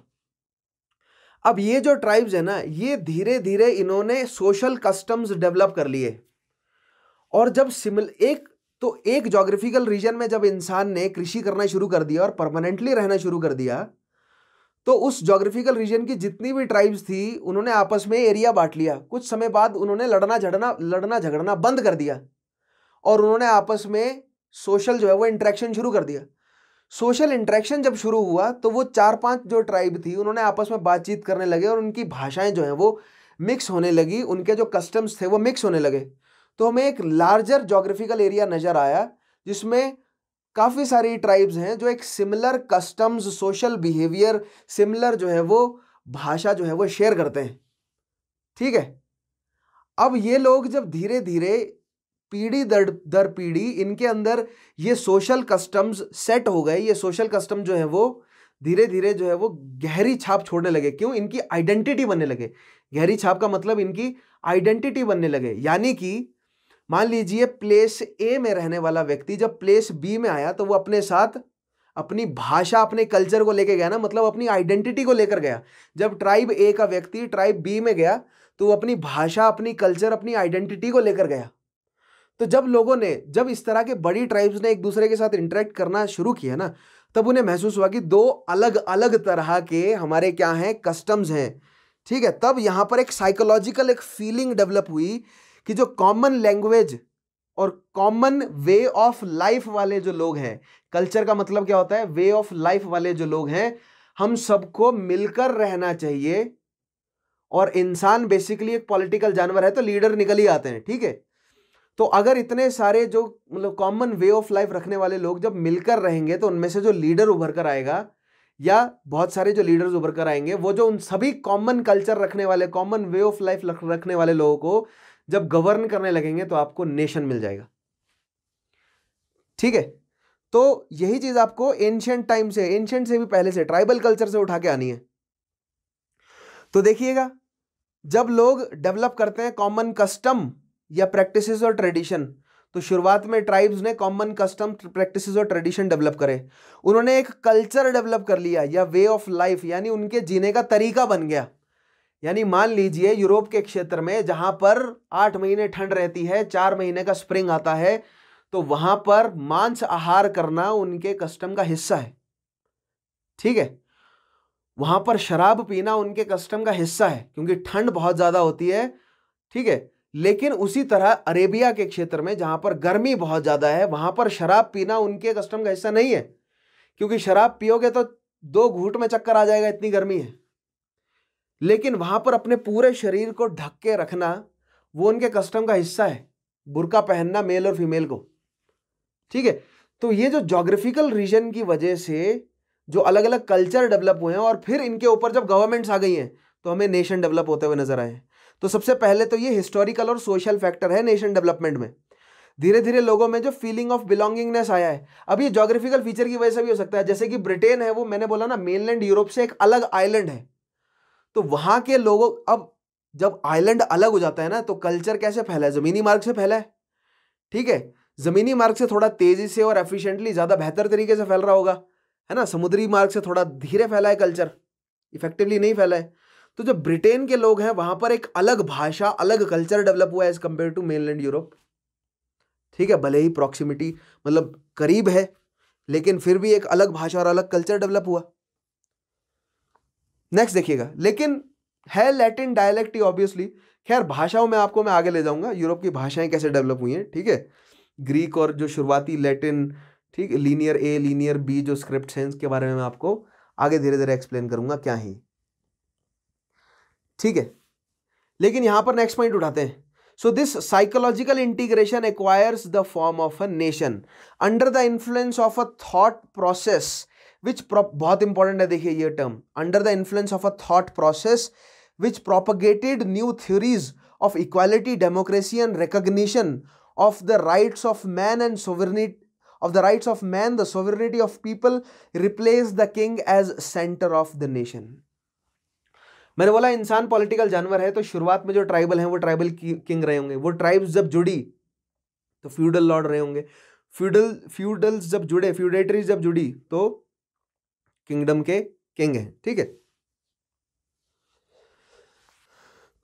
अब ये जो ट्राइब्स है ना ये धीरे धीरे इन्होंने सोशल कस्टम्स डेवलप कर लिए और जब सिमिल एक तो एक जोग्राफिकल रीजन में जब इंसान ने कृषि करना शुरू कर दिया और परमानेंटली रहना शुरू कर दिया तो उस जोग्राफिकल रीजन की जितनी भी ट्राइब्स थी उन्होंने आपस में एरिया बांट लिया कुछ समय बाद उन्होंने लड़ना झड़ना लड़ना झगड़ना बंद कर दिया और उन्होंने आपस में सोशल जो है वो इंट्रैक्शन शुरू कर दिया सोशल इंट्रैक्शन जब शुरू हुआ तो वो चार पांच जो ट्राइब थी उन्होंने आपस में बातचीत करने लगे और उनकी भाषाएं जो हैं वो मिक्स होने लगी उनके जो कस्टम्स थे वो मिक्स होने लगे तो हमें एक लार्जर जोग्राफिकल एरिया नज़र आया जिसमें काफ़ी सारी ट्राइब्स हैं जो एक similar customs social behaviour similar जो है वो भाषा जो है वो शेयर करते हैं ठीक है अब ये लोग जब धीरे धीरे पीढ़ी दर दर पीढ़ी इनके अंदर ये सोशल कस्टम्स सेट हो गए ये सोशल कस्टम जो है वो धीरे धीरे जो है वो गहरी छाप छोड़ने लगे क्यों इनकी आइडेंटिटी बनने लगे गहरी छाप का मतलब इनकी आइडेंटिटी बनने लगे यानी कि मान लीजिए प्लेस ए में रहने वाला व्यक्ति जब प्लेस बी में आया तो वो अपने साथ अपनी भाषा अपने कल्चर को लेकर गया ना मतलब अपनी आइडेंटिटी को लेकर गया जब ट्राइब ए का व्यक्ति ट्राइब बी में गया तो वो अपनी भाषा अपनी कल्चर अपनी आइडेंटिटी को लेकर गया तो जब लोगों ने जब इस तरह के बड़ी ट्राइब्स ने एक दूसरे के साथ इंटरेक्ट करना शुरू किया ना तब उन्हें महसूस हुआ कि दो अलग अलग तरह के हमारे क्या हैं कस्टम्स हैं ठीक है तब यहाँ पर एक साइकोलॉजिकल एक फीलिंग डेवलप हुई कि जो कॉमन लैंग्वेज और कॉमन वे ऑफ लाइफ वाले जो लोग हैं कल्चर का मतलब क्या होता है वे ऑफ लाइफ वाले जो लोग हैं हम सबको मिलकर रहना चाहिए और इंसान बेसिकली एक पॉलिटिकल जानवर है तो लीडर निकल ही आते हैं ठीक है तो अगर इतने सारे जो मतलब कॉमन वे ऑफ लाइफ रखने वाले लोग जब मिलकर रहेंगे तो उनमें से जो लीडर उभर कर आएगा या बहुत सारे जो लीडर्स उभर कर आएंगे वो जो उन सभी कॉमन कल्चर रखने वाले कॉमन वे ऑफ लाइफ रखने वाले लोगों को जब गवर्न करने लगेंगे तो आपको नेशन मिल जाएगा ठीक है तो यही चीज आपको एंशियंट टाइम से एंशियंट से भी पहले से ट्राइबल कल्चर से उठा के आनी है तो देखिएगा जब लोग डेवलप करते हैं कॉमन कस्टम या प्रैक्टिसेस और ट्रेडिशन तो शुरुआत में ट्राइब्स ने कॉमन कस्टम प्रैक्टिसेस और ट्रेडिशन डेवलप करे उन्होंने एक कल्चर डेवलप कर लिया या वे ऑफ लाइफ यानी उनके जीने का तरीका बन गया यानी मान लीजिए यूरोप के क्षेत्र में जहां पर आठ महीने ठंड रहती है चार महीने का स्प्रिंग आता है तो वहां पर मांस आहार करना उनके कस्टम का हिस्सा है ठीक है वहां पर शराब पीना उनके कस्टम का हिस्सा है क्योंकि ठंड बहुत ज़्यादा होती है ठीक है लेकिन उसी तरह अरेबिया के क्षेत्र में जहां पर गर्मी बहुत ज़्यादा है वहां पर शराब पीना उनके कस्टम का हिस्सा नहीं है क्योंकि शराब पियोगे तो दो घूट में चक्कर आ जाएगा इतनी गर्मी है लेकिन वहां पर अपने पूरे शरीर को ढक के रखना वो उनके कस्टम का हिस्सा है बुरका पहनना मेल और फीमेल को ठीक है तो ये जो जोग्राफिकल रीजन की वजह से जो अलग अलग कल्चर डेवलप हुए हैं और फिर इनके ऊपर जब गवर्नमेंट्स आ गई हैं तो हमें नेशन डेवलप होते हुए नजर आए हैं तो सबसे पहले तो ये हिस्टोरिकल और सोशल फैक्टर है नेशन डेवलपमेंट में धीरे धीरे लोगों में जो फीलिंग ऑफ बिलोंगिंगनेस आया है अब ये जोग्राफिकल फीचर की वजह से भी हो सकता है जैसे कि ब्रिटेन है वो मैंने बोला ना मेनलैंड यूरोप से एक अलग आइलैंड है तो वहां के लोगों अब जब आइलैंड अलग हो जाता है ना तो कल्चर कैसे फैला है ज़मीनी मार्ग से फैला है ठीक है ज़मीनी मार्ग से थोड़ा तेज़ी से और एफिशिएंटली ज़्यादा बेहतर तरीके से फैल रहा होगा है ना समुद्री मार्ग से थोड़ा धीरे फैला है कल्चर इफेक्टिवली नहीं फैला है तो जो ब्रिटेन के लोग हैं वहां पर एक अलग भाषा अलग कल्चर डेवलप हुआ है as compare to mainland Europe ठीक है भले ही प्रॉक्सिमिटी मतलब करीब है लेकिन फिर भी एक अलग भाषा और अलग कल्चर डेवलप हुआ नेक्स्ट देखिएगा लेकिन है लैटिन डायलेक्ट ही ऑब्वियसली खैर भाषाओं में आपको मैं आगे ले जाऊंगा यूरोप की भाषाएं कैसे डेवलप हुई हैं ठीक है ग्रीक और जो शुरुआती लैटिन ठीक लीनियर ए लीनियर बी जो स्क्रिप्ट हैं इसके बारे में मैं आपको आगे धीरे धीरे एक्सप्लेन करूंगा क्या ही ठीक है लेकिन यहां पर नेक्स्ट पॉइंट उठाते हैं so this psychological integration acquires the form of a nation under the influence of a thought process which बहुत इंपॉर्टेंट है देखिए ये term under the influence of a thought process which propagated new theories of equality democracy and recognition of the rights of man and sovereignty of the rights of man, the sovereignty of people, replace the king as center of the nation. मैंने बोला इंसान political जानवर है तो शुरुआत में जो tribal हैं वो ट्राइबल किंग रहे होंगे वो ट्राइब्स जब जुड़ी तो फ्यूडल लॉर्ड रहे होंगे फ्यूडल फ्यूडल्स जब जुड़े फ्यूडेटरी जब जुड़ी तो किंगडम के किंग हैं ठीक है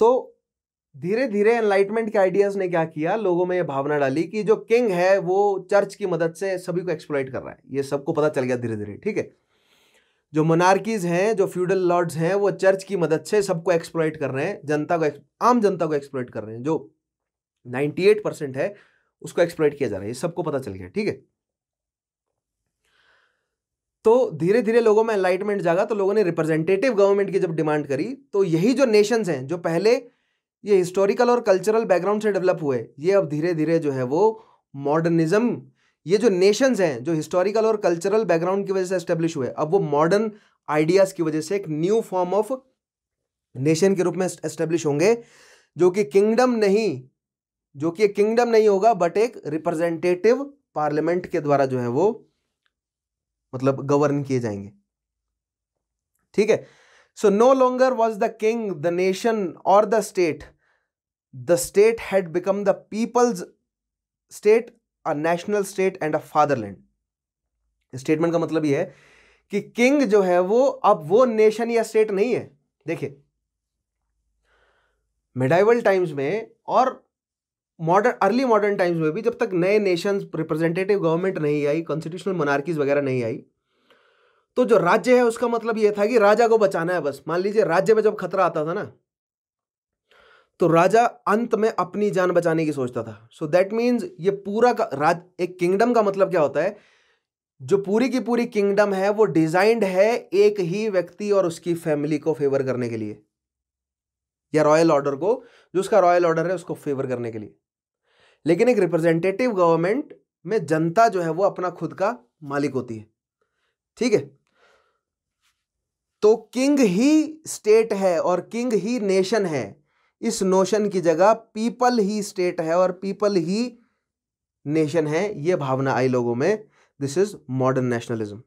तो धीरे धीरे एनलाइटमेंट के आइडियाज ने क्या किया लोगों में ये भावना डाली कि जो किंग है वो चर्च की मदद से सभी को एक्सप्लोइट कर रहा है ये सबको पता चल गया धीरे धीरे ठीक है जो मोनार्कीज हैं जो फ्यूडल लॉर्ड्स हैं वो चर्च की मदद से सबको एक्सप्लॉइट कर रहे हैं जनता को आम जनता को एक्सप्लॉइट कर रहे हैं जो 98 परसेंट है उसको एक्सप्लॉइट किया जा रहा है ये सबको पता चल गया ठीक है तो धीरे धीरे लोगों में एनलाइटमेंट जागा तो लोगों ने रिप्रेजेंटेटिव गवर्नमेंट की जब डिमांड करी तो यही जो नेशंस हैं जो पहले ये हिस्टोरिकल और कल्चरल बैकग्राउंड से डेवलप हुए ये अब धीरे धीरे जो है वो मॉडर्निज्म ये जो नेशंस हैं जो हिस्टोरिकल और कल्चरल बैकग्राउंड की वजह से एस्टेब्लिश हुए अब वो मॉडर्न आइडियाज़ की वजह से एक न्यू फॉर्म ऑफ नेशन के रूप में एस्टेब्लिश होंगे जो कि किंगडम नहीं जो कि किंगडम नहीं होगा बट एक रिप्रेजेंटेटिव पार्लियामेंट के द्वारा जो है वो मतलब गवर्न किए जाएंगे ठीक है so no longer was the king the nation और the state the state had become the people's state a national state and a fatherland statement का मतलब यह है कि किंग जो है वो अब वो नेशन या स्टेट नहीं है देखिए मेडाइवल टाइम्स में और मॉडर्न अर्ली मॉडर्न टाइम्स में भी जब तक नए नेशन रिप्रेजेंटेटिव गवर्नमेंट नहीं आई कॉन्स्टिट्यूशनल मोनार्कीज वगैरह नहीं आई तो जो राज्य है उसका मतलब यह था कि राजा को बचाना है बस मान लीजिए राज्य में जब खतरा आता था ना तो राजा अंत में अपनी जान बचाने की सोचता था सो दैट मीन्स ये पूरा का राज एक किंगडम का मतलब क्या होता है जो पूरी की पूरी किंगडम है वो डिजाइंड है एक ही व्यक्ति और उसकी फैमिली को फेवर करने के लिए या रॉयल ऑर्डर को जो उसका रॉयल ऑर्डर है उसको फेवर करने के लिए लेकिन एक रिप्रेजेंटेटिव गवर्नमेंट में जनता जो है वो अपना खुद का मालिक होती है ठीक है तो किंग ही स्टेट है और किंग ही नेशन है इस नोशन की जगह पीपल ही स्टेट है और पीपल ही नेशन है ये भावना आई लोगों में this is modern nationalism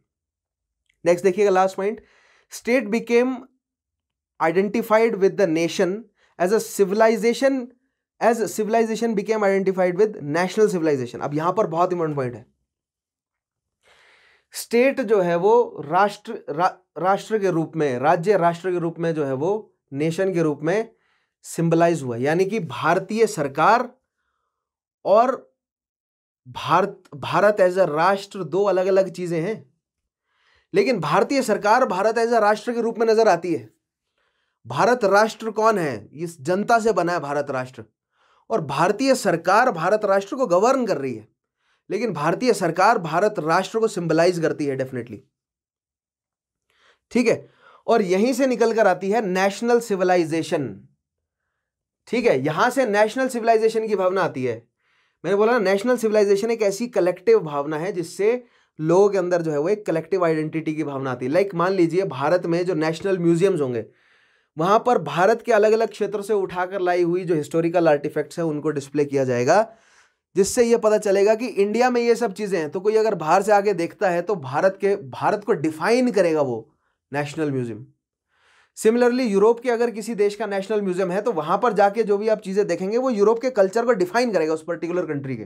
next देखिएगा last point state became identified with the nation as a civilisation as civilisation became identified with national civilisation अब यहां पर बहुत इंपॉर्टेंट पॉइंट है स्टेट जो है वो राष्ट्र रा, राष्ट्र के रूप में राज्य राष्ट्र के रूप में जो है वो नेशन के रूप में सिंबलाइज हुआ यानी कि भारतीय सरकार और भारत भारत एज अ राष्ट्र दो अलग अलग चीज़ें हैं लेकिन भारतीय सरकार भारत एज अ राष्ट्र के रूप में नज़र आती है भारत राष्ट्र कौन है इस जनता से बना है भारत राष्ट्र और भारतीय सरकार भारत राष्ट्र को गवर्न कर रही है लेकिन भारतीय सरकार भारत राष्ट्र को सिंबलाइज करती है डेफिनेटली ठीक है और यहीं से निकल कर आती है नेशनल सिविलाइजेशन ठीक है यहां से नेशनल सिविलाइजेशन की भावना आती है मैंने बोला ना नेशनल सिविलाइजेशन एक ऐसी कलेक्टिव भावना है जिससे लोगों के अंदर जो है वो एक कलेक्टिव आइडेंटिटी की भावना आती है लाइक मान लीजिए भारत में जो नेशनल म्यूजियम्स होंगे वहां पर भारत के अलग अलग क्षेत्रों से उठाकर लाई हुई जो हिस्टोरिकल आर्टिफैक्ट्स हैं उनको डिस्प्ले किया जाएगा जिससे ये पता चलेगा कि इंडिया में ये सब चीज़ें हैं तो कोई अगर बाहर से आगे देखता है तो भारत के भारत को डिफाइन करेगा वो नेशनल म्यूजियम सिमिलरली यूरोप के अगर किसी देश का नेशनल म्यूजियम है तो वहां पर जाके जो भी आप चीजें देखेंगे वो यूरोप के कल्चर को डिफाइन करेगा उस पर्टिकुलर कंट्री के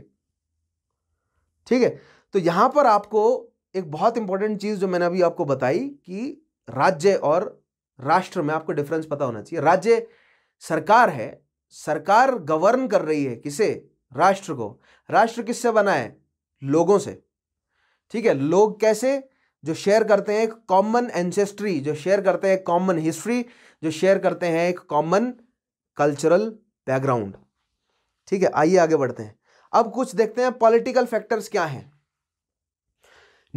ठीक है तो यहां पर आपको एक बहुत इंपॉर्टेंट चीज जो मैंने अभी आपको बताई कि राज्य और राष्ट्र में आपको डिफरेंस पता होना चाहिए राज्य सरकार है सरकार गवर्न कर रही है किसे राष्ट्र को राष्ट्र किससे बना है लोगों से ठीक है लोग कैसे जो शेयर करते हैं एक कॉमन एंसेस्ट्री जो शेयर करते हैं कॉमन हिस्ट्री जो शेयर करते हैं एक कॉमन कल्चरल बैकग्राउंड ठीक है आइए आगे बढ़ते हैं अब कुछ देखते हैं पॉलिटिकल फैक्टर्स क्या हैं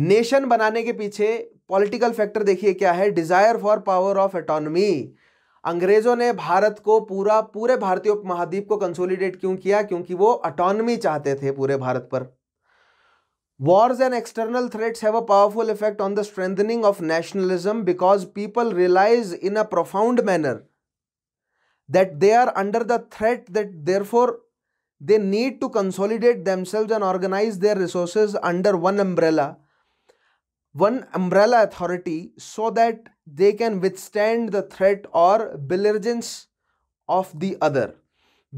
नेशन बनाने के पीछे पॉलिटिकल फैक्टर देखिए क्या है desire for power of autonomy अंग्रेजों ने भारत को पूरा पूरे भारतीय उपमहाद्वीप को कंसोलिडेट क्यों किया क्योंकि वो अटोनमी चाहते थे पूरे भारत पर Wars and external threats have a powerful effect on the strengthening of nationalism because people realize in a profound manner that they are under the threat that therefore they need to consolidate themselves and organize their resources under one umbrella one umbrella authority so that they can withstand the threat or belligerence of the other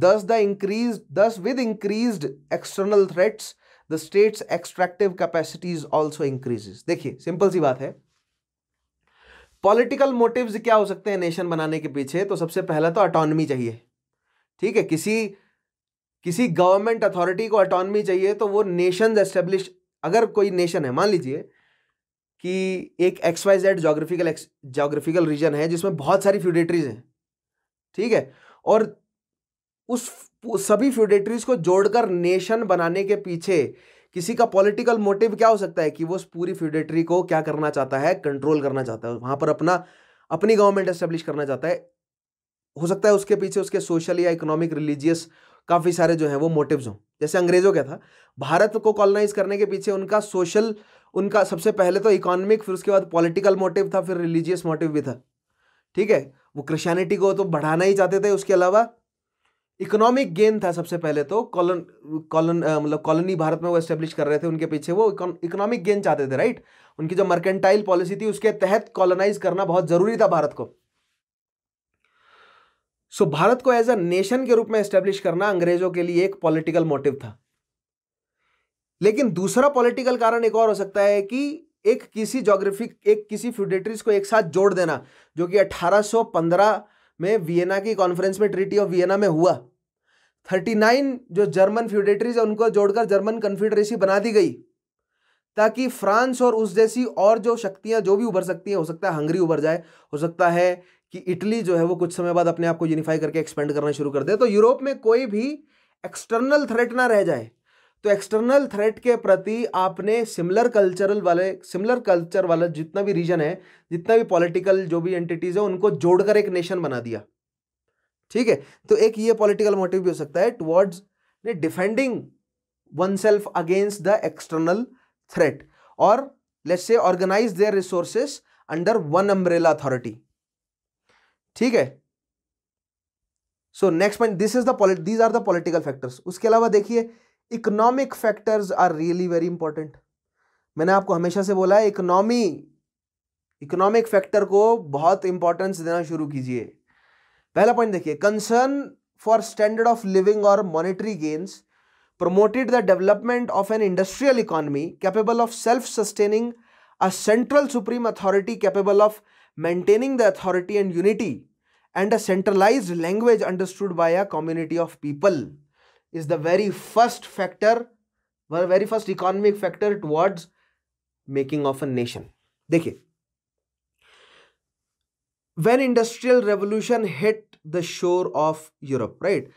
thus the increased thus with increased external threats the states extractive capacities also increases देखिए simple सी बात है political motives क्या हो सकते हैं nation बनाने के पीछे तो सबसे पहला तो अटोनमी चाहिए ठीक है किसी किसी गवर्नमेंट अथॉरिटी को अटोनमी चाहिए तो वो नेशन एस्टेब्लिश अगर कोई नेशन है मान लीजिए कि एक X Y Z geographical geographical region है जिसमें बहुत सारी फ्यूडेटरीज हैं ठीक है और उस सभी फ्यूडेटरीज को जोड़कर नेशन बनाने के पीछे किसी का पॉलिटिकल मोटिव क्या हो सकता है कि वो उस पूरी फ्यूडेटरी को क्या करना चाहता है कंट्रोल करना चाहता है वहाँ पर अपना अपनी गवर्नमेंट एस्टेब्लिश करना चाहता है हो सकता है उसके पीछे उसके सोशल या इकोनॉमिक रिलीजियस काफ़ी सारे जो हैं वो मोटिव्स हों जैसे अंग्रेज़ों का था भारत को कॉलोनाइज करने के पीछे उनका सोशल उनका सबसे पहले तो इकोनॉमिक फिर उसके बाद पॉलिटिकल मोटिव था फिर रिलीजियस मोटिव भी था ठीक है वो क्रिश्चियनिटी को तो बढ़ाना ही चाहते थे उसके अलावा इकोनॉमिक गेन था सबसे पहले तो कॉलन कॉलन मतलब कॉलोनी भारत में वो एस्टेब्लिश कर रहे थे उनके पीछे वो इकोनॉमिक गेन चाहते थे राइट उनकी जो मर्केंटाइल पॉलिसी थी उसके तहत कॉलोनाइज करना बहुत जरूरी था भारत को सो so, भारत को एज अ नेशन के रूप में एस्टेब्लिश करना अंग्रेजों के लिए एक पॉलिटिकल मोटिव था लेकिन दूसरा पॉलिटिकल कारण एक और हो सकता है कि एक किसी जोग्राफिक एक किसी फ्यूडेटरीज को एक साथ जोड़ देना जो कि 1815 में वियना की कॉन्फ्रेंस में ट्रीटी ऑफ वियना में हुआ थर्टी नाइन जो जर्मन फ्यूडेटरीज है उनको जोड़कर जर्मन कन्फेडरेसी बना दी गई ताकि फ्रांस और उस जैसी और जो शक्तियाँ जो भी उभर सकती हैं हो सकता है हंगरी उभर जाए हो सकता है कि इटली जो है वो कुछ समय बाद अपने आप को यूनिफाई करके एक्सपेंड करना शुरू कर दे तो यूरोप में कोई भी एक्सटर्नल थ्रेट ना रह जाए तो एक्सटर्नल थ्रेट के प्रति आपने सिमिलर कल्चरल वाले सिमिलर कल्चर वाला जितना भी रीजन है जितना भी पॉलिटिकल जो भी एंटिटीज़ है उनको जोड़कर एक नेशन बना दिया ठीक है तो एक ये पॉलिटिकल मोटिव भी हो सकता है towards defending one self against the external threat और let's say organise their resources under one umbrella authority ठीक है so next point this is the these are the political factors उसके अलावा देखिए economic factors are really very important मैंने आपको हमेशा से बोला है इकोनॉमी इकोनॉमिक फैक्टर को बहुत इंपॉर्टेंस देना शुरू कीजिए पहला पॉइंट देखिए concern for standard of living और monetary gains promoted the development of an industrial economy capable of self sustaining a central supreme authority capable of maintaining the authority and unity and a centralise language understood by a community of people is the very first factor very first economic factor towards making of a nation देखिए when industrial revolution hit the shore of Europe right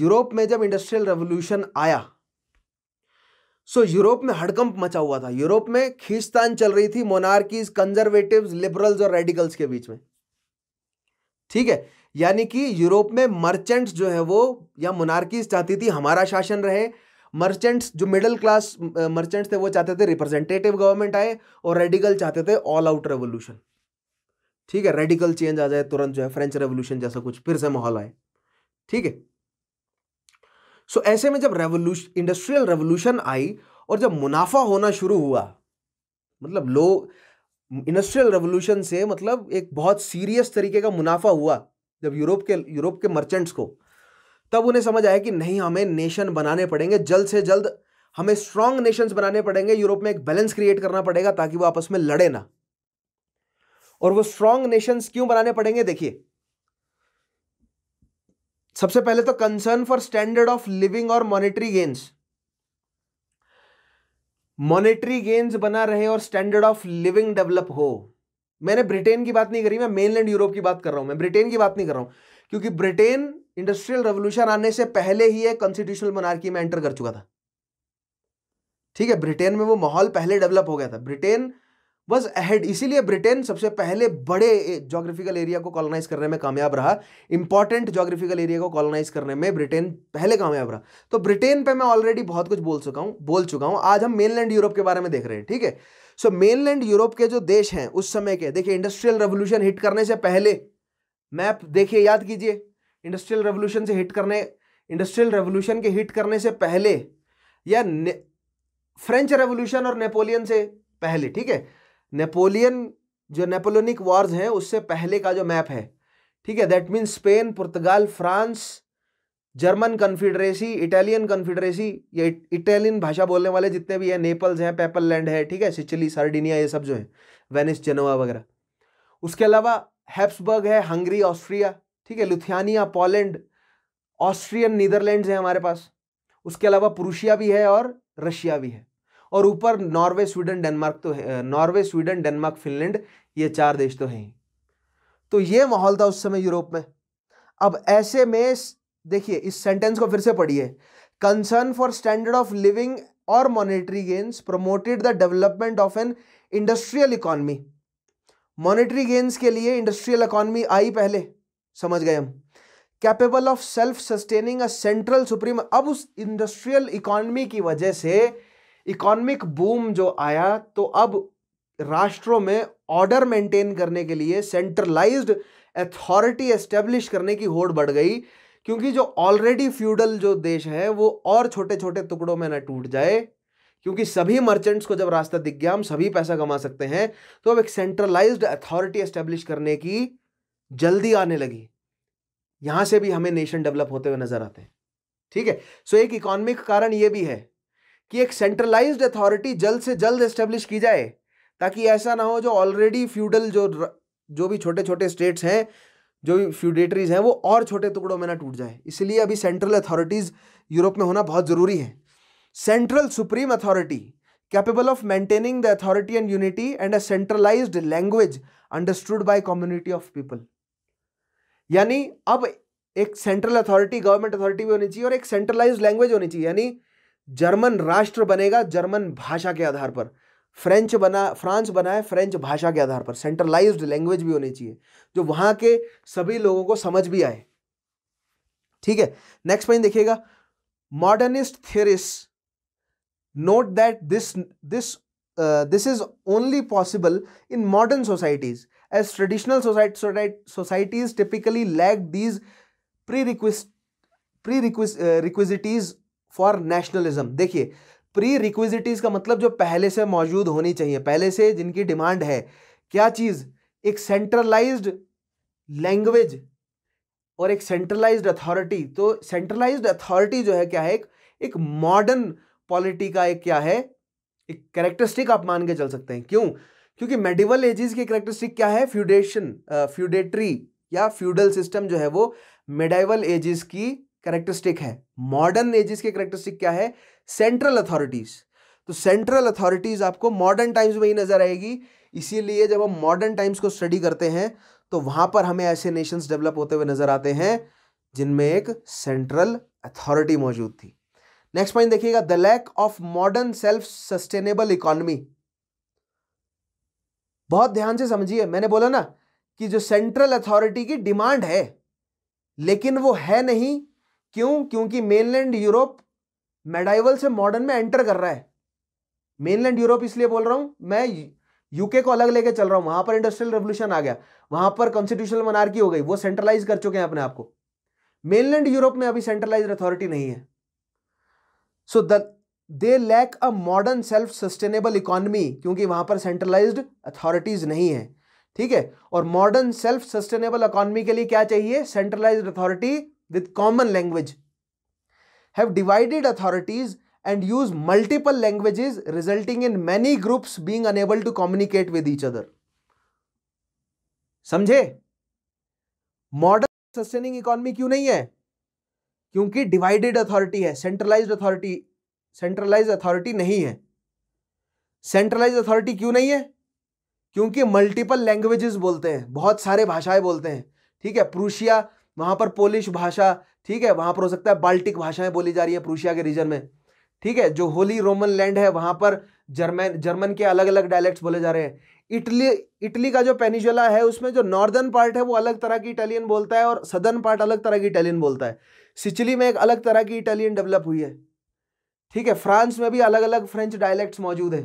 Europe में जब industrial revolution आया सो so, Europe में हड़कंप मचा हुआ था Europe में खींचतान चल रही थी मोनार्कीज कंजर्वेटिव लिबरल्स और रेडिकल्स के बीच में ठीक है यानी कि यूरोप में मर्चेंट्स जो है वो या मोनार्कीज चाहती थी हमारा शासन रहे मर्चेंट्स जो मिडिल क्लास मर्चेंट्स थे वो चाहते थे रिप्रेजेंटेटिव गवर्नमेंट आए और रेडिकल चाहते थे ऑल आउट रेवोल्यूशन ठीक है रेडिकल चेंज आ जाए तुरंत जो है फ्रेंच रेवोल्यूशन जैसा कुछ फिर से माहौल आए ठीक है सो ऐसे में जब रेवोल्यूशन इंडस्ट्रियल रेवोल्यूशन आई और जब मुनाफा होना शुरू हुआ मतलब लो इंडस्ट्रियल रेवोल्यूशन से मतलब एक बहुत सीरियस तरीके का मुनाफा हुआ जब यूरोप के यूरोप के मर्चेंट्स को तब उन्हें समझ आया कि नहीं हमें नेशन बनाने पड़ेंगे जल्द से जल्द हमें स्ट्रांग नेशंस बनाने पड़ेंगे यूरोप में एक बैलेंस क्रिएट करना पड़ेगा ताकि वो आपस में लड़े ना और वो स्ट्रांग नेशंस क्यों बनाने पड़ेंगे देखिए सबसे पहले तो concern for standard of living और मॉनेटरी गेन्स मॉनेटरी गेन्स बना रहे और स्टैंडर्ड ऑफ लिविंग डेवलप हो मैंने ब्रिटेन की बात नहीं करी मैं मेनलैंड यूरोप की बात कर रहा हूं मैं ब्रिटेन की बात नहीं कर रहा हूं क्योंकि ब्रिटेन इंडस्ट्रियल रेवोल्यूशन आने से पहले ही एक कॉन्स्टिट्यूशनल मोनार्की में एंटर कर चुका था ठीक है ब्रिटेन में वो माहौल पहले डेवलप हो गया था ब्रिटेन वॉज अहेड इसीलिए ब्रिटेन सबसे पहले बड़े जोग्राफिकल एरिया को कॉलोनाइज करने में कामयाब रहा इंपॉर्टेंट जोग्राफिकल एरिया को कॉलोनाइज करने में ब्रिटेन पहले कामयाब रहा तो ब्रिटेन पे मैं ऑलरेडी बहुत कुछ बोल चुका हूँ बोल चुका हूँ आज हम मेनलैंड यूरोप के बारे में देख रहे हैं ठीक है सो मेनलैंड यूरोप के जो देश हैं उस समय के देखिए इंडस्ट्रियल रेवोल्यूशन हिट करने से पहले मैप देखिए याद कीजिए इंडस्ट्रियल रेवोल्यूशन से हिट करने इंडस्ट्रियल रेवोल्यूशन के हिट करने से पहले या फ्रेंच रेवोल्यूशन और नेपोलियन से पहले ठीक है नेपोलियन जो नेपोलोनिक वॉर्स हैं उससे पहले का जो मैप है ठीक है that means Spain Portugal France German confederacy Italian confederacy या इटालियन भाषा बोलने वाले जितने भी हैं नेपल्स हैं पेपल लैंड है ठीक है सिचली सार्डिनिया ये सब जो है वेनिस जेनोवा वगैरह उसके अलावा हैप्सबर्ग है हंगरी ऑस्ट्रिया ठीक है लुथियानिया पोलैंड ऑस्ट्रियन नीदरलैंड्स है हमारे पास उसके अलावा पुरुषिया भी है और रशिया भी है और ऊपर नॉर्वे स्वीडन डेनमार्क तो है नॉर्वे स्वीडन डेनमार्क फिनलैंड ये चार देश तो हैं तो ये माहौल था उस समय यूरोप में अब ऐसे में देखिए इस सेंटेंस को फिर से पढ़िए concern for standard of living और monetary gains promoted the development of an industrial economy monetary gains के लिए इंडस्ट्रियल इकॉनमी आई पहले समझ गए हम capable of self sustaining a central supreme अब उस इंडस्ट्रियल इकॉनमी की वजह से इकोनॉमिक बूम जो आया तो अब राष्ट्रों में ऑर्डर मेंटेन करने के लिए सेंट्रलाइज्ड अथॉरिटी एस्टेब्लिश करने की होड़ बढ़ गई क्योंकि जो ऑलरेडी फ्यूडल जो देश है वो और छोटे छोटे टुकड़ों में ना टूट जाए क्योंकि सभी मर्चेंट्स को जब रास्ता दिख गया हम सभी पैसा कमा सकते हैं तो अब एक सेंट्रलाइज्ड अथॉरिटी एस्टेब्लिश करने की जल्दी आने लगी यहां से भी हमें नेशन डेवलप होते हुए नजर आते हैं ठीक है सो एक इकोनॉमिक कारण ये भी है कि एक सेंट्रलाइज्ड अथॉरिटी जल्द से जल्द एस्टेब्लिश की जाए ताकि ऐसा ना हो जो ऑलरेडी फ्यूडल जो जो भी छोटे छोटे स्टेट्स हैं जो भी फ्यूडेटरीज हैं वो और छोटे टुकड़ों में ना टूट जाए इसलिए अभी सेंट्रल अथॉरिटीज़ यूरोप में होना बहुत ज़रूरी है central supreme authority capable of maintaining the authority and unity and a centralise language understood by community of people यानी अब एक सेंट्रल अथॉरिटी गवर्नमेंट अथॉरिटी भी होनी चाहिए और एक सेंट्रलाइज लैंग्वेज होनी चाहिए यानी जर्मन राष्ट्र बनेगा जर्मन भाषा के आधार पर फ्रेंच बना फ्रांस बना है फ्रेंच भाषा के आधार पर सेंट्रलाइज्ड लैंग्वेज भी होनी चाहिए जो वहां के सभी लोगों को समझ भी आए ठीक है नेक्स्ट पॉइंट देखिएगा modernist theorists note that this this this is only possible in modern societies as traditional societies typically lack these prerequisite prerequisites for nationalism देखिए प्री रिक्विजिटीज़ का मतलब जो पहले से मौजूद होनी चाहिए पहले से जिनकी डिमांड है क्या चीज़ एक सेंट्रलाइज्ड लैंग्वेज और एक सेंट्रलाइज्ड अथॉरिटी तो सेंट्रलाइज्ड अथॉरिटी जो है क्या है एक एक मॉडर्न पॉलिटी का एक क्या है एक कैरेक्टरिस्टिक आप मान के चल सकते हैं क्यों क्योंकि मेडिवल एजेस की कैरेक्टरिस्टिक क्या है फ्यूडेशन फ्यूडेटरी या फ्यूडल सिस्टम जो है वो मेडाइवल एजेस की करेक्टरिस्टिक है मॉडर्न एजिस के करेक्टरिस्टिक क्या है सेंट्रल अथॉरिटीज तो सेंट्रल अथॉरिटीज आपको मॉडर्न टाइम्स में ही नजर आएगी इसीलिए जब हम मॉडर्न टाइम्स को स्टडी करते हैं तो वहां पर हमें ऐसे नेशंस डेवलप होते हुए नजर आते हैं जिनमें एक सेंट्रल अथॉरिटी मौजूद थी नेक्स्ट पॉइंट देखिएगा the lack of modern self sustainable economy बहुत ध्यान से समझिए मैंने बोला ना कि जो सेंट्रल अथॉरिटी की डिमांड है लेकिन वो है नहीं क्यों क्योंकि मेनलैंड यूरोप मेडाइवल से मॉडर्न में एंटर कर रहा है मेनलैंड यूरोप इसलिए बोल रहा हूं मैं यूके को अलग लेके चल रहा हूं वहां पर इंडस्ट्रियल रेवोल्यूशन आ गया वहां पर कॉन्स्टिट्यूशनल मनार्की हो गई वो सेंट्रलाइज कर चुके हैं अपने आप को मेनलैंड यूरोप में अभी सेंट्रलाइज अथॉरिटी नहीं है so the they lack a modern self sustainable economy क्योंकि वहां पर सेंट्रलाइज अथॉरिटीज नहीं है ठीक है और मॉडर्न सेल्फ सस्टेनेबल इकोनॉमी के लिए क्या चाहिए centralise authority with common language have divided authorities and use multiple languages resulting in many groups being unable to communicate with each other समझे मॉडर्न सस्टेनिंग इकोनॉमी क्यों नहीं है क्योंकि डिवाइडेड अथॉरिटी है सेंट्रलाइज्ड अथॉरिटी सेंट्रलाइज अथॉरिटी नहीं है centralise authority क्यों नहीं है क्योंकि मल्टीपल लैंग्वेजेस बोलते हैं बहुत सारे भाषाएं बोलते हैं ठीक है प्रूशिया वहाँ पर पोलिश भाषा ठीक है वहाँ पर हो सकता है बाल्टिक भाषाएं बोली जा रही है प्रूशिया के रीजन में ठीक है जो होली रोमन लैंड है वहाँ पर जर्मन जर्मन के अलग अलग डायलैक्ट्स बोले जा रहे हैं इटली इटली का जो पेनिजुला है उसमें जो नॉर्दर्न पार्ट है वो अलग तरह की इटालियन बोलता है और सदर्न पार्ट अलग तरह की इटालियन बोलता है सिचली में एक अलग तरह की इटालियन डेवलप हुई है ठीक है फ्रांस में भी अलग अलग फ्रेंच डायलैक्ट्स मौजूद है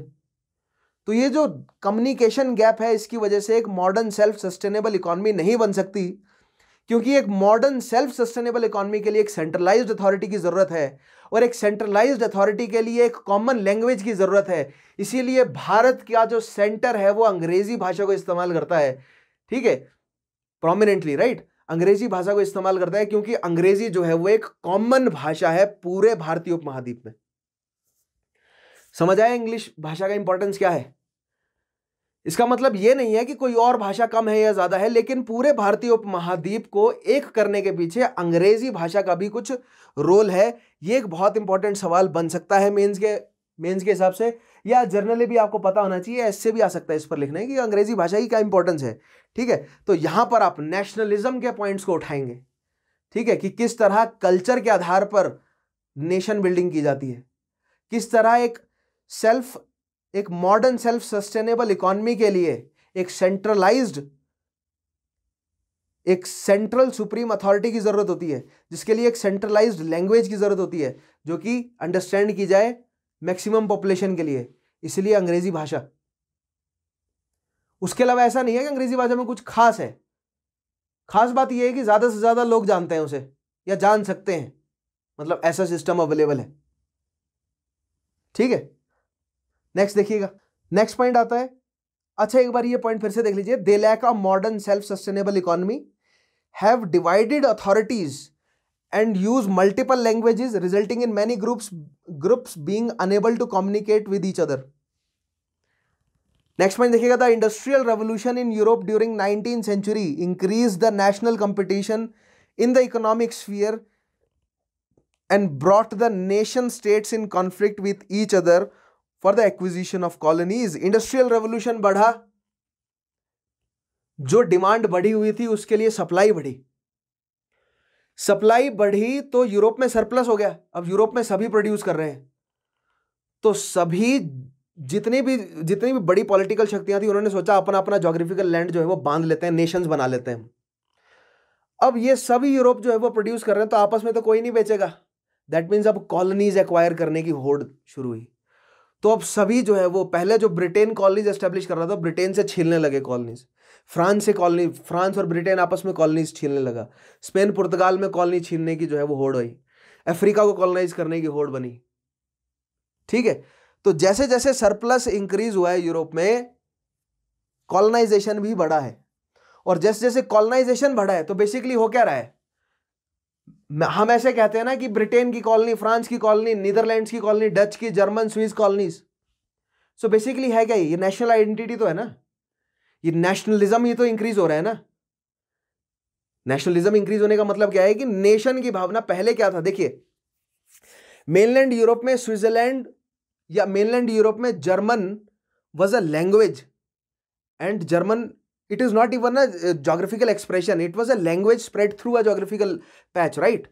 तो ये जो कम्युनिकेशन गैप है इसकी वजह से एक मॉडर्न सेल्फ सस्टेनेबल इकोनॉमी नहीं बन सकती क्योंकि एक मॉडर्न सेल्फ सस्टेनेबल इकोनॉमी के लिए एक सेंट्रलाइज्ड अथॉरिटी की ज़रूरत है और एक सेंट्रलाइज्ड अथॉरिटी के लिए एक कॉमन लैंग्वेज की ज़रूरत है इसीलिए भारत का जो सेंटर है वो अंग्रेज़ी भाषा को इस्तेमाल करता है ठीक है प्रोमिनेंटली राइट अंग्रेजी भाषा को इस्तेमाल करता है क्योंकि अंग्रेजी जो है वो एक कॉमन भाषा है पूरे भारतीय उपमहाद्वीप में समझ आया इंग्लिश भाषा का इंपॉर्टेंस क्या है इसका मतलब ये नहीं है कि कोई और भाषा कम है या ज़्यादा है लेकिन पूरे भारतीय उपमहाद्वीप को एक करने के पीछे अंग्रेज़ी भाषा का भी कुछ रोल है ये एक बहुत इंपॉर्टेंट सवाल बन सकता है मेंस के मेंस के हिसाब से या जर्नली भी आपको पता होना चाहिए ऐसे भी आ सकता है इस पर लिखने की अंग्रेज़ी भाषा की क्या इंपॉर्टेंस है ठीक है तो यहाँ पर आप नेशनलिज्म के पॉइंट्स को उठाएंगे ठीक है कि किस तरह कल्चर के आधार पर नेशन बिल्डिंग की जाती है किस तरह एक सेल्फ एक मॉडर्न सेल्फ सस्टेनेबल इकोनॉमी के लिए एक सेंट्रलाइज्ड एक सेंट्रल सुप्रीम अथॉरिटी की ज़रूरत होती है जिसके लिए एक सेंट्रलाइज्ड लैंग्वेज की ज़रूरत होती है जो कि अंडरस्टैंड की जाए मैक्सिमम पॉपुलेशन के लिए इसलिए अंग्रेज़ी भाषा उसके अलावा ऐसा नहीं है कि अंग्रेज़ी भाषा में कुछ खास है खास बात यह है कि ज़्यादा से ज़्यादा लोग जानते हैं उसे या जान सकते हैं मतलब ऐसा सिस्टम अवेलेबल है ठीक है नेक्स्ट देखिएगा नेक्स्ट पॉइंट आता है अच्छा एक बार ये पॉइंट फिर से देख लीजिए they lack a modern self sustainable economy have divided authorities and use multiple languages resulting in many groups groups being unable to communicate with each other next point देखिएगा the industrial revolution in Europe during nineteen century increase the national competition in the economic sphere and brought the nation states in conflict with each other for the acquisition of colonies industrial revolution बढ़ा जो demand बढ़ी हुई थी उसके लिए supply बढ़ी supply बढ़ी तो यूरोप में सरप्लस हो गया अब यूरोप में सभी प्रोड्यूस कर रहे हैं तो सभी जितनी भी जितनी भी बड़ी पॉलिटिकल शक्तियां थी उन्होंने सोचा अपना अपना जोग्राफिकल लैंड जो है वो बांध लेते हैं नेशंस बना लेते हैं अब ये सभी यूरोप जो है वो प्रोड्यूस कर रहे हैं तो आपस में तो कोई नहीं बेचेगा दैट मीन्स अब कॉलोनीज एक्वायर करने की होड़ शुरू हुई तो अब सभी जो है वो पहले जो ब्रिटेन कॉलोनीज एस्टेब्लिश कर रहा था ब्रिटेन से छीलने लगे कॉलोनीज फ्रांस से कॉलोनी फ्रांस और ब्रिटेन आपस में कॉलोनीज छीनने लगा स्पेन पुर्तगाल में कॉलोनी छीनने की जो है वो होड़ आई अफ्रीका को कॉलोनाइज करने की होड़ बनी ठीक है तो जैसे जैसे सरप्लस इंक्रीज हुआ है यूरोप में कॉलोनाइजेशन भी बढ़ा है और जैसे जैसे कॉलोनाइजेशन बढ़ा है तो बेसिकली हो क्या रहा है हम ऐसे कहते हैं ना कि ब्रिटेन की कॉलोनी फ्रांस की कॉलोनी नीदरलैंड्स की कॉलोनी डच की German Swiss colonies so basically है क्या ये नेशनल आइडेंटिटी तो है ना ये नेशनलिज्म ही तो इंक्रीज हो रहा है ना नेशनलिज्म इंक्रीज होने का मतलब क्या है कि नेशन की भावना पहले क्या था देखिए मेनलैंड यूरोप में स्विट्जरलैंड या मेनलैंड यूरोप में German was a language and German it is not even a geographical expression it was a language spread through a geographical patch right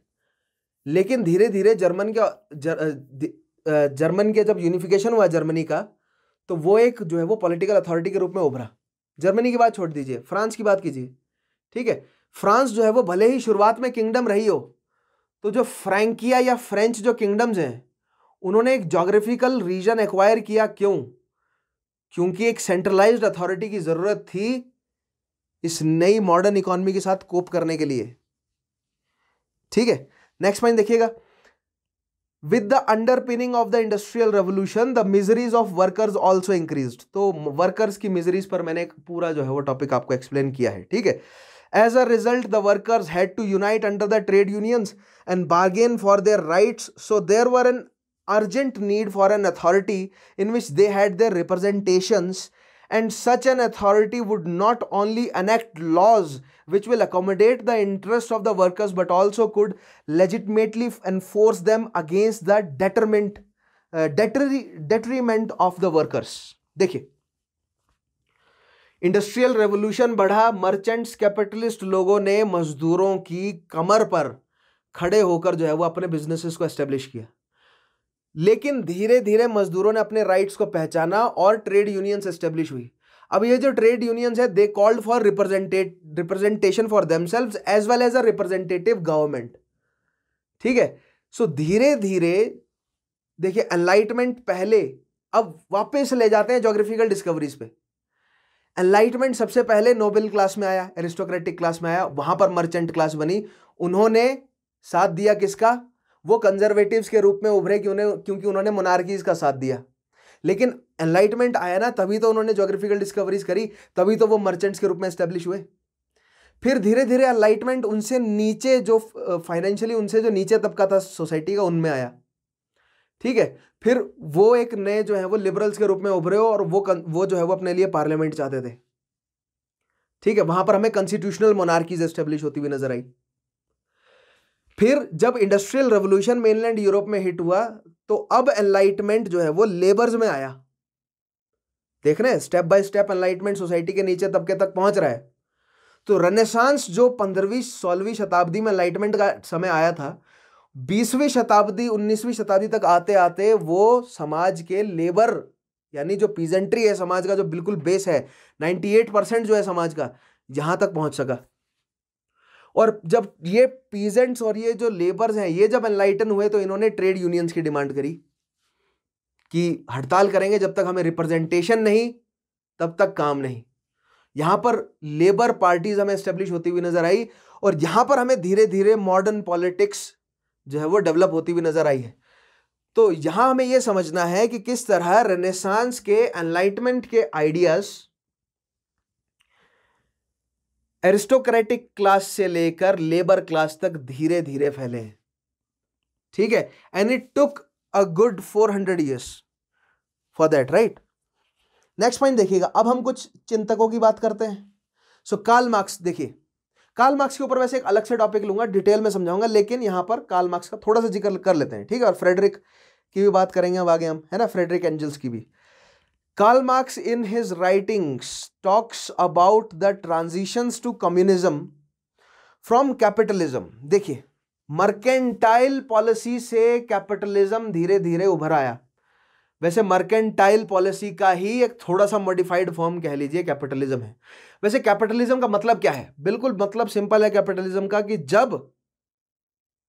लेकिन धीरे धीरे जर्मन के जर, जर्मन के जब यूनिफिकेशन हुआ जर्मनी का तो वो एक जो है वो पॉलिटिकल अथॉरिटी के रूप में उभरा जर्मनी की बात छोड़ दीजिए फ्रांस की बात कीजिए ठीक है फ्रांस जो है वो भले ही शुरुआत में किंगडम रही हो तो जो फ्रेंकिया या फ्रेंच जो किंगडम्स हैं उन्होंने एक जोग्राफिकल रीजन एक्वायर किया क्यों क्योंकि एक सेंट्रलाइज्ड अथॉरिटी की ज़रूरत थी इस नई मॉडर्न इकोनॉमी के साथ कोप करने के लिए ठीक है नेक्स्ट पॉइंट देखिएगा with the underpinning of the industrial revolution the miseries of workers also increase तो वर्कर्स की मिजरीज पर मैंने पूरा जो है वो टॉपिक आपको एक्सप्लेन किया है ठीक है as a result the workers had to unite under the trade unions and bargain for their rights so there were an urgent need for an authority in which they had their representations and such an authority would not only enact laws which will accommodate the interests of the workers but also could legitimately enforce them against the detriment uh, detriment of the workers देखिए industrial revolution बढ़ा merchants capitalist लोगों ने मजदूरों की कमर पर खड़े होकर जो है वो अपने बिजनेसेस को एस्टेब्लिश किया लेकिन धीरे धीरे मजदूरों ने अपने राइट्स को पहचाना और ट्रेड यूनियंस एस्टेब्लिश हुई अब ये जो ट्रेड यूनियंस है they called for representate representation for themselves as well as a representative government ठीक है सो धीरे धीरे देखिए एनलाइटमेंट पहले अब वापस ले जाते हैं जोग्राफिकल डिस्कवरीज पे एनलाइटमेंट सबसे पहले नोबेल क्लास में आया एरिस्टोक्रेटिक क्लास में आया वहां पर मर्चेंट क्लास बनी उन्होंने साथ दिया किसका वो कंजर्वेटिव्स के रूप में उभरे क्यों क्योंकि उन्होंने मोनार्कीज का साथ दिया लेकिन एनलाइटमेंट आया ना तभी तो उन्होंने जोग्राफिकल डिस्कवरीज करी तभी तो वो मर्चेंट्स के रूप में इस्टेब्लिश हुए फिर धीरे धीरे एनलाइटमेंट उनसे नीचे जो फाइनेंशियली उनसे जो नीचे तबका था सोसाइटी का उनमें आया ठीक है फिर वो एक नए जो है वो लिबरल्स के रूप में उभरे हो और वो वो जो है वो अपने लिए पार्लियामेंट चाहते थे ठीक है वहां पर हमें कॉन्स्टिट्यूशनल मोनार्कीज एस्टेब्लिश होती हुई नजर आई फिर जब इंडस्ट्रियल रेवोल्यूशन मेनलैंड यूरोप में हिट हुआ तो अब एनलाइटमेंट जो है वो लेबर्स में आया देख रहे हैं step by step enlightenment society के नीचे तबके तक पहुंच रहा है तो रनेसांस जो पंद्रहवीं सोलहवीं शताब्दी में एनलाइटमेंट का समय आया था बीसवीं शताब्दी उन्नीसवीं शताब्दी तक आते आते वो समाज के लेबर यानी जो पीजेंट्री है समाज का जो बिल्कुल बेस है 98 परसेंट जो है समाज का यहाँ तक पहुंच सका और जब ये पीजेंट्स और ये जो लेबर्स हैं ये जब एनलाइटन हुए तो इन्होंने ट्रेड यूनियंस की डिमांड करी कि हड़ताल करेंगे जब तक हमें रिप्रेजेंटेशन नहीं तब तक काम नहीं यहां पर लेबर पार्टीज हमें एस्टेब्लिश होती हुई नजर आई और यहां पर हमें धीरे धीरे मॉडर्न पॉलिटिक्स जो है वो डेवलप होती हुई नजर आई है तो यहां हमें यह समझना है कि किस तरह रेनेसांस के एनलाइटमेंट के आइडियाज़ एरिस्टोक्रेटिक क्लास से लेकर लेबर क्लास तक धीरे धीरे फैले हैं ठीक है and it took a good four hundred years for that right next point देखिएगा अब हम कुछ चिंतकों की बात करते हैं सो so, कार्ल मार्क्स देखिए कार्ल मार्क्स के ऊपर वैसे एक अलग से टॉपिक लूंगा डिटेल में समझाऊंगा लेकिन यहां पर कार्ल मार्क्स का थोड़ा सा जिक्र कर लेते हैं ठीक है और फ्रेडरिक की भी बात करेंगे अब आगे हम है ना फ्रेडरिक एंजल्स की भी Karl Marx in his writings talks about the transitions to communism from capitalism. देखिए मर्केंटाइल पॉलिसी से कैपिटलिज्म धीरे धीरे उभर आया वैसे मर्केंटाइल पॉलिसी का ही एक थोड़ा सा मॉडिफाइड फॉर्म कह लीजिए कैपिटलिज्म है वैसे कैपिटलिज्म का मतलब क्या है बिल्कुल मतलब सिंपल है कैपिटलिज्म का कि जब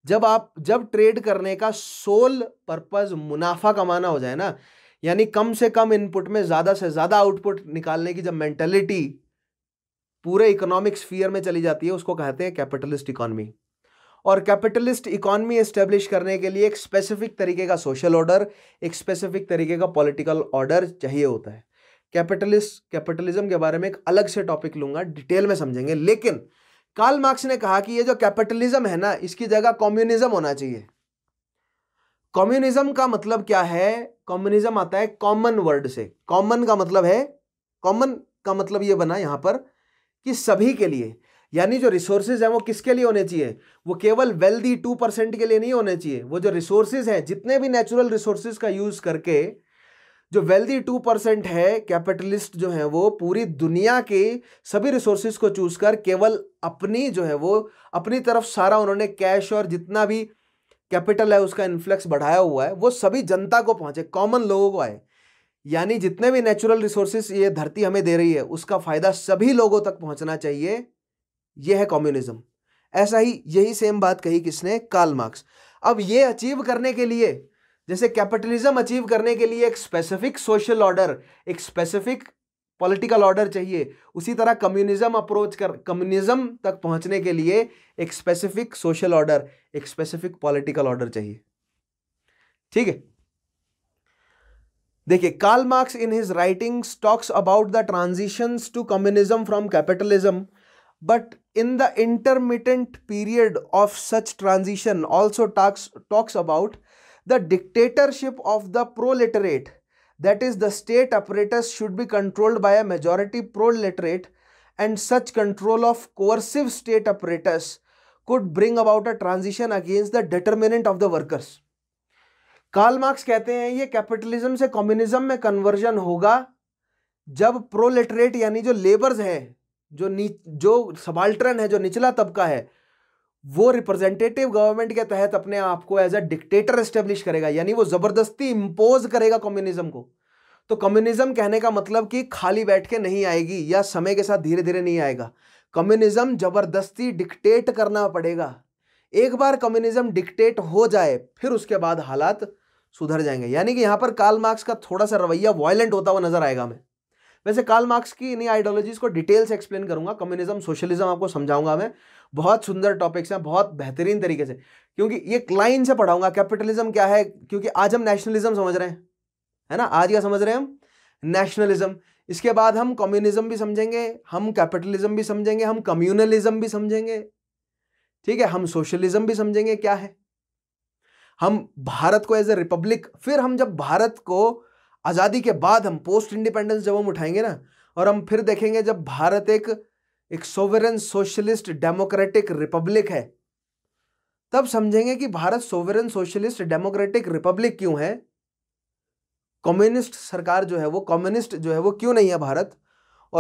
जब आप जब ट्रेड करने का सोल पर्पज मुनाफा कमाना हो जाए ना यानी कम से कम इनपुट में ज़्यादा से ज़्यादा आउटपुट निकालने की जब मेंटेलिटी पूरे इकोनॉमिक स्फीयर में चली जाती है उसको कहते हैं कैपिटलिस्ट इकॉनमी और कैपिटलिस्ट इकॉनमी एस्टेब्लिश करने के लिए एक स्पेसिफिक तरीके का सोशल ऑर्डर एक स्पेसिफिक तरीके का पॉलिटिकल ऑर्डर चाहिए होता है कैपिटलिस्ट कैपिटलिज्म के बारे में एक अलग से टॉपिक लूंगा डिटेल में समझेंगे लेकिन कार्ल मार्क्स ने कहा कि ये जो कैपिटलिज्म है ना इसकी जगह कम्युनिज्म होना चाहिए कम्युनिज्म का मतलब क्या है कॉम्युनिज्म आता है कॉमन वर्ड से कॉमन का मतलब है कॉमन का मतलब ये बना यहाँ पर कि सभी के लिए यानी जो रिसोर्सेज हैं वो किसके लिए होने चाहिए वो केवल वेल्दी टू परसेंट के लिए नहीं होने चाहिए वो जो रिसोर्सेज हैं जितने भी नेचुरल रिसोर्सेज का यूज़ करके जो वेल्दी टू परसेंट है कैपिटलिस्ट जो है वो पूरी दुनिया के सभी रिसोर्सेज को चूज कर केवल अपनी जो है वो अपनी तरफ सारा उन्होंने कैश और जितना भी कैपिटल है उसका इन्फ्लेक्स बढ़ाया हुआ है वो सभी जनता को पहुंचे कॉमन लोगों को आए यानी जितने भी नेचुरल रिसोर्सेस ये धरती हमें दे रही है उसका फ़ायदा सभी लोगों तक पहुंचना चाहिए यह है कम्युनिज्म ऐसा ही यही सेम बात कही किसने कार्ल मार्क्स अब ये अचीव करने के लिए जैसे कैपिटलिज्म अचीव करने के लिए एक स्पेसिफिक सोशल ऑर्डर एक स्पेसिफिक पॉलिटिकल ऑर्डर चाहिए उसी तरह कम्युनिज्म अप्रोच कर कम्युनिज्म तक पहुंचने के लिए एक स्पेसिफिक सोशल ऑर्डर एक स्पेसिफिक पॉलिटिकल ऑर्डर चाहिए ठीक है देखिए Karl Marx in his writing talks about the transitions to communism from capitalism but in the intermediate period of such transition also talks about the dictatorship of the proletariat that is the state apparatus should be controlled by a majority proletariat and such control of coercive state apparatus could bring about a transition against the determinant of the workers Karl Marx कहते हैं ये capitalism से communism में conversion होगा जब प्रोलेटरेट यानी जो labours हैं जो नी जो सबाल्टरन है जो निचला तबका है वो रिप्रेजेंटेटिव गवर्नमेंट के तहत अपने आप को एज अ डिक्टेटर एस्टेब्लिश करेगा यानी वो जबरदस्ती इंपोज करेगा कम्युनिज्म को तो कम्युनिज्म कहने का मतलब कि खाली बैठ के नहीं आएगी या समय के साथ धीरे धीरे नहीं आएगा कम्युनिज्म जबरदस्ती डिक्टेट करना पड़ेगा एक बार कम्युनिज्म डिक्टेट हो जाए फिर उसके बाद हालात सुधर जाएंगे यानी कि यहाँ पर कार्ल मार्क्स का थोड़ा सा रवैया वॉयलेंट होता हुआ नजर आएगा हमें वैसे कार्ल मार्क्स की इन्हीं आइडियोलॉजीज को डिटेल्स एक्सप्लेन करूंगा कम्युनिज्म सोशलिज्म आपको समझाऊंगा मैं बहुत सुंदर टॉपिक्स हैं बहुत बेहतरीन तरीके से क्योंकि ये लाइन से पढ़ाऊंगा कैपिटलिज्म क्या है क्योंकि आज हम नेशनलिज्म समझ रहे हैं है ना आज क्या समझ रहे हैं हम नेशनलिज्म इसके बाद हम कम्युनिज्म भी समझेंगे हम कैपिटलिज्म भी समझेंगे हम कम्युनलिज्म भी समझेंगे ठीक है हम सोशलिज्म भी समझेंगे क्या है हम भारत को एज ए रिपब्लिक फिर हम जब भारत को आज़ादी के बाद हम पोस्ट इंडिपेंडेंस जब हम उठाएंगे ना और हम फिर देखेंगे जब भारत एक एक सोवरन सोशलिस्ट डेमोक्रेटिक रिपब्लिक है तब समझेंगे कि Bharat sovereign socialist democratic republic क्यों है कम्युनिस्ट सरकार जो है वो कम्युनिस्ट जो है वो क्यों नहीं है भारत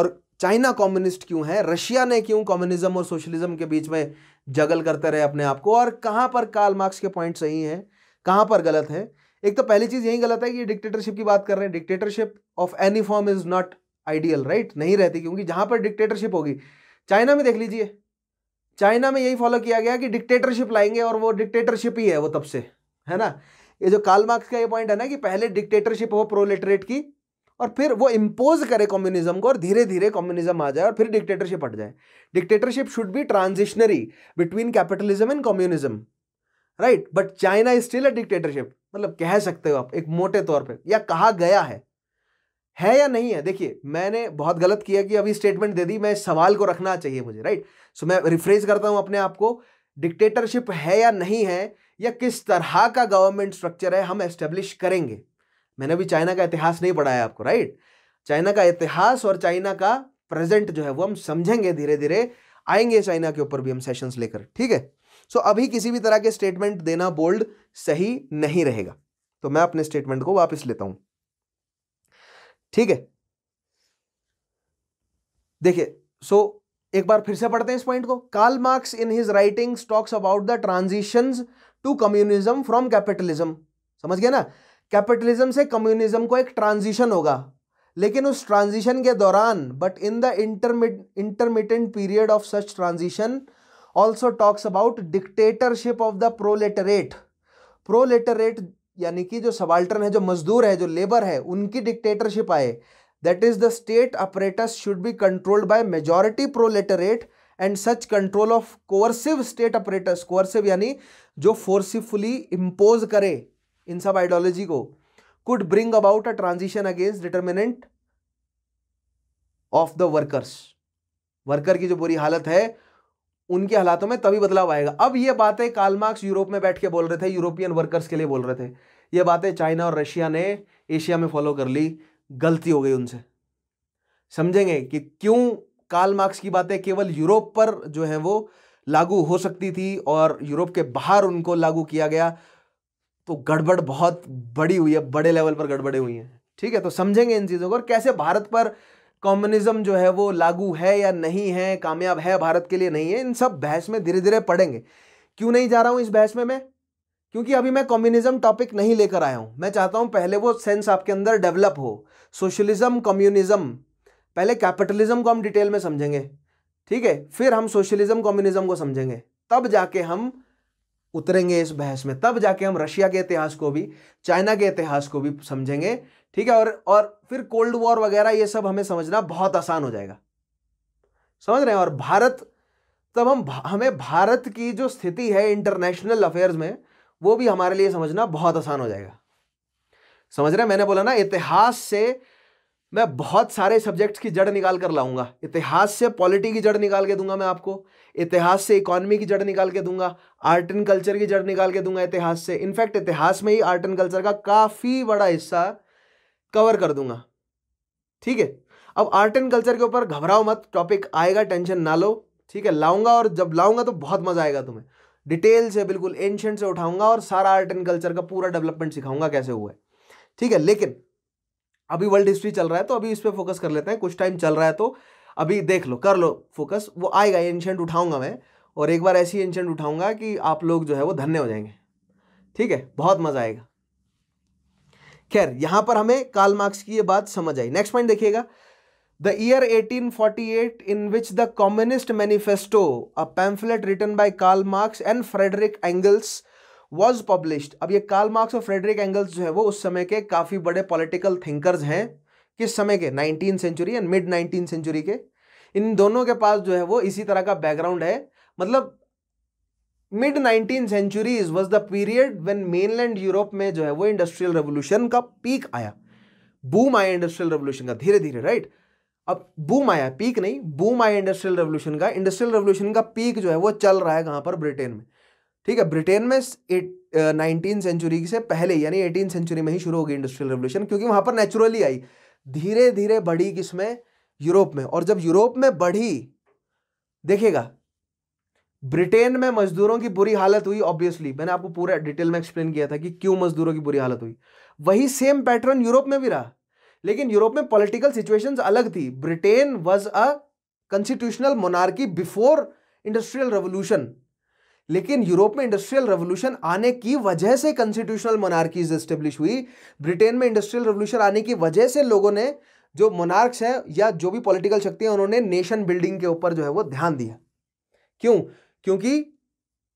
और चाइना कम्युनिस्ट क्यों है रशिया ने क्यों कम्युनिज्म और सोशलिज्म के बीच में जगल करते रहे अपने आप को और कहां पर कार्ल मार्क्स के पॉइंट सही हैं कहां पर गलत है एक तो पहली चीज़ यही गलत है कि डिक्टेटरशिप की बात कर रहे हैं dictatorship of any form is not ideal right नहीं रहती क्योंकि जहां पर डिक्टेटरशिप होगी चाइना में देख लीजिए चाइना में यही फॉलो किया गया कि डिक्टेटरशिप लाएंगे और वो डिक्टेटरशिप ही है वो तब से है ना ये जो काल मार्क्स का ये पॉइंट है ना कि पहले डिक्टेटरशिप हो प्रोलेटरेट की और फिर वो इम्पोज करे कम्युनिज्म को और धीरे धीरे कम्युनिज्म आ जाए और फिर डिक्टेटरशिप हट जाए dictatorship should be transitionary between capitalism and communism right but China is still a dictatorship मतलब कह सकते हो आप एक मोटे तौर पे या कहा गया है है या नहीं है देखिए मैंने बहुत गलत किया कि अभी स्टेटमेंट दे दी मैं सवाल को रखना चाहिए मुझे राइट सो मैं रिफ्रेज करता हूँ अपने आप को डिक्टेटरशिप है या नहीं है या किस तरह का गवर्नमेंट स्ट्रक्चर है हम एस्टेब्लिश करेंगे मैंने अभी चाइना का इतिहास नहीं पढ़ाया आपको राइट चाइना का इतिहास और चाइना का प्रेजेंट जो है वो हम समझेंगे धीरे धीरे आएंगे चाइना के ऊपर भी हम सेशंस लेकर ठीक है सो अभी किसी भी तरह के स्टेटमेंट देना बोल्ड सही नहीं रहेगा तो मैं अपने स्टेटमेंट को वापस लेता हूँ ठीक है देखिए सो एक बार फिर से पढ़ते हैं इस पॉइंट को Karl Marx in his writing talks about the transition to communism from capitalism समझ गया ना कैपिटलिज्म से कम्युनिज्म को एक ट्रांजिशन होगा लेकिन उस ट्रांजिशन के दौरान but in the intermit intermediate period of such transition also talks about dictatorship of the proletariat proletariat यानी कि जो सबाल्टन है जो मजदूर है जो लेबर है उनकी डिक्टेटरशिप आए that is the state apparatus should be controlled by majority proletariat and such control of coercive state apparatus coercive यानी जो फोर्सिफुली इम्पोज करे इन सब आइडियोलॉजी को could bring about a transition against determinant of the workers worker की जो बुरी हालत है उनके हालातों में तभी बदलाव आएगा अब ये बातें कालमार्क्स यूरोप में बैठ के बोल रहे थे यूरोपियन वर्कर्स के लिए बोल रहे थे ये बातें चाइना और रशिया ने एशिया में फॉलो कर ली गलती हो गई उनसे समझेंगे कि क्यों काल मार्क्स की बातें केवल यूरोप पर जो है वो लागू हो सकती थी और यूरोप के बाहर उनको लागू किया गया तो गड़बड़ बहुत बड़ी हुई है बड़े लेवल पर गड़बड़े हुई हैं ठीक है तो समझेंगे इन चीज़ों को और कैसे भारत पर कम्युनिज्म जो है वो लागू है या नहीं है कामयाब है भारत के लिए नहीं है इन सब बहस में धीरे धीरे पढ़ेंगे क्यों नहीं जा रहा हूँ इस बहस में मैं क्योंकि अभी मैं कम्युनिज्म टॉपिक नहीं लेकर आया हूँ मैं चाहता हूँ पहले वो सेंस आपके अंदर डेवलप हो सोशलिज्म कम्युनिज्म पहले कैपिटलिज्म को हम डिटेल में समझेंगे ठीक है फिर हम सोशलिज्म कम्युनिज्म को समझेंगे तब जाके हम उतरेंगे इस बहस में तब जाके हम रशिया के इतिहास को भी चाइना के इतिहास को भी समझेंगे ठीक है और और फिर कोल्ड वॉर वगैरह ये सब हमें समझना बहुत आसान हो जाएगा समझ रहे हैं और भारत तब हम हमें भारत की जो स्थिति है इंटरनेशनल अफेयर्स में वो भी हमारे लिए समझना बहुत आसान हो जाएगा समझ रहे हैं मैंने बोला ना इतिहास से मैं बहुत सारे सब्जेक्ट्स की जड़ निकाल कर लाऊंगा इतिहास से पॉलिटी की जड़ निकाल के दूंगा मैं आपको इतिहास से इकोनॉमी की जड़ निकाल के दूंगा आर्ट एंड कल्चर की जड़ निकाल के दूंगा इतिहास से इनफैक्ट इतिहास में ही आर्ट एंड कल्चर का काफ़ी बड़ा हिस्सा कवर कर दूंगा ठीक है अब आर्ट एंड कल्चर के ऊपर घबराओ मत टॉपिक आएगा टेंशन ना लो ठीक है लाऊंगा और जब लाऊंगा तो बहुत मजा आएगा तुम्हें डिटेल से बिल्कुल एंशंट से उठाऊंगा और सारा आर्ट एंड कल्चर का पूरा डेवलपमेंट सिखाऊंगा कैसे हुआ है ठीक है लेकिन अभी वर्ल्ड हिस्ट्री चल रहा है तो अभी इस पर फोकस कर लेते हैं कुछ टाइम चल रहा है तो अभी देख लो कर लो फोकस वो आएगा एंशंट उठाऊंगा मैं और एक बार ऐसी एंशंट उठाऊंगा कि आप लोग जो है वो धन्य हो जाएंगे ठीक है बहुत मज़ा आएगा खैर यहां पर हमें काल मार्क्स की ये बात समझ आई नेक्स्ट पॉइंट देखिएगा the year 1848 in which the communist manifesto a pamphlet written by Karl Marx and Friedrich Engels was published अब ये काल मार्क्स और फ्रेडरिक एंगल्स जो है वो उस समय के काफ़ी बड़े पॉलिटिकल थिंकर्स हैं किस समय के nineteen century and mid nineteen century के इन दोनों के पास जो है वो इसी तरह का बैकग्राउंड है मतलब mid nineteen centuries was the period when mainland Europe में जो है वो इंडस्ट्रियल रेवोल्यूशन का पीक आया बूम आया इंडस्ट्रियल रेवोल्यूशन का धीरे धीरे राइट अब बूम आया पीक नहीं बूम आया इंडस्ट्रियल रेवोल्यूशन का इंडस्ट्रियल रेवोल्यूशन का पीक जो है वो चल रहा है कहाँ पर ब्रिटेन में ठीक है ब्रिटेन में नाइनटीन सेंचुरी से पहले यानी एटीन सेंचुरी में ही शुरू हो गई इंडस्ट्रियल रेवोल्यूशन क्योंकि वहाँ पर नेचुरली आई धीरे धीरे बढ़ी किसमें यूरोप में और जब यूरोप में बढ़ी देखेगा ब्रिटेन में मजदूरों की बुरी हालत हुई ऑब्वियसली मैंने आपको पूरा डिटेल में एक्सप्लेन किया था कि क्यों मजदूरों की बुरी हालत हुई वही सेम पैटर्न यूरोप में भी रहा लेकिन यूरोप में पॉलिटिकल सिचुएशंस अलग थी Britain was a constitutional monarchy before industrial revolution लेकिन यूरोप में इंडस्ट्रियल रेवोल्यूशन आने की वजह से कंस्टिट्यूशनल मोनार्कीज एस्टेब्लिश हुई ब्रिटेन में इंडस्ट्रियल रेवोल्यूशन आने की वजह से लोगों ने जो मोनार्क्स हैं या जो भी पॉलिटिकल शक्ति है उन्होंने नेशन बिल्डिंग के ऊपर जो है वो ध्यान दिया क्यों क्योंकि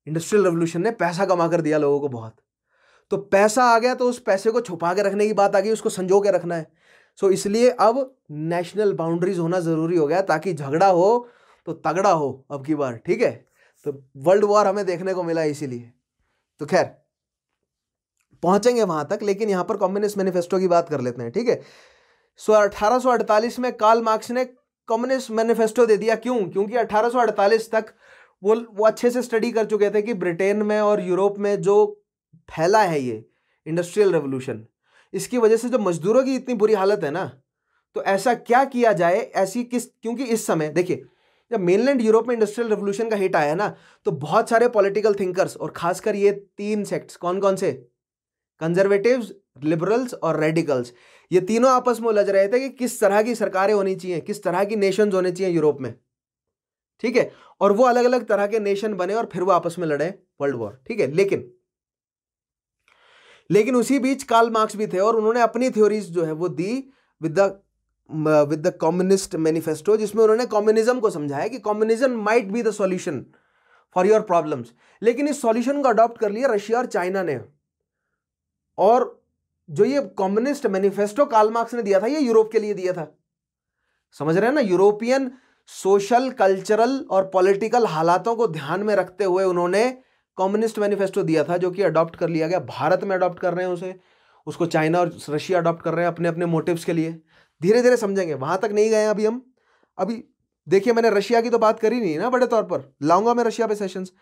इंडस्ट्रियल रेवोल्यूशन ने पैसा कमा कर दिया लोगों को बहुत तो पैसा आ गया तो उस पैसे को छुपा के रखने की बात आ गई उसको संजो के रखना है सो so, इसलिए अब नेशनल बाउंड्रीज होना ज़रूरी हो गया ताकि झगड़ा हो तो तगड़ा हो अब की बार ठीक है तो वर्ल्ड वॉर हमें देखने को मिला इसीलिए तो खैर पहुंचेंगे वहां तक लेकिन यहां पर कम्युनिस्ट मैनिफेस्टो की बात कर लेते हैं ठीक है सो अठारह में कार्ल मार्क्स ने कम्युनिस्ट मैनिफेस्टो दे दिया क्यों क्योंकि अठारह तक वो वो अच्छे से स्टडी कर चुके थे कि ब्रिटेन में और यूरोप में जो फैला है ये इंडस्ट्रियल रेवोल्यूशन इसकी वजह से जो मजदूरों की इतनी बुरी हालत है ना तो ऐसा क्या किया जाए ऐसी किस क्योंकि इस समय देखिए जब मेनलैंड यूरोप में इंडस्ट्रियल रेवोल्यूशन का हिट आया ना तो बहुत सारे पॉलिटिकल थिंकर्स और खासकर ये तीन सेक्ट्स कौन कौन से कंजर्वेटिव लिबरल्स और रेडिकल्स ये तीनों आपस में उलझ रहे थे कि किस तरह की सरकारें होनी चाहिए किस तरह की नेशंस होने चाहिए यूरोप में ठीक है और वो अलग अलग तरह के नेशन बने और फिर वो आपस में लड़े वर्ल्ड वॉर ठीक है लेकिन लेकिन उसी बीच कार्ल मार्क्स भी थे और उन्होंने अपनी थ्योरीज जो है वो दी with the with the communist manifesto जिसमें उन्होंने कम्युनिज्म को समझाया कि communism might be the solution for your problems लेकिन इस सॉल्यूशन को अडॉप्ट कर लिया रशिया और चाइना ने और जो ये कम्युनिस्ट मैनिफेस्टो कार्ल मार्क्स ने दिया था ये यूरोप के लिए दिया था समझ रहे हैं ना यूरोपियन सोशल कल्चरल और पॉलिटिकल हालातों को ध्यान में रखते हुए उन्होंने कम्युनिस्ट मैनिफेस्टो दिया था जो कि अडॉप्ट कर लिया गया भारत में अडॉप्ट कर रहे हैं उसे उसको चाइना और रशिया अडॉप्ट कर रहे हैं अपने अपने मोटिव्स के लिए धीरे धीरे समझेंगे वहाँ तक नहीं गए हैं अभी हम अभी देखिए मैंने रशिया की तो बात करी नहीं ना बड़े तौर पर लाऊंगा मैं रशिया पे सेशंस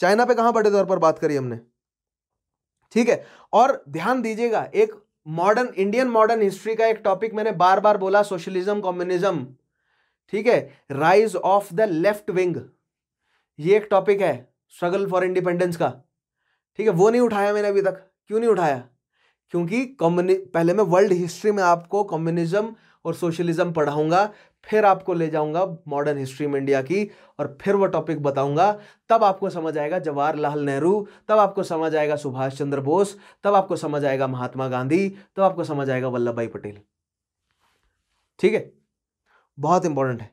चाइना पे कहाँ बड़े तौर पर बात करी हमने ठीक है और ध्यान दीजिएगा एक मॉडर्न इंडियन मॉडर्न हिस्ट्री का एक टॉपिक मैंने बार बार बोला सोशलिज्म कम्युनिज्म ठीक है rise of the left wing ये एक टॉपिक है स्ट्रगल फॉर इंडिपेंडेंस का ठीक है वो नहीं उठाया मैंने अभी तक क्यों नहीं उठाया क्योंकि कम्युनि पहले मैं वर्ल्ड हिस्ट्री में आपको कम्युनिज्म और सोशलिज्म पढ़ाऊंगा फिर आपको ले जाऊंगा मॉडर्न हिस्ट्री में इंडिया की और फिर वो टॉपिक बताऊंगा तब आपको समझ आएगा जवाहरलाल नेहरू तब आपको समझ आएगा सुभाष चंद्र बोस तब आपको समझ आएगा महात्मा गांधी तब आपको समझ आएगा वल्लभ भाई पटेल ठीक है बहुत इंपॉर्टेंट है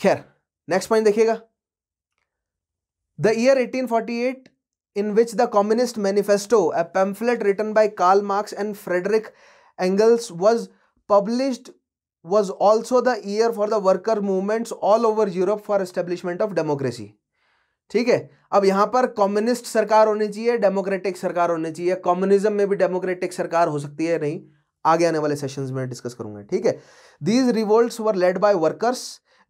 खैर नेक्स्ट पॉइंट देखिएगा the year 1848 in which the communist manifesto a pamphlet written by Karl Marx and Friedrich Engels was publish was also the year for the worker movements all over Europe for establishment of democracy ठीक है अब यहां पर communist सरकार होनी चाहिए democratic सरकार होनी चाहिए कम्युनिज्म में भी डेमोक्रेटिक सरकार हो सकती है नहीं आगे आने वाले सेशंस में डिस्कस करूंगा ठीक है these revolt were led by workers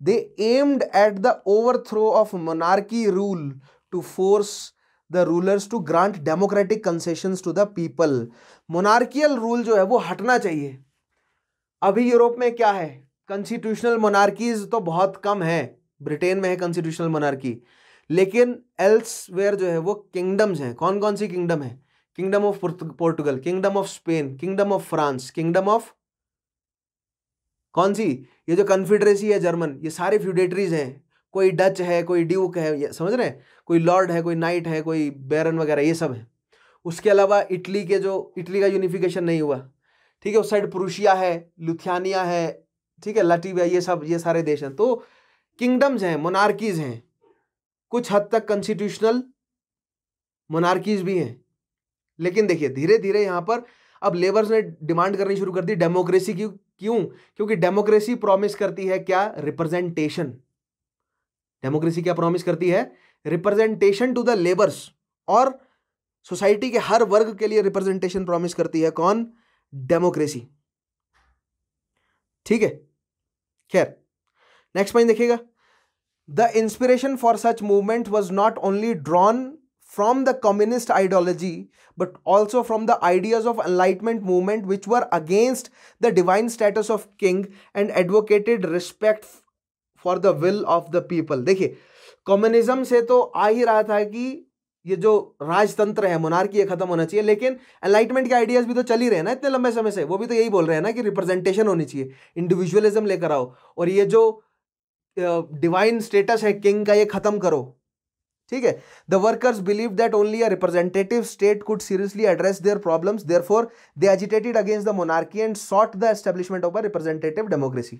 they aimed at the overthrow of monarchy rule to force the rulers to grant democratic concessions to the people monarchial rule जो है वो हटना चाहिए अभी यूरोप में क्या है कंस्टिट्यूशनल मोनार्कीज तो बहुत कम है ब्रिटेन में है कंस्टिट्यूशनल मोनार्की लेकिन एल्स वेयर जो है वो किंगडम्स हैं कौन कौन सी किंगडम है kingdom of Portugal kingdom of Spain kingdom of France kingdom of कौन सी ये जो कन्फेडरेसी है जर्मन ये सारे फ्यूडेटरीज हैं कोई डच है कोई ड्यूक है ये समझ रहे हैं कोई लॉर्ड है कोई नाइट है कोई बैरन वगैरह ये सब है उसके अलावा इटली के जो इटली का यूनिफिकेशन नहीं हुआ ठीक है उस साइड पुरुषिया है लुथियानिया है ठीक है लटीविया ये सब ये सारे देश हैं तो किंगडम्स हैं मोनार्कीज हैं कुछ हद तक कॉन्स्टिट्यूशनल मोनार्कीज भी हैं लेकिन देखिए धीरे धीरे यहाँ पर अब लेबर्स ने डिमांड करनी शुरू कर दी डेमोक्रेसी की क्यों क्योंकि डेमोक्रेसी प्रॉमिस करती है क्या रिप्रेजेंटेशन डेमोक्रेसी क्या प्रॉमिस करती है रिप्रेजेंटेशन टू द लेबर्स और सोसाइटी के हर वर्ग के लिए रिप्रेजेंटेशन प्रॉमिस करती है कौन डेमोक्रेसी ठीक है खैर नेक्स्ट पॉइंट देखिएगा the inspiration for such movement was not only drawn from the communist ideology but also from the ideas of enlightenment movement which were against the divine status of king and advocated respect for the will of the people देखिए communism से तो आ ही रहा था कि ये जो राजतंत्र है monarchy ये खत्म होना चाहिए लेकिन एनलाइटमेंट के आइडियाज भी तो चल ही रहे हैं ना इतने लंबे समय से वो भी तो यही बोल रहे हैं ना कि रिप्रेजेंटेशन होनी चाहिए इंडिविजुअलिज्म लेकर आओ और ये जो डिवाइन स्टेटस है किंग का ये खत्म करो ठीक है the workers believe that only a representative state could seriously address their problems their therefore they agitated against the monarchy and sought the establishment of a representative democracy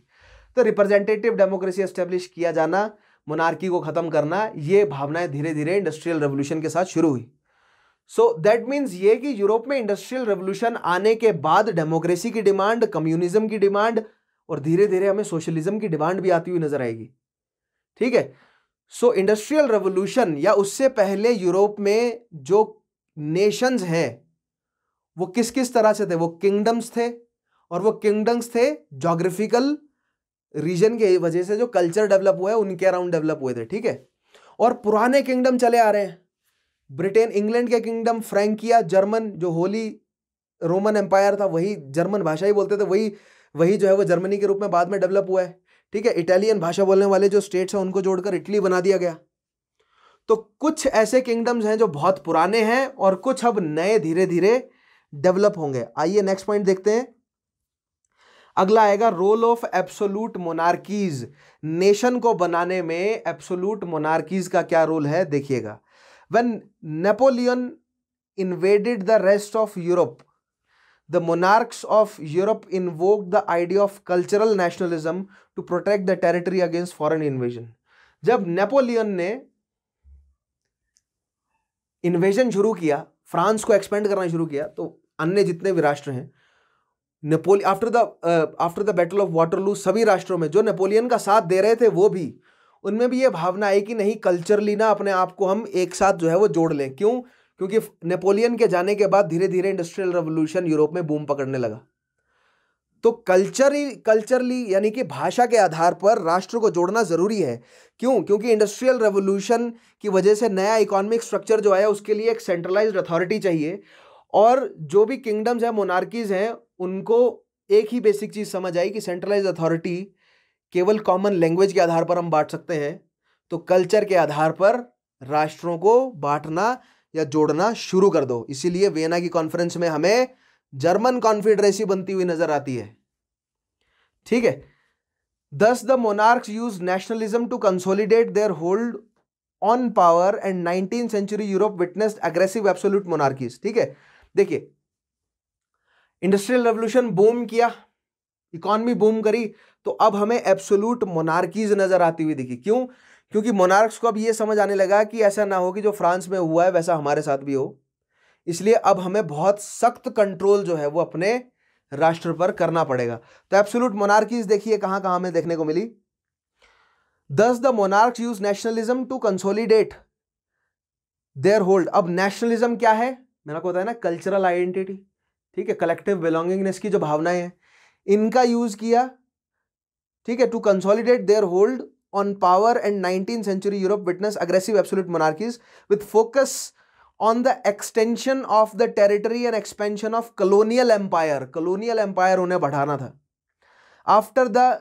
तो representative democracy establish किया जाना monarchy को ख़त्म करना ये भावनाएं धीरे धीरे इंडस्ट्रियल रेवोल्यूशन के साथ शुरू हुई सो दैट मीन्स ये कि यूरोप में इंडस्ट्रियल रेवोल्यूशन आने के बाद डेमोक्रेसी की डिमांड कम्युनिज्म की डिमांड और धीरे धीरे हमें सोशलिज्म की डिमांड भी आती हुई नजर आएगी ठीक है सो इंडस्ट्रियल रेवोल्यूशन या उससे पहले यूरोप में जो नेशंस हैं वो किस किस तरह से थे वो किंगडम्स थे और वो किंगडम्स थे जोग्राफिकल रीजन के वजह से जो कल्चर डेवलप हुआ है उनके अराउंड डेवलप हुए थे ठीक है और पुराने किंगडम चले आ रहे हैं ब्रिटेन इंग्लैंड के किंगडम फ्रेंकिया जर्मन जो होली रोमन एम्पायर था वही जर्मन भाषा ही बोलते थे वही वही जो है वो जर्मनी के रूप में बाद में डेवलप हुआ है ठीक है इटालियन भाषा बोलने वाले जो स्टेट्स हैं उनको जोड़कर इटली बना दिया गया तो कुछ ऐसे किंगडम्स हैं जो बहुत पुराने हैं और कुछ अब नए धीरे धीरे डेवलप होंगे आइए नेक्स्ट पॉइंट देखते हैं अगला आएगा role of absolute monarchies nation को बनाने में एब्सोलूट मोनार्कीज का क्या रोल है देखिएगा when Napoleon invaded the rest of Europe the monarchs of europe invoked the idea of cultural nationalism to protect the territory against foreign invasion जब Napoleon ने invasion शुरू किया फ्रांस को एक्सपेंड करना शुरू किया तो अन्य जितने भी राष्ट्र हैं Napoleon after the after the battle of Waterloo सभी राष्ट्रों में जो नेपोलियन का साथ दे रहे थे वो भी उनमें भी ये भावना आई कि नहीं कल्चरली ना अपने आप को हम एक साथ जो है वो जोड़ लें क्यों क्योंकि नेपोलियन के जाने के बाद धीरे धीरे इंडस्ट्रियल रेवोल्यूशन यूरोप में बूम पकड़ने लगा तो कल्चर कल्चरली यानी कि भाषा के आधार पर राष्ट्र को जोड़ना ज़रूरी है क्यों क्योंकि इंडस्ट्रियल रेवोल्यूशन की वजह से नया इकोनॉमिक स्ट्रक्चर जो आया उसके लिए एक सेंट्रलाइज्ड अथॉरिटी चाहिए और जो भी किंगडम्स हैं मोनार्कीज़ हैं उनको एक ही बेसिक चीज़ समझ आई कि सेंट्रलाइज अथॉरिटी केवल कॉमन लैंग्वेज के आधार पर हम बांट सकते हैं तो कल्चर के आधार पर राष्ट्रों को बांटना या जोड़ना शुरू कर दो इसीलिए वेना की कॉन्फ्रेंस में हमें जर्मन कॉन्फेडरेसी बनती हुई नजर आती है ठीक है thus the monarchs use nationalism to consolidate their hold on power and nineteen century Europe witnessed aggressive absolute monarchies ठीक है देखिए इंडस्ट्रियल रेवोल्यूशन बूम किया इकॉनमी बूम करी तो अब हमें एब्सोल्यूट मोनार्कीज नजर आती हुई दिखी क्यों क्योंकि मोनार्क्स को अब यह समझ आने लगा कि ऐसा ना हो कि जो फ्रांस में हुआ है वैसा हमारे साथ भी हो इसलिए अब हमें बहुत सख्त कंट्रोल जो है वो अपने राष्ट्र पर करना पड़ेगा तो एब्सोल्यूट मोनार्कीज देखिए कहां कहां हमें देखने को मिली thus the monarch use nationalism to consolidate their hold अब नेशनलिज्म क्या है मैंने आपको बताया ना कल्चरल आइडेंटिटी ठीक है कलेक्टिव बिलोंगिंगनेस की जो भावनाएं हैं इनका यूज किया ठीक है to consolidate their hold on power and nineteen century Europe witness aggressive absolute monarchies with focus on the extension of the territory and expansion of colonial empire colonial empire उन्हें बढ़ाना था after the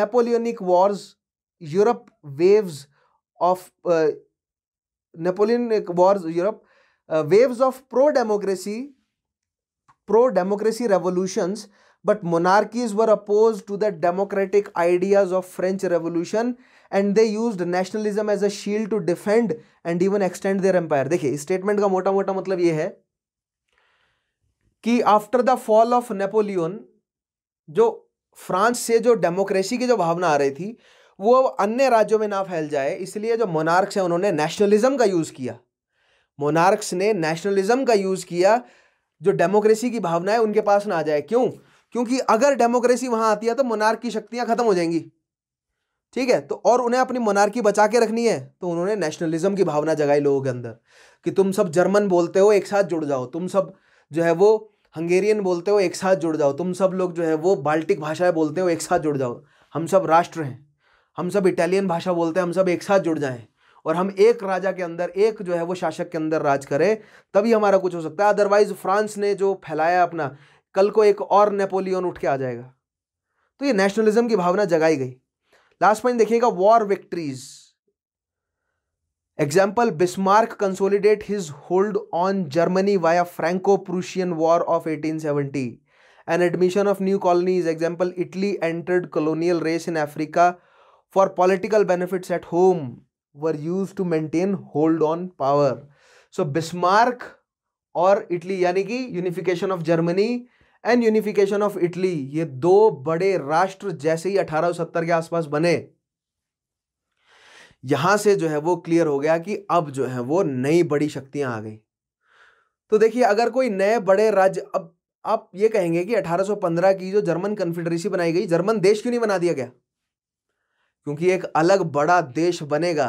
napoleonic wars europe waves of uh, napoleonic wars europe uh, waves of pro democracy pro democracy revolutions but monarchies were opposed to the democratic ideas of french revolution and they use nationalism as a shield to defend and even extend their empire देखिए statement का मोटा मोटा मतलब यह है कि after the fall of Napoleon जो France से जो डेमोक्रेसी की जो भावना आ रही थी वो अन्य राज्यों में ना फैल जाए इसलिए जो मोनार्क्स हैं उन्होंने नेशनलिज्म का यूज़ किया मोनार्क्स ने नेशनलिज्म का यूज़ किया जो डेमोक्रेसी की भावना है उनके पास ना आ जाए क्यों क्योंकि अगर डेमोक्रेसी वहाँ आती है तो मोनार्क की शक्तियाँ खत्म हो जाएंगी ठीक है तो और उन्हें अपनी मोनार्की बचा के रखनी है तो उन्होंने नेशनलिज्म की भावना जगाई लोगों के अंदर कि तुम सब जर्मन बोलते हो एक साथ जुड़ जाओ तुम सब जो है वो हंगेरियन बोलते हो एक साथ जुड़ जाओ तुम सब लोग जो है वो बाल्टिक भाषाएं बोलते हो एक साथ जुड़ जाओ हम सब राष्ट्र हैं हम सब इटालियन भाषा बोलते हैं हम सब एक साथ जुड़ जाएं और हम एक राजा के अंदर एक जो है वो शासक के अंदर राज करें तभी हमारा कुछ हो सकता है अदरवाइज फ्रांस ने जो फैलाया अपना कल को एक और नेपोलियन उठ के आ जाएगा तो ये नेशनलिज्म की भावना जगाई गई लास्ट पॉइंट देखिएगा war victories example Bismarck consolidate his hold on Germany via Franco Prussian war of 1870 an admission of new colonies example Italy entered colonial race in Africa for political benefits at home were use to maintain hold on power so Bismarck और Italy यानी कि unification of Germany and unification of Italy ये दो बड़े राष्ट्र जैसे ही अठारह के आसपास बने यहां से जो है वो क्लियर हो गया कि अब जो है वो नई बड़ी शक्तियां आ गई तो देखिए अगर कोई नए बड़े राज्य अब आप ये कहेंगे कि 1815 की जो जर्मन कन्फेडरेसी बनाई गई जर्मन देश क्यों नहीं बना दिया गया क्योंकि एक अलग बड़ा देश बनेगा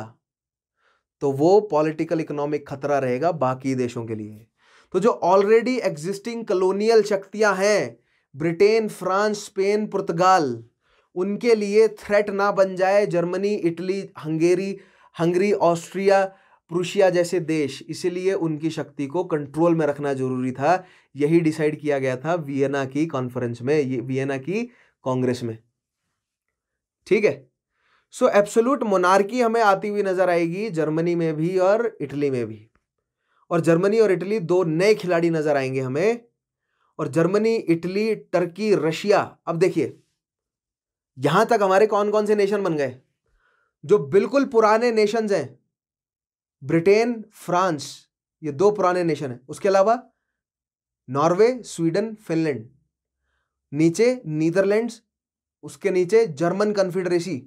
तो वो पॉलिटिकल इकोनॉमिक खतरा रहेगा बाकी देशों के लिए तो जो ऑलरेडी एग्जिस्टिंग कलोनियल शक्तियां हैं ब्रिटेन फ्रांस स्पेन पुर्तगाल उनके लिए थ्रेट ना बन जाए Germany Italy Hungary Hungary Austria Prussia जैसे देश इसीलिए उनकी शक्ति को कंट्रोल में रखना जरूरी था यही डिसाइड किया गया था वियना की कॉन्फ्रेंस में ये वियना की कांग्रेस में ठीक है सो एब्सोलूट मोनार्की हमें आती हुई नजर आएगी जर्मनी में भी और इटली में भी और जर्मनी और इटली दो नए खिलाड़ी नजर आएंगे हमें और जर्मनी इटली टर्की रशिया अब देखिए यहां तक हमारे कौन कौन से नेशन बन गए जो बिल्कुल पुराने नेशंस हैं ब्रिटेन फ्रांस ये दो पुराने नेशन हैं उसके अलावा नॉर्वे स्वीडन फिनलैंड नीचे नीदरलैंड्स उसके नीचे जर्मन कन्फेडरेसी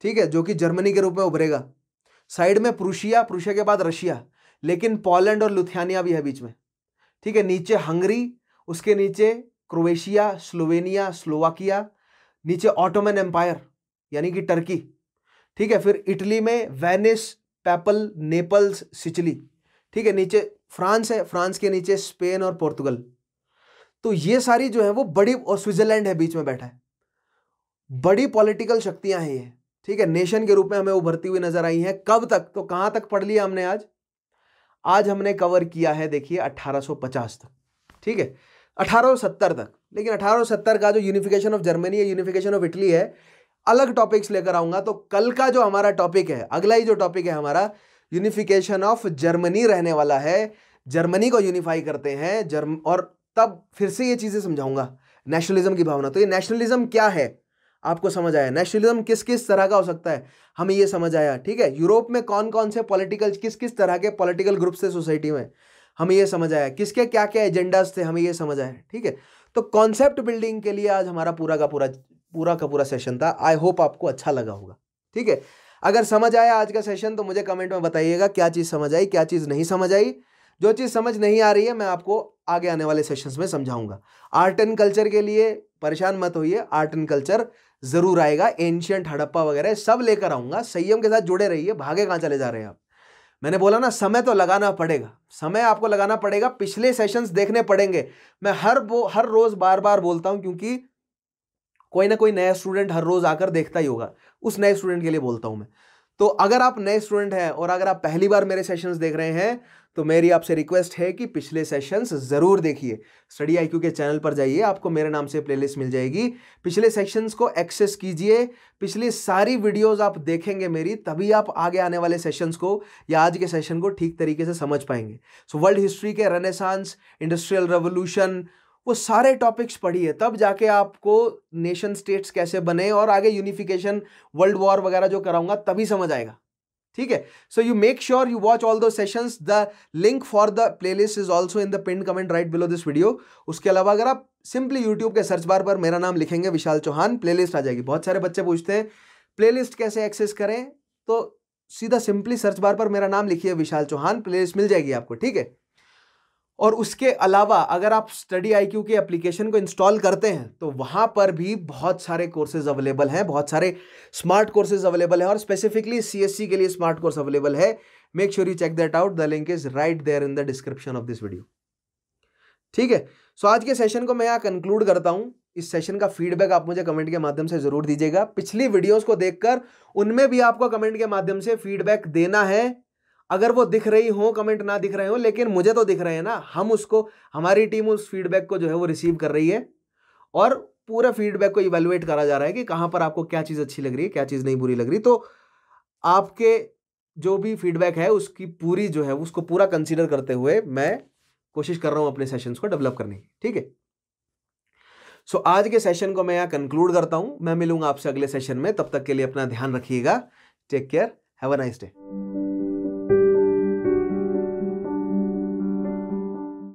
ठीक है जो कि जर्मनी के रूप में उभरेगा साइड में प्रूशिया प्रूशिया के बाद रशिया लेकिन पोलैंड और लुथियानिया भी है बीच में ठीक है नीचे हंगरी उसके नीचे क्रोएशिया स्लोवेनिया स्लोवाकिया नीचे ऑटोमन एम्पायर यानी कि टर्की ठीक है फिर इटली में वेनिस पेपल नेपल्स सिचली ठीक है नीचे फ्रांस है फ्रांस के नीचे स्पेन और पोर्तुगल तो ये सारी जो है वो बड़ी और स्विट्जरलैंड है बीच में बैठा है बड़ी पॉलिटिकल शक्तियां हैं ये ठीक है नेशन के रूप में हमें उभरती हुई नजर आई हैं कब तक तो कहां तक पढ़ लिया हमने आज आज हमने कवर किया है देखिए 1850 तक ठीक है 1870 तक लेकिन 1870 का जो यूनिफिकेशन ऑफ जर्मनी है यूनिफिकेशन ऑफ इटली है अलग टॉपिक्स लेकर आऊंगा तो कल का जो हमारा टॉपिक है अगला ही जो टॉपिक है हमारा यूनिफिकेशन ऑफ जर्मनी रहने वाला है जर्मनी को यूनिफाई करते हैं जर्म और तब फिर से ये चीज़ें समझाऊंगा नेशनलिज्म की भावना तो ये नेशनलिज्म क्या है आपको समझ आया नेशनलिज्म किस किस तरह का हो सकता है हमें ये समझ आया ठीक है यूरोप में कौन कौन से पॉलिटिकल किस किस तरह के पॉलिटिकल ग्रुप्स थे सोसाइटी में हमें ये समझ आया किसके क्या क्या एजेंडाज थे हमें ये समझ आया ठीक है तो कॉन्सेप्ट बिल्डिंग के लिए आज हमारा पूरा का पूरा पूरा का पूरा सेशन था आई होप आपको अच्छा लगा होगा ठीक है अगर समझ आया आज का सेशन तो मुझे कमेंट में बताइएगा क्या चीज़ समझ आई क्या चीज़ नहीं समझ आई जो चीज़ समझ नहीं आ रही है मैं आपको आगे आने वाले सेशंस में समझाऊंगा आर्ट एंड कल्चर के लिए परेशान मत होइए आर्ट एंड कल्चर जरूर आएगा एंशियंट हड़प्पा वगैरह सब लेकर आऊंगा संयम के साथ जुड़े रहिए भागे कहाँ चले जा रहे हैं आप मैंने बोला ना समय तो लगाना पड़ेगा समय आपको लगाना पड़ेगा पिछले सेशंस देखने पड़ेंगे मैं हर वो हर रोज बार बार बोलता हूँ क्योंकि कोई ना कोई नया स्टूडेंट हर रोज आकर देखता ही होगा उस नए स्टूडेंट के लिए बोलता हूँ मैं तो अगर आप नए स्टूडेंट हैं और अगर आप पहली बार मेरे सेशंस देख रहे हैं तो मेरी आपसे रिक्वेस्ट है कि पिछले सेशंस ज़रूर देखिए स्टडी आईक्यू के चैनल पर जाइए आपको मेरे नाम से प्लेलिस्ट मिल जाएगी पिछले सेशंस को एक्सेस कीजिए पिछली सारी वीडियोस आप देखेंगे मेरी तभी आप आगे आने वाले सेशंस को या आज के सेशन को ठीक तरीके से समझ पाएंगे सो वर्ल्ड हिस्ट्री के रेनेसांस इंडस्ट्रियल रेवोल्यूशन वो सारे टॉपिक्स पढ़िए तब जाके आपको नेशन स्टेट्स कैसे बने और आगे यूनिफिकेशन वर्ल्ड वॉर वगैरह जो कराऊंगा तभी समझ आएगा ठीक है so you make sure you watch all दो sessions the link for the playlist is also in the pin comment right below this video उसके अलावा अगर आप सिंपली यूट्यूब के सर्च बार पर मेरा नाम लिखेंगे विशाल चौहान प्लेलिस्ट आ जाएगी बहुत सारे बच्चे पूछते हैं प्लेलिस्ट कैसे एक्सेस करें तो सीधा सिंपली सर्च बार पर मेरा नाम लिखिए विशाल चौहान प्लेलिस्ट मिल जाएगी आपको ठीक है और उसके अलावा अगर आप स्टडी आई क्यू के एप्लीकेशन को इंस्टॉल करते हैं तो वहाँ पर भी बहुत सारे कोर्सेज अवेलेबल हैं बहुत सारे स्मार्ट कोर्सेज अवेलेबल हैं और स्पेसिफिकली सी e के लिए स्मार्ट कोर्स अवेलेबल है make sure you check that out the link is right there in the description of this video ठीक है सो आज के सेशन को मैं यहाँ कंक्लूड करता हूँ इस सेशन का फीडबैक आप मुझे कमेंट के माध्यम से जरूर दीजिएगा पिछली वीडियोस को देखकर उनमें भी आपको कमेंट के माध्यम से फीडबैक देना है अगर वो दिख रही हो कमेंट ना दिख रहे हो लेकिन मुझे तो दिख रहे हैं ना हम उसको हमारी टीम उस फीडबैक को जो है वो रिसीव कर रही है और पूरे फीडबैक को इवेलुएट करा जा रहा है कि कहाँ पर आपको क्या चीज़ अच्छी लग रही है क्या चीज़ नहीं बुरी लग रही तो आपके जो भी फीडबैक है उसकी पूरी जो है उसको पूरा कंसिडर करते हुए मैं कोशिश कर रहा हूँ अपने सेशंस को डेवलप करने की ठीक है सो आज के सेशन को मैं यहाँ कंक्लूड करता हूँ मैं मिलूंगा आपसे अगले सेशन में तब तक के लिए अपना ध्यान रखिएगा take care have a nice day